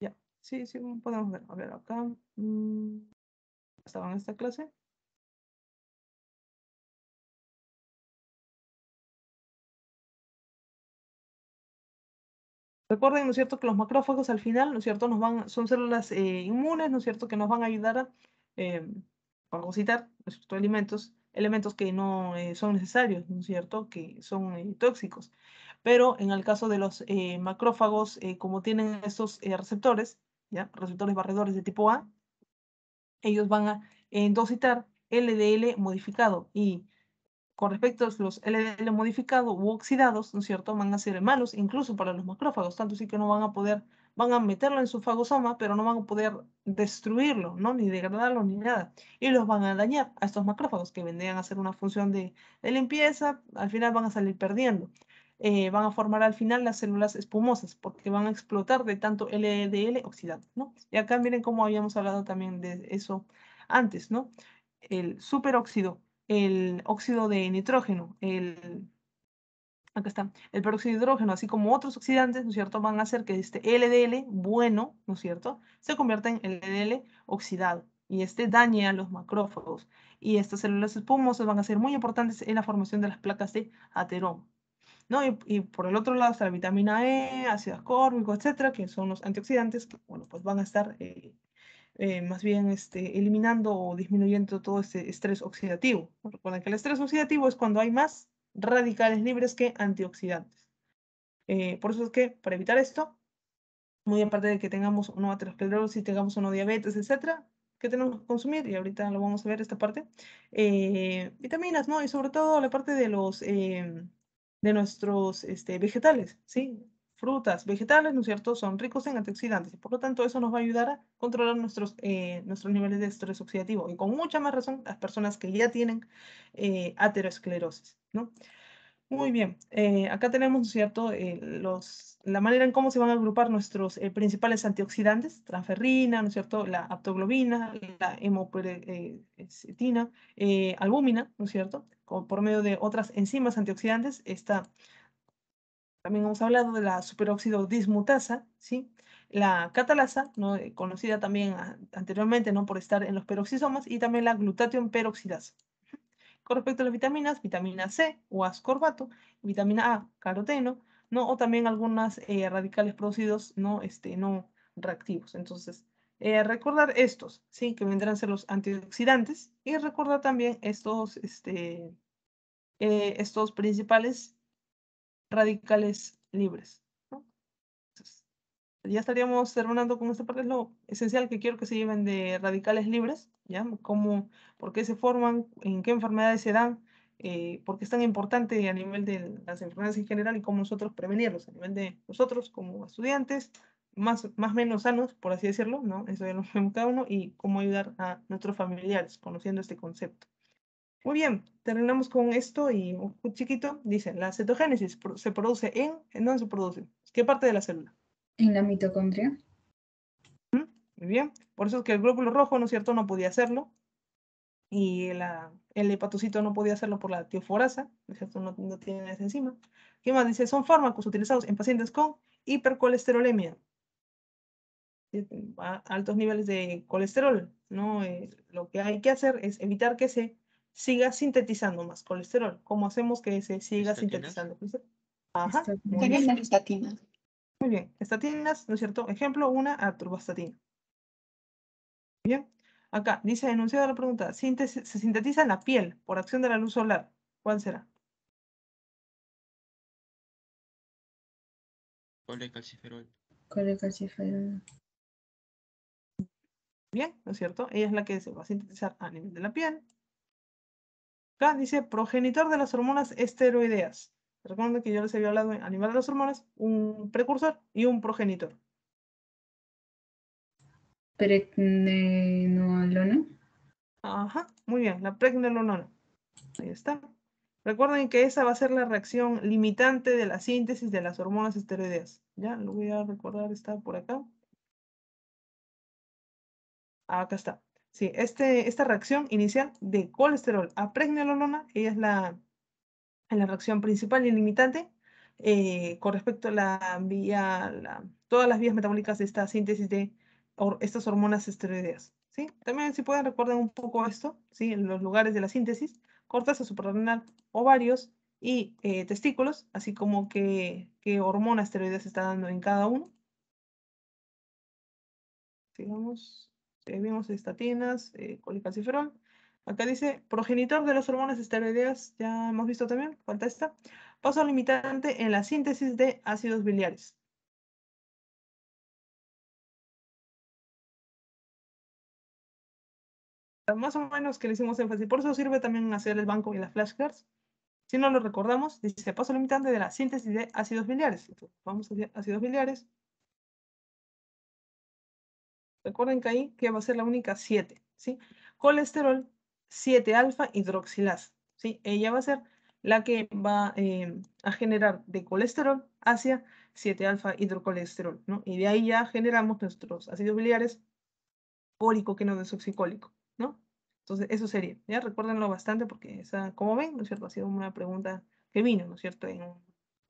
ya, sí, sí, podemos ver. A ver, acá. Mm, ¿Estaba en esta clase? Recuerden, ¿no es cierto?, que los macrófagos al final, ¿no es cierto?, nos van, son células eh, inmunes, ¿no es cierto?, que nos van a ayudar a eh, fagocitar, alimentos, elementos que no eh, son necesarios, ¿no es cierto?, que son eh, tóxicos. Pero en el caso de los macrófagos, como tienen estos receptores, ¿ya? receptores barredores de tipo A, ellos van a endocitar LDL modificado y con respecto a los LDL modificados u oxidados, ¿no es cierto?, van a ser malos incluso para los macrófagos, tanto así que no van a poder, van a meterlo en su fagosoma, pero no van a poder destruirlo, ¿no?, ni degradarlo, ni nada, y los van a dañar a estos macrófagos que vendrían a ser una función de, limpieza, al final van a salir perdiendo. Eh, van a formar al final las células espumosas, porque van a explotar de tanto LDL oxidado, ¿no? Y acá miren cómo habíamos hablado también de eso antes, ¿no? El superóxido el óxido de nitrógeno, el, acá está, el peróxido de hidrógeno, así como otros oxidantes, ¿no es cierto?, van a hacer que este LDL bueno, ¿no es cierto?, se convierta en LDL oxidado y este daña a los macrófagos. Y estas células espumosas van a ser muy importantes en la formación de las placas de ateroma. ¿No? Y, por el otro lado está la vitamina E, ácido ascórbico, etcétera, que son los antioxidantes que bueno, pues van a estar eh, eh, más bien este, eliminando o disminuyendo todo este estrés oxidativo. Recuerden que el estrés oxidativo es cuando hay más radicales libres que antioxidantes. Eh, por eso es que para evitar esto, muy aparte de que tengamos una aterosclerosis, tengamos uno diabetes, etcétera, que tenemos que consumir, y ahorita lo vamos a ver esta parte, eh, vitaminas, ¿no? Y sobre todo la parte de los, de nuestros este, vegetales, ¿sí? frutas, vegetales, ¿no es cierto?, son ricos en antioxidantes y por lo tanto eso nos va a ayudar a controlar nuestros, eh, nuestros niveles de estrés oxidativo y con mucha más razón las personas que ya tienen ateroesclerosis, eh, aterosclerosis, ¿no? Muy bien, eh, acá tenemos, ¿no es cierto?, los, la manera en cómo se van a agrupar nuestros principales antioxidantes, transferrina, ¿no es cierto?, la aptoglobina, la eh, albúmina, ¿no es cierto?, por medio de otras enzimas antioxidantes, está también hemos hablado de la superóxido dismutasa, la catalasa, eh, conocida también anteriormente ¿no? por estar en los peroxisomas, y también la glutatión peroxidasa. Con respecto a las vitaminas, vitamina C o ascorbato, vitamina A, caroteno, ¿no? o también algunos eh, radicales producidos ¿no? Este, no reactivos. Entonces, eh, recordar estos, ¿sí? que vendrán a ser los antioxidantes, y recordar también estos, este, estos principales radicales libres. ya estaríamos terminando con esta parte, es lo esencial que quiero que se lleven de radicales libres, ¿ya? ¿Cómo, ¿Por qué se forman? ¿En qué enfermedades se dan? Eh, ¿Por qué es tan importante a nivel de las enfermedades en general y cómo nosotros prevenirlos, a nivel de nosotros como estudiantes, más, más menos sanos, por así decirlo, ¿no? Eso ya lo vemos cada uno, y cómo ayudar a nuestros familiares conociendo este concepto. Muy bien, terminamos con esto y un chiquito. Dice, la cetogénesis se produce en, ¿en dónde se produce? ¿Qué parte de la célula? En la mitocondria. Muy bien, por eso es que el glóbulo rojo, ¿no es cierto?, no podía hacerlo. Y el hepatocito no podía hacerlo por la tioforasa, ¿no es cierto?, no, tiene esa enzima. ¿Qué más? Dice, son fármacos utilizados en pacientes con hipercolesterolemia altos niveles de colesterol, ¿no? Eh, lo que hay que hacer es evitar que se siga sintetizando más colesterol. ¿Cómo hacemos que se siga sintetizando Ajá. Muy bien. Estatinas. Muy bien. Estatinas, ¿no es cierto? Ejemplo, una atorvastatina. Bien. Acá dice enunciado la pregunta. se sintetiza en la piel por acción de la luz solar. ¿Cuál será? Colecalciferol. Colecalciferol. Bien, ¿no es cierto? Ella es la que se va a sintetizar a nivel de la piel. Acá dice progenitor de las hormonas esteroideas. Recuerden que yo les había hablado en animal de las hormonas, un precursor y un progenitor. Pregnenolona. Ajá, muy bien, la pregnenolona. Ahí está. Recuerden que esa va a ser la reacción limitante de la síntesis de las hormonas esteroideas. Ya, lo voy a recordar, está por acá. Acá está. Sí, este, esta reacción inicial de colesterol a pregnenolona, ella es la, la reacción principal y limitante eh, con respecto a la vía, todas las vías metabólicas de esta síntesis de estas hormonas esteroideas. ¿sí? También si pueden recordar un poco esto, ¿sí? en los lugares de la síntesis, corteza suprarrenal, ovarios y eh, testículos, así como qué hormona esteroidea se está dando en cada uno. Sigamos. Este, vimos estatinas, eh, Acá dice, progenitor de los hormonas esteroideas, ya hemos visto también, falta esta. Paso limitante en la síntesis de ácidos biliares. Más o menos que le hicimos énfasis, por eso sirve también hacer el banco y las flashcards. Si no lo recordamos, dice paso limitante de la síntesis de ácidos biliares. vamos a hacer ácidos biliares. Recuerden que ahí que va a ser la única 7, ¿sí? Colesterol 7 alfa hidroxilasa, ¿sí? Ella va a ser la que va em, a generar de colesterol hacia 7 alfa hidrocolesterol, ¿no? Y de ahí ya generamos nuestros ácidos biliares fólico que no desoxicólico, ¿no? Entonces, eso sería, ¿ya? Recuérdenlo bastante porque esa, como ven, ¿no es cierto? Ha sido una pregunta que vino, ¿no es cierto?, en,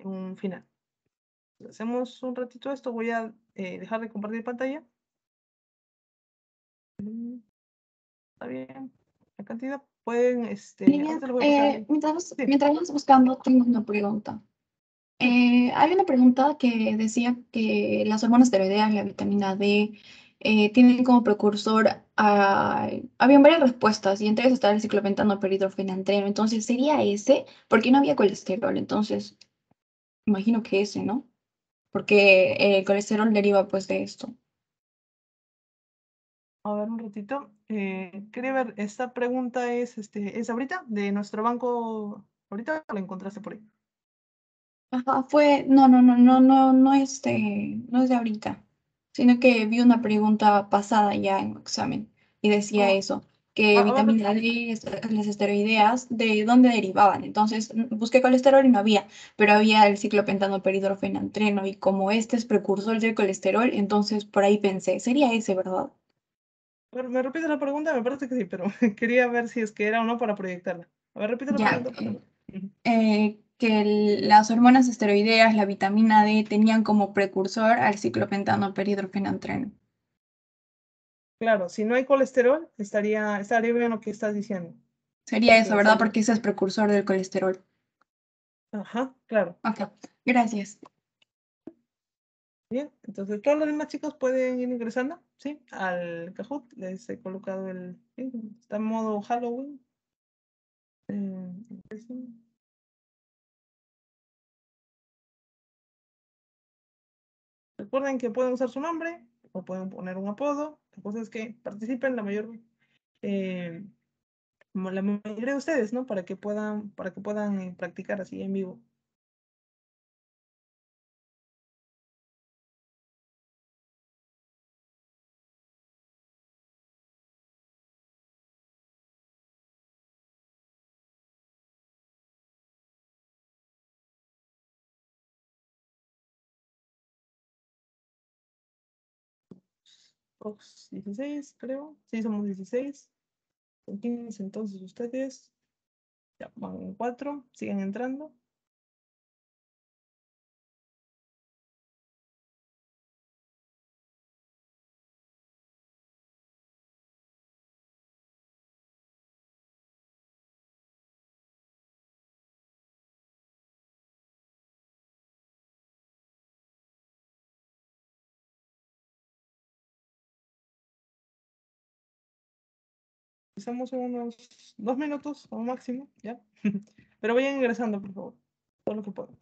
un final hacemos un ratito esto, voy a eh, dejar de compartir pantalla. Mm, está bien. La cantidad pueden... Este, eh, mientras, vamos buscando, tengo una pregunta. Eh, hay una pregunta que decía que las hormonas tiroideas, la vitamina D, eh, tienen como precursor a... Habían varias respuestas y entre estaba el ciclopentanol Entonces, ¿sería ese? Porque no había colesterol, entonces imagino que ese, ¿no? Porque el colesterol deriva pues de esto. A ver un ratito. Eh, quería ver, esta pregunta es, este, es ahorita de nuestro banco. ¿Ahorita la encontraste por ahí? Ajá, fue, no, no, no, no, no, no, este, no es de ahorita, sino que vi una pregunta pasada ya en examen y decía oh. eso, que ah, vitaminas vitamina las esteroideas, ¿de dónde derivaban? Entonces busqué colesterol y no había, pero había el ciclopentano peridrofenantreno y como este es precursor del colesterol, entonces por ahí pensé, sería ese, ¿verdad? ¿Me repites la pregunta? Me parece que sí, pero quería ver si es que era o no para proyectarla. A ver, repite la pregunta. Eh, que las hormonas esteroideas, la vitamina D, tenían como precursor al ciclopentano peridrofenantreno. Claro, si no hay colesterol, estaría, estaría bien lo que estás diciendo. Sería eso, ¿verdad? Porque ese es precursor del colesterol. Ajá, claro. Ok, gracias. Bien, entonces todos los demás chicos pueden ir ingresando sí, al Kahoot les he colocado el, está en modo Halloween. Eh, Recuerden que pueden usar su nombre o pueden poner un apodo. La cosa es que participen la mayor, eh, la mayoría de ustedes, ¿no? Para que puedan, para que puedan eh, practicar así en vivo. 16, creo. Sí, somos 16. 15 entonces ustedes. Ya van 4. Siguen entrando. Empezamos en unos dos minutos o máximo, ¿ya? Pero vayan ingresando, por favor, todo lo que puedo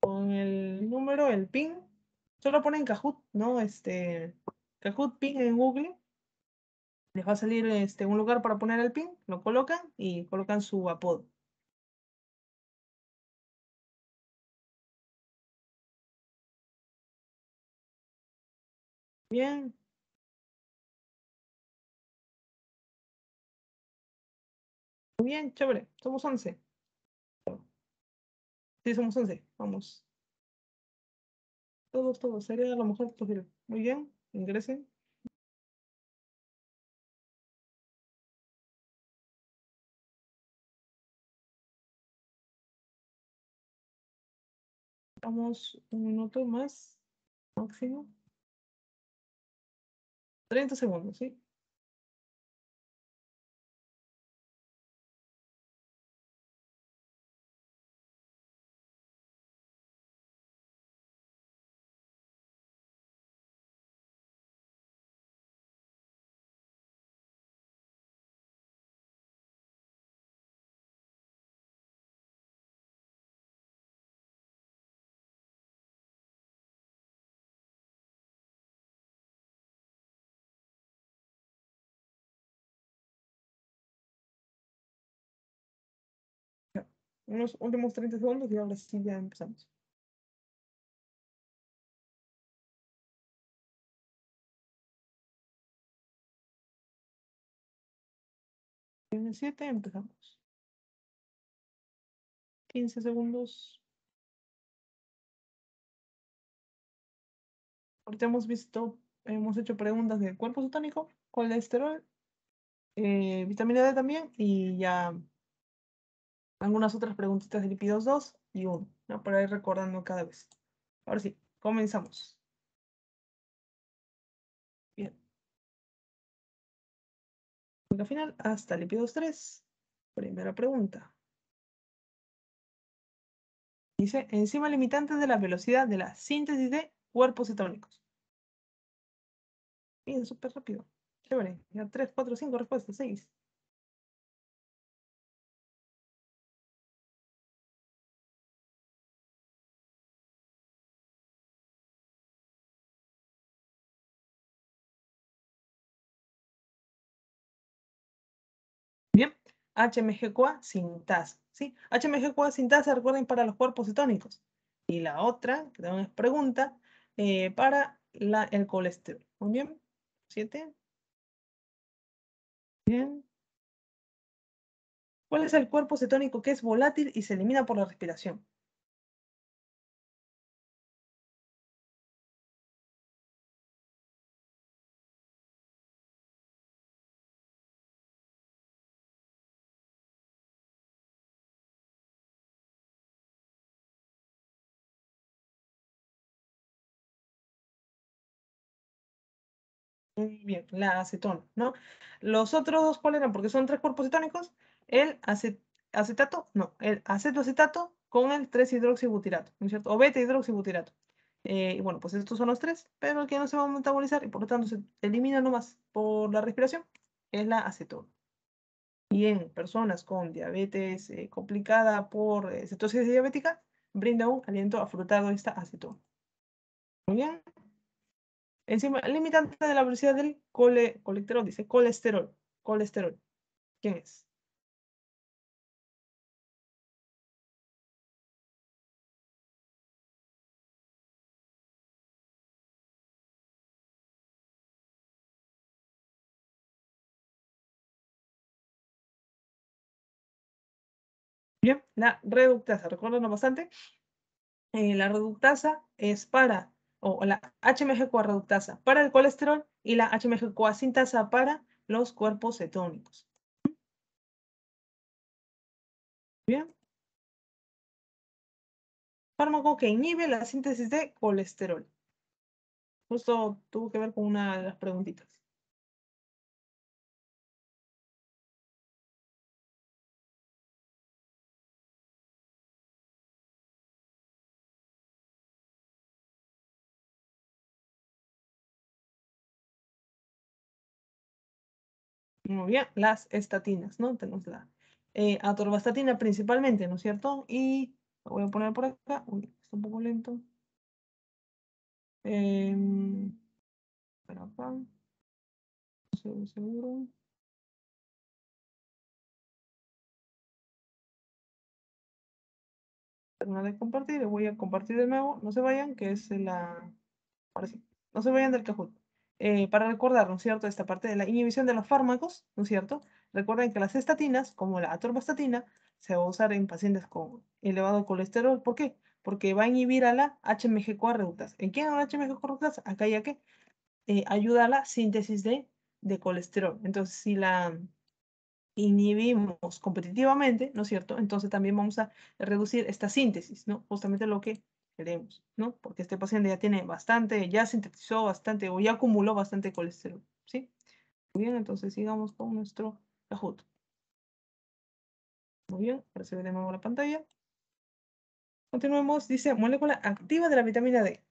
Con el número, el PIN, solo ponen Kahoot, ¿no? Este, Kahoot PIN en Google. Les va a salir este, un lugar para poner el PIN, lo colocan y colocan su apodo. Bien, Muy bien, chévere. Somos once. Sí, somos once. Vamos. Todos, todos. Sería a lo mejor posible. Muy bien. Ingresen. Vamos un minuto más, máximo. 30 segundos, ¿sí? unos últimos 30 segundos y ahora sí ya empezamos. siete empezamos. 15 segundos. Ahorita hemos visto, hemos hecho preguntas de cuerpo satánico, colesterol, eh, vitamina D también y ya algunas otras preguntitas de lípidos 2 y 1, ¿no? para ir recordando cada vez. Ahora sí, comenzamos. Bien. Al final hasta lípidos 3. Primera pregunta. Dice, enzima limitante de la velocidad de la síntesis de cuerpos cetónicos. Bien, súper rápido. Chévere. Ya 3, 4, 5 respuestas, 6. HMG-CoA TASA, ¿sí? HMG-CoA TASA, recuerden, para los cuerpos cetónicos. Y la otra, que también es pregunta, eh, para la, el colesterol. Muy bien, Bien. ¿Cuál es el cuerpo cetónico que es volátil y se elimina por la respiración? bien, la acetona, ¿no? Los otros dos, ¿cuáles eran? Porque son tres cuerpos cetónicos, el acetato, no, el acetoacetato con el 3-hidroxibutirato, ¿no es cierto? O beta-hidroxibutirato. Eh, y bueno, pues estos son los tres, pero el que no se va a metabolizar y por lo tanto se elimina nomás por la respiración es la acetona. Y en personas con diabetes eh, complicada por eh, cetosis diabética, brinda un aliento afrutado esta acetona. Muy bien. Encima, limitante de la velocidad del cole, colesterol, dice colesterol. Colesterol. ¿Quién es? Bien, la reductasa, Recuerdenlo bastante. Eh, la reductasa es para o la HMG reductasa para el colesterol y la HMG sintasa para los cuerpos cetónicos. Bien. Fármaco que inhibe la síntesis de colesterol. Justo tuvo que ver con una de las preguntitas. muy bien, las estatinas, ¿no? Tenemos la eh, atorvastatina principalmente, ¿no es cierto? Y lo voy a poner por acá. Uy, está un poco lento. Eh, acá. Seguro. de compartir. Le voy a compartir de nuevo. No se vayan, que es la... Ahora No se vayan del cajón. Eh, para recordar, ¿no es cierto?, esta parte de la inhibición de los fármacos, ¿no es cierto? Recuerden que las estatinas, como la atorvastatina, se va a usar en pacientes con elevado colesterol. ¿Por qué? Porque va a inhibir a la HMG coa reductase. ¿En quién la HMG reductase? Acá ya que eh, ayuda a la síntesis de, de colesterol. Entonces, si la inhibimos competitivamente, ¿no es cierto? Entonces también vamos a reducir esta síntesis, ¿no? Justamente lo que queremos, ¿no? Porque este paciente ya tiene bastante, ya sintetizó bastante o ya acumuló bastante colesterol, ¿sí? Muy bien, entonces sigamos con nuestro Kahoot. Muy bien, ahora se ve de nuevo la pantalla. Continuemos, dice molécula activa de la vitamina D.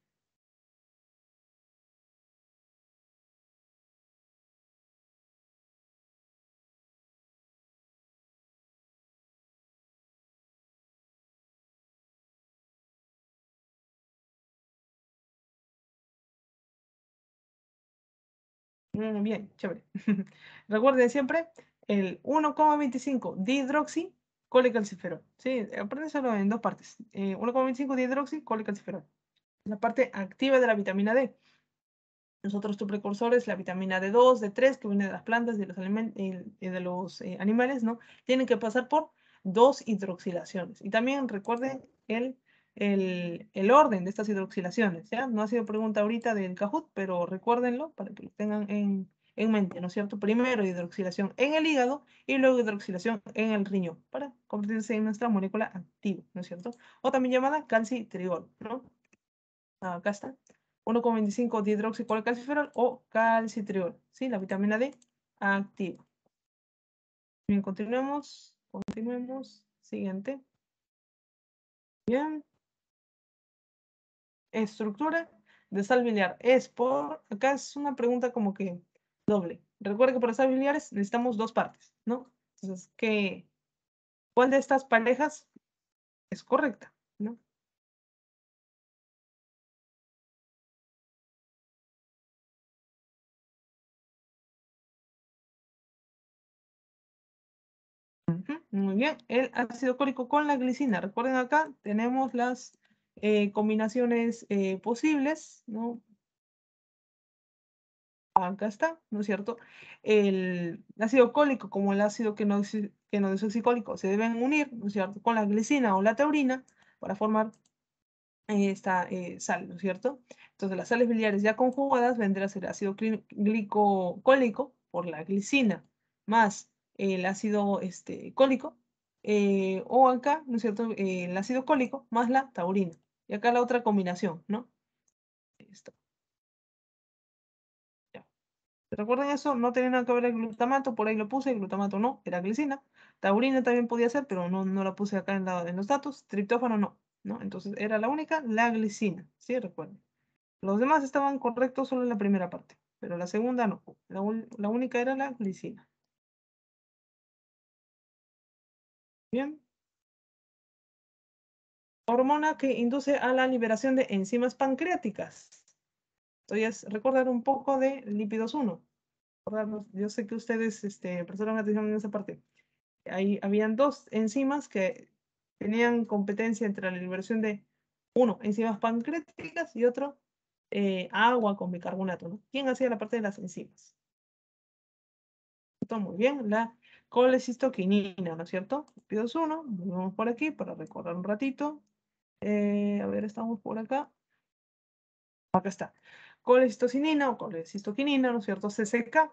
bien, chévere. Recuerden siempre el 1,25 dihidroxi colecalciferol. Sí, solo en dos partes. Eh, 1,25 dihidroxi colecalciferol. La parte activa de la vitamina D. Los otros precursores, la vitamina D2, D3, que viene de las plantas y de los, eh, eh, eh, animales, ¿no? Tienen que pasar por dos hidroxilaciones. Y también recuerden el el, orden de estas hidroxilaciones. ¿ya? No ha sido pregunta ahorita del Cajut, pero recuérdenlo para que lo tengan en, mente, ¿no es cierto? Primero hidroxilación en el hígado y luego hidroxilación en el riñón para convertirse en nuestra molécula activa, ¿no es cierto? O también llamada calcitriol, ¿no? Ah, acá está. 1,25 calciferol o calcitriol, ¿sí? La vitamina D activa. Bien, continuemos. Continuemos. Siguiente. Bien estructura de sal biliar es por, acá es una pregunta como que doble. Recuerda que para sal biliares necesitamos dos partes, ¿no? Entonces, ¿qué, ¿cuál de estas parejas es correcta? ¿no? Muy bien, el ácido cólico con la glicina. Recuerden acá, tenemos las eh, combinaciones eh, posibles, ¿no? Acá está, ¿no es cierto? El ácido cólico como el ácido que no, que no se deben unir, ¿no es cierto?, con la glicina o la taurina para formar eh, esta sal, ¿no es cierto? Entonces las sales biliares ya conjugadas vendrán a ser ácido glicocólico por la glicina más el ácido este, cólico eh, o acá, ¿no es cierto?, eh, el ácido cólico más la taurina. Y acá la otra combinación, ¿no? Listo. Ya. Recuerden eso, no tenía nada que ver el glutamato, por ahí lo puse, el glutamato no, era glicina. Taurina también podía ser, pero no, no la puse acá en, lado de los datos. Triptófano no, ¿no? Entonces era la única, la glicina, ¿sí? Recuerden. Los demás estaban correctos solo en la primera parte, pero la segunda no. la única era la glicina. Bien. Hormona que induce a la liberación de enzimas pancreáticas. Entonces, recordar un poco de lípidos 1. Yo sé que ustedes este, prestaron atención en esa parte. Ahí habían dos enzimas que tenían competencia entre la liberación de, uno, enzimas pancreáticas y otro, eh, agua con bicarbonato. ¿Quién hacía la parte de las enzimas? Todo muy bien, la colecistoquinina, ¿no es cierto? Pidos uno, volvemos por aquí para recordar un ratito. Eh, a ver, estamos por acá. Acá está. Colecistocinina o colecistoquinina, ¿no es cierto? Se seca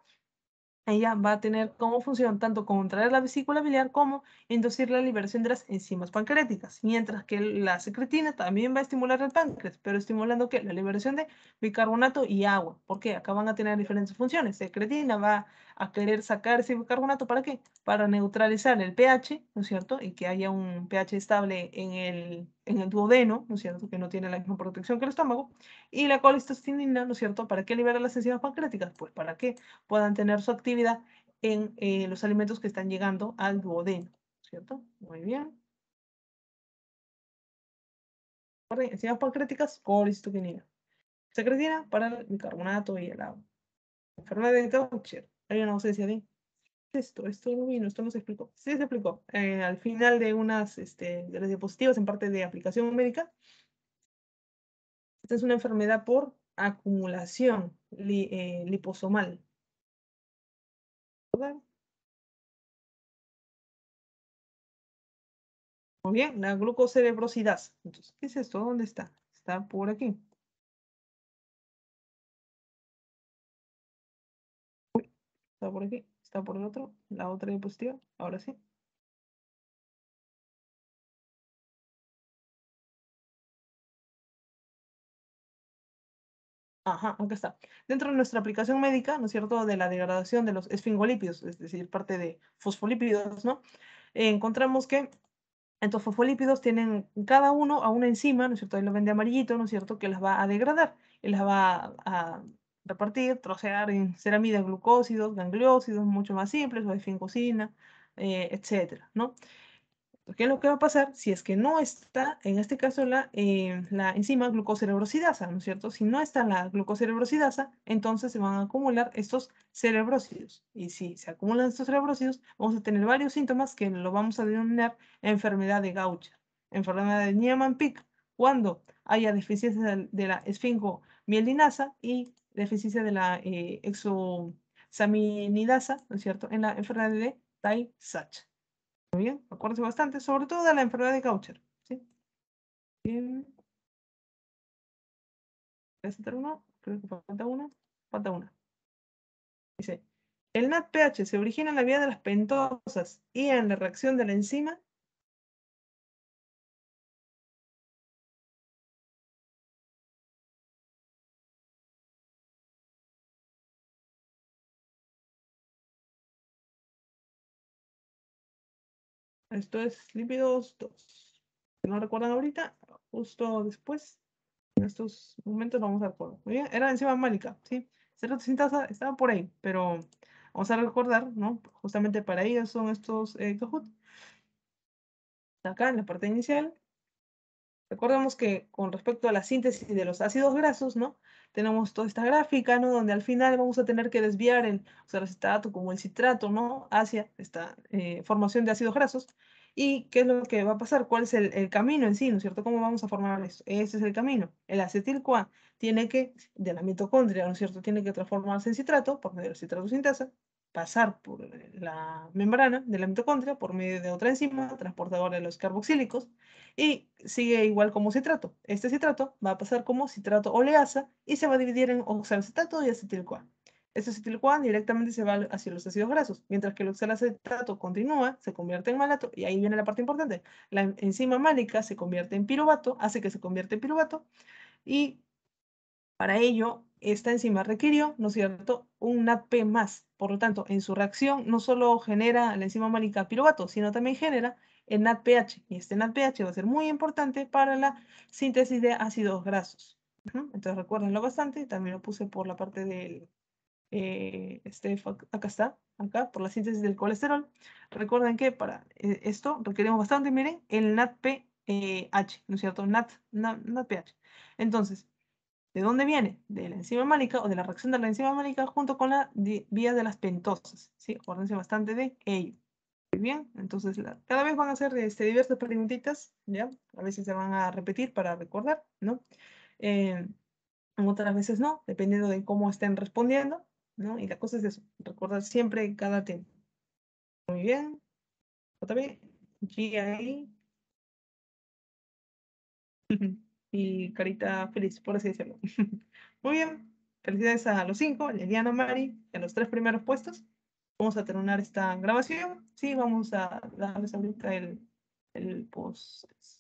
ella va a tener como función tanto contraer la vesícula biliar como inducir la liberación de las enzimas pancreáticas, mientras que la secretina también va a estimular el páncreas, pero estimulando que la liberación de bicarbonato y agua, porque acá van a tener diferentes funciones. Secretina va a querer sacar ese bicarbonato, ¿para qué? Para neutralizar el pH, ¿no es cierto? Y que haya un pH estable en el en el duodeno, ¿no es cierto?, que no tiene la misma protección que el estómago, y la colecistocinina, ¿no es cierto?, ¿para qué libera las enzimas pancreáticas? Pues para que puedan tener su actividad en eh, los alimentos que están llegando al duodeno, ¿cierto? Muy bien. Enzimas pancreáticas, colecistocinina. Secretina para el bicarbonato y el agua. Enfermedad de Gaucher. Hay una ausencia de esto? Esto no vino, esto no se explicó. Sí se explicó. Eh, al final de unas este, de las diapositivas en parte de aplicación médica, esta es una enfermedad por acumulación eh, liposomal. ¿Verdad? Muy bien, la glucocerebrosidad. Entonces, ¿qué es esto? ¿Dónde está? Está por aquí. está por aquí está por el otro, la otra diapositiva, ahora sí. Ajá, acá está. Dentro de nuestra aplicación médica, ¿no es cierto?, de la degradación de los esfingolípidos, es decir, parte de fosfolípidos, ¿no? encontramos que estos fosfolípidos tienen cada uno a una enzima, ¿no es cierto?, ahí lo ven de amarillito, ¿no es cierto?, que las va a degradar, y las va a repartir, trocear en ceramidas glucósidos, gangliósidos, mucho más simples, o de etc. Eh, etcétera, ¿no? ¿Qué es lo que va a pasar si es que no está, en este caso, la, eh, la enzima glucocerebrosidasa, ¿no es cierto? Si no está la glucocerebrosidasa, entonces se van a acumular estos cerebrosidos. Y si se acumulan estos cerebrosidos, vamos a tener varios síntomas que lo vamos a denominar enfermedad de Gaucher, enfermedad de Niemann-Pick, cuando haya deficiencia de la esfingo mielinasa y deficiencia de la eh, exosaminidasa, ¿no es cierto?, en la enfermedad de tay sachs Muy bien, acuérdense bastante, sobre todo de la enfermedad de Gaucher. ¿sí? Bien. ¿Voy a uno? Creo que falta uno. Falta una. Dice, el pH se origina en la vía de las pentosas y en la reacción de la enzima Esto es lípidos 2. Si no recuerdan ahorita, justo después, en estos momentos vamos a recordar. Muy bien, era enzima málica, ¿sí? estaba por ahí, pero vamos a recordar, ¿no? Justamente para ella son estos eh, Acá en la parte inicial, Recordemos que con respecto a la síntesis de los ácidos grasos, ¿no? Tenemos toda esta gráfica, ¿no? Donde al final vamos a tener que desviar el acetato como el citrato, ¿no? Hacia esta eh, formación de ácidos grasos. ¿Y qué es lo que va a pasar? ¿Cuál es el, camino en sí, ¿no es cierto? ¿Cómo vamos a formar esto? Ese es el camino. El acetil-CoA tiene que, de la mitocondria, ¿no es cierto? Tiene que transformarse en citrato por medio de citrato sintasa pasar por eh, la membrana de la mitocondria por medio de otra enzima transportadora de los carboxílicos y sigue igual como citrato. Este citrato va a pasar como citrato oleasa y se va a dividir en oxalacetato y acetilcoa. Este acetilcoa directamente se va hacia los ácidos grasos, mientras que el oxalacetato continúa, se convierte en malato y ahí viene la parte importante. La enzima málica se convierte en piruvato, hace que se convierta en piruvato y para ello esta enzima requirió, ¿no es cierto?, un NADP más. Por lo tanto, en su reacción no solo genera la enzima malica piruvato, sino también genera el NADPH. Y este NADPH va a ser muy importante para la síntesis de ácidos grasos. Entonces, recuérdenlo bastante. También lo puse por la parte del... Eh, este, acá está, acá, por la síntesis del colesterol. Recuerden que para eh, esto requerimos bastante, miren, el NADPH, ¿no es cierto? NAD, NADPH. Entonces, ¿De dónde viene? De la enzima málica o de la reacción de la enzima málica junto con la vía de las pentosas. ¿sí? Acuérdense bastante de ello. Muy bien, entonces cada vez van a hacer este, diversas preguntitas, ¿ya? A veces se van a repetir para recordar, ¿no? Em, otras veces no, dependiendo de cómo estén respondiendo, ¿no? Y la cosa es eso, recordar siempre cada tema. Muy bien. Otra vez, GI. y carita feliz, por así decirlo. Muy bien, felicidades a los cinco, a Liliana, Mari, en los tres primeros puestos. Vamos a terminar esta grabación. Sí, vamos a darles ahorita el, el post.